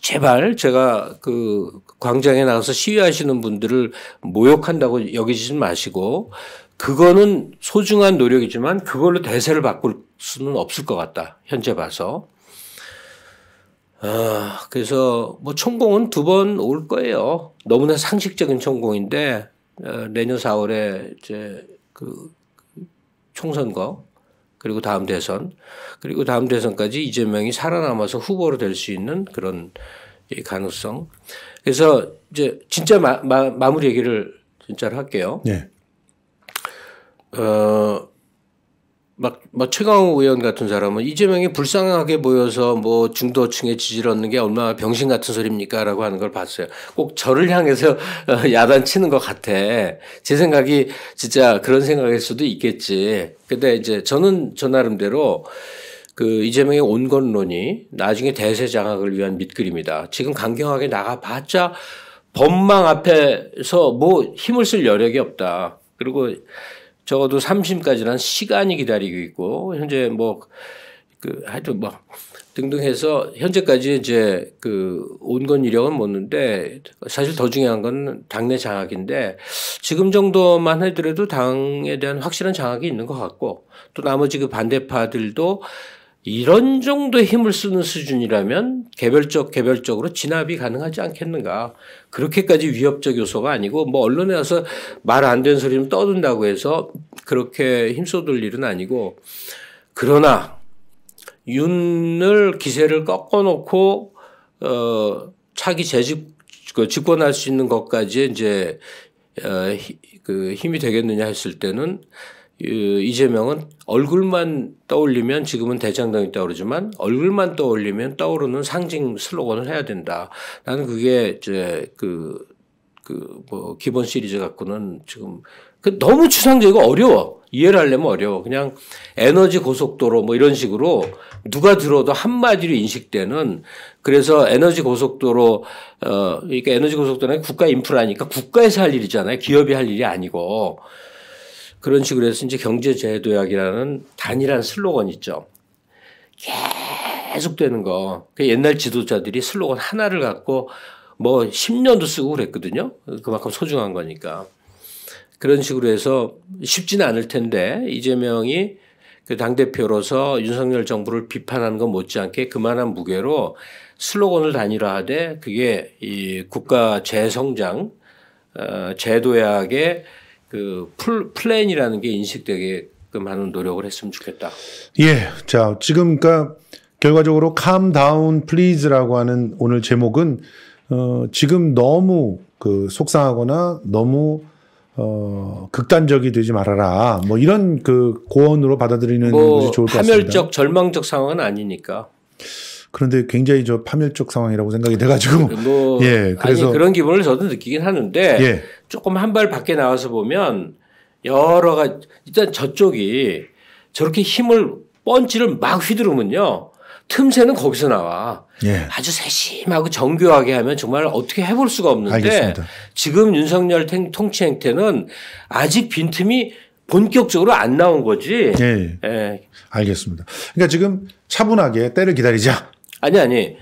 제발 제가 그 광장에 나가서 시위하시는 분들을 모욕한다고 여기지 마시고 그거는 소중한 노력이지만 그걸로 대세를 바꿀 수는 없을 것 같다. 현재 봐서. 아, 그래서 뭐 총공은 두 번 올 거예요. 너무나 상식적인 총공인데 어, 내년 4월에 이제 그 총선거 그리고 다음 대선 그리고 다음 대선까지 이재명이 살아남아서 후보로 될 수 있는 그런 가능성. 그래서 이제 진짜 마, 마 무리 얘기를 진짜로 할게요. 네. 어, 막, 막 뭐 최강욱 의원 같은 사람은 이재명이 불쌍하게 보여서 뭐 중도층에 지지를 얻는 게 얼마나 병신 같은 소리입니까? 라고 하는 걸 봤어요. 꼭 저를 향해서 어, 야단치는 것 같아. 제 생각이 진짜 그런 생각일 수도 있겠지. 근데 이제 저는 저 나름대로 그 이재명의 온건론이 나중에 대세 장악을 위한 밑그림이다. 지금 강경하게 나가봤자 법망 앞에서 뭐 힘을 쓸 여력이 없다. 그리고 적어도 3심까지는 시간이 기다리고 있고 현재 뭐 그 하여튼 뭐 등등해서 현재까지 이제 그 온건 이력은 못는데 사실 더 중요한 건 당내 장악인데 지금 정도만 해더라도 당에 대한 확실한 장악이 있는 것 같고 또 나머지 그 반대파들도 이런 정도의 힘을 쓰는 수준이라면 개별적 개별적으로 진압이 가능하지 않겠는가. 그렇게까지 위협적 요소가 아니고 뭐 언론에 와서 말 안 되는 소리 좀 떠든다고 해서 그렇게 힘쏟을 일은 아니고 그러나 윤을 기세를 꺾어 놓고 어 차기 재집 그 집권할 수 있는 것까지 이제 어, 그 힘이 되겠느냐 했을 때는 이재명은 얼굴만 떠올리면 지금은 대장동 이떠오르지만 얼굴만 떠올리면 떠오르는 상징 슬로건을 해야 된다. 나는 그게 이제 그, 그 뭐 기본 시리즈 갖고는 지금 그 너무 추상적이고 어려워. 이해를 하려면 어려워. 그냥 에너지 고속도로 뭐 이런 식으로 누가 들어도 한마디로 인식되는 그래서 에너지 고속도로 어, 그러니까 에너지 고속도로는 국가 인프라니까 국가에서 할 일이잖아요. 기업이 할 일이 아니고 그런 식으로 해서 이제 경제재도약이라는 단일한 슬로건 있죠. 계속되는 거. 그 옛날 지도자들이 슬로건 하나를 갖고 뭐 10년도 쓰고 그랬거든요. 그만큼 소중한 거니까. 그런 식으로 해서 쉽지는 않을 텐데 이재명이 그 당대표로서 윤석열 정부를 비판하는 건 못지않게 그만한 무게로 슬로건을 단일화하되 그게 이 국가 재성장, 어, 제도약의 그 플, 플랜이라는 게 인식되게끔 하는 노력을 했으면 좋겠다. 예. 자, 지금 그러니까 결과적으로 calm down please라고 하는 오늘 제목은 어, 지금 너무 그 속상하거나 너무 어, 극단적이 되지 말아라. 뭐 이런 그 고언으로 받아들이는 뭐 것이 좋을 것 같습니다. 파멸적 절망적 상황은 아니니까. 그런데 굉장히 저 파멸적 상황이라고 생각이 돼가지고 뭐예 그래서 아니, 그런 기분을 저도 느끼긴 하는데 예. 조금 한 발 밖에 나와서 보면 여러 가지 일단 저쪽이 저렇게 힘을 펀치를 막 휘두르면요. 틈새는 거기서 나와. 예. 아주 세심하고 정교하게 하면 정말 어떻게 해볼 수가 없는데 알겠습니다. 지금 윤석열 통치 행태는 아직 빈틈이 본격적으로 안 나온 거지. 예. 예. 알겠습니다. 그러니까 지금 차분하게 때를 기다리자. 아니 아니.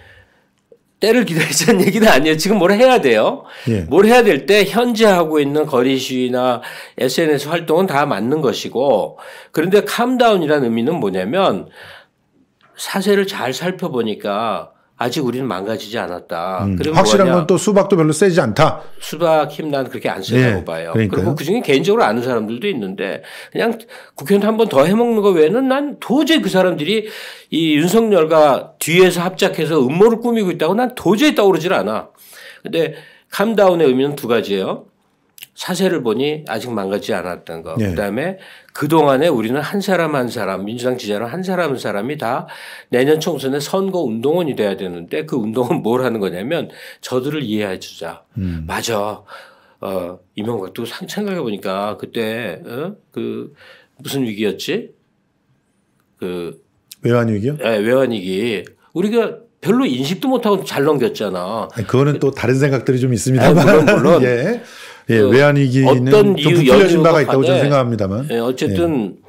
때를 기다리자는 얘기는 아니에요. 지금 뭘 해야 돼요. 예. 뭘 해야 될 때 현재 하고 있는 거리 시위나 SNS 활동은 다 맞는 것이고 그런데 캄다운이라는 의미는 뭐냐면 사세를 잘 살펴보니까 아직 우리는 망가지지 않았다. 음. 그럼 확실한 건 또 수박도 별로 세지 않다. 수박 힘 난 그렇게 안 세다고 예. 봐요. 그러니까요. 그리고 그중에 개인적으로 아는 사람들도 있는데 그냥 국회의원 한 번 더 해먹는 거 외에는 난 도저히 그 사람들이 이 윤석열과 뒤에서 합작해서 음모를 꾸미고 있다고 난 도저히 떠오르질 않아. 근데 캄다운의 의미는 두 가지예요. 사세를 보니 아직 망가지 않았던 거. 네. 그다음에 그동안에 우리는 한 사람 한 사람 민주당 지자는 한 사람 한 사람이 다 내년 총선에 선거 운동원이 돼야 되는데 그 운동은 뭘 하는 거냐면 저들을 이해해 주자. 음. 맞아. 어, 이명박도 생각해 보니까 그때 어? 그 무슨 위기였지? 그 외환 위기요? 예, 네, 외환 위기. 우리가 별로 인식도 못하고 잘 넘겼잖아. 그거는 또 다른 생각들이 좀 있습니다만. 아 물론 물론. 예. 예, 그 외환 위기는 어떤 좀 부풀려진 바가 있다고 저는 생각합니다만. 예, 어쨌든 예.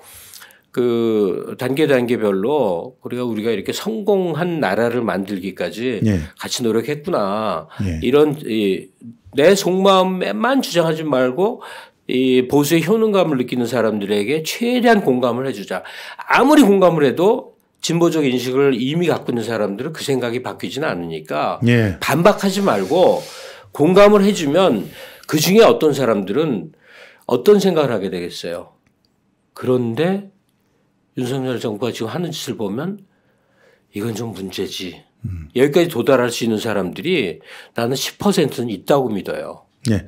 그 단계 단계별로 우리가 우리가 이렇게 성공한 나라를 만들기까지 예. 같이 노력했구나 예. 이런 이, 내 속마음만 에 주장하지 말고 이 보수의 효능감을 느끼는 사람들에게 최대한 공감을 해주자. 아무리 공감을 해도 진보적 인식을 이미 갖고 있는 사람들은 그 생각이 바뀌지는 않으니까 예. 반박하지 말고 공감을 해주면 그 중에 어떤 사람들은 어떤 생각을 하게 되겠어요. 그런데 윤석열 정부가 지금 하는 짓을 보면 이건 좀 문제지. 음. 여기까지 도달할 수 있는 사람들이 나는 10%는 있다고 믿어요. 네. 네.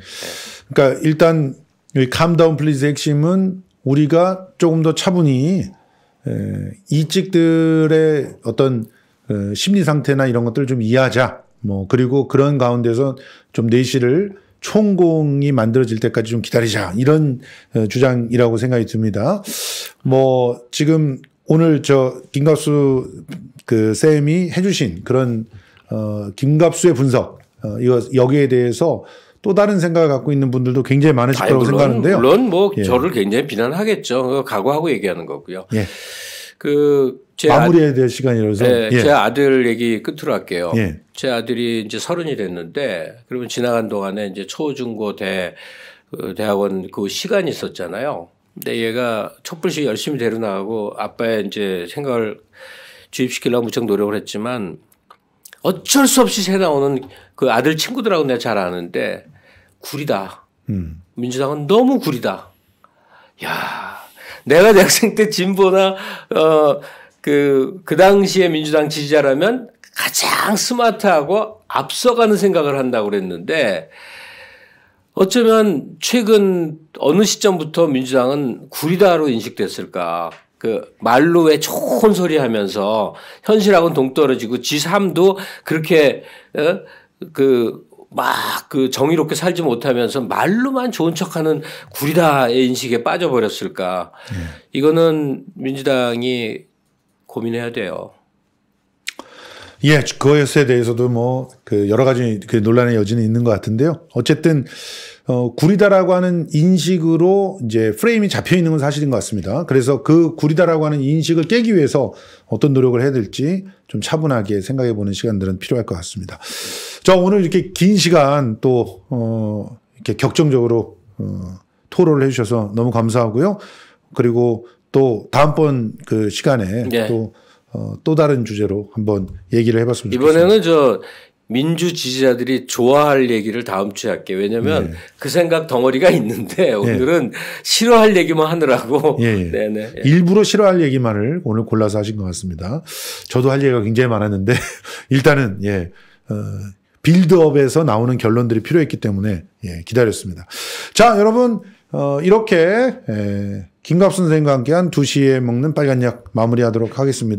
그러니까 일단 여기 캄다운 플리즈 핵심은 우리가 조금 더 차분히 에, 이직들의 어떤 에, 어, 심리 상태나 이런 것들을 좀 이해하자. 뭐 그리고 그런 가운데서 좀 내실을 총공이 만들어질 때까지 좀 기다리자 이런 어, 주장이라고 생각이 듭니다. 뭐 지금 오늘 저 김갑수 그 쌤이 해주신 그런 어 김갑수의 분석 어 이거 여기에 대해서 또 다른 생각을 갖고 있는 분들도 굉장히 많으실 거라고 물론, 생각하는데요. 물론 뭐 예. 저를 굉장히 비난하겠죠. 각오하고 얘기하는 거고요. 예. 그제 마무리해야 될 시간이라서 네, 예. 제 아들 얘기 끝으로 할게요. 예. 제 아들이 이제 서른이 됐는데 그러면 지나간 동안에 이제 초중고 대 그 대학원 그 시간이 있었잖아요. 근데 얘가 촛불식 열심히 데려나가고 아빠의 이제 생각을 주입시키려고 무척 노력을 했지만 어쩔 수 없이 새 나오는 그 아들 친구들하고 내가 잘 아는데 구리다. 음. 민주당은 너무 구리다. 야, 내가 대학생 때 진보나 어그그 그 당시에 민주당 지지자라면 가장 스마트하고 앞서가는 생각을 한다고 그랬는데 어쩌면 최근 어느 시점부터 민주당은 구리다로 인식됐을까. 그 말로 왜 좋은 소리 하면서 현실하고는 동떨어지고 지삼도 그렇게 어? 그막그 그 정의롭게 살지 못하면서 말로만 좋은 척하는 구리다의 인식에 빠져버렸을까. 네. 이거는 민주당이 고민해야 돼요. 예, 그것에 대해서도 뭐 그 여러 가지 그 논란의 여지는 있는 것 같은데요. 어쨌든 어, 구리다라고 하는 인식으로 이제 프레임이 잡혀 있는 건 사실인 것 같습니다. 그래서 그 구리다라고 하는 인식을 깨기 위해서 어떤 노력을 해야 될지 좀 차분하게 생각해 보는 시간들은 필요할 것 같습니다. 자, 오늘 이렇게 긴 시간 또 어, 이렇게 격정적으로 어, 토론을 해주셔서 너무 감사하고요. 그리고 또 다음번 그 시간에 네. 또 어, 또 다른 주제로 한번 얘기를 해봤습니다 이번에는 저 민주 지지자들이 좋아할 얘기를 다음 주에 할게. 요 왜냐하면 네. 그 생각 덩어리가 있는데 오늘은 네. 싫어할 얘기만 하느라고. 예, 예. 예. 일부러 싫어할 얘기만을 오늘 골라서 하신 것 같습니다. 저도 할 얘기가 굉장히 많았는데 일단은 예. 어, 빌드업에서 나오는 결론들이 필요했기 때문에 예, 기다렸습니다. 자, 여러분 어, 이렇게 에, 예, 김갑순 선생님과 함께한 2시에 먹는 빨간 약 마무리하도록 하겠습니다.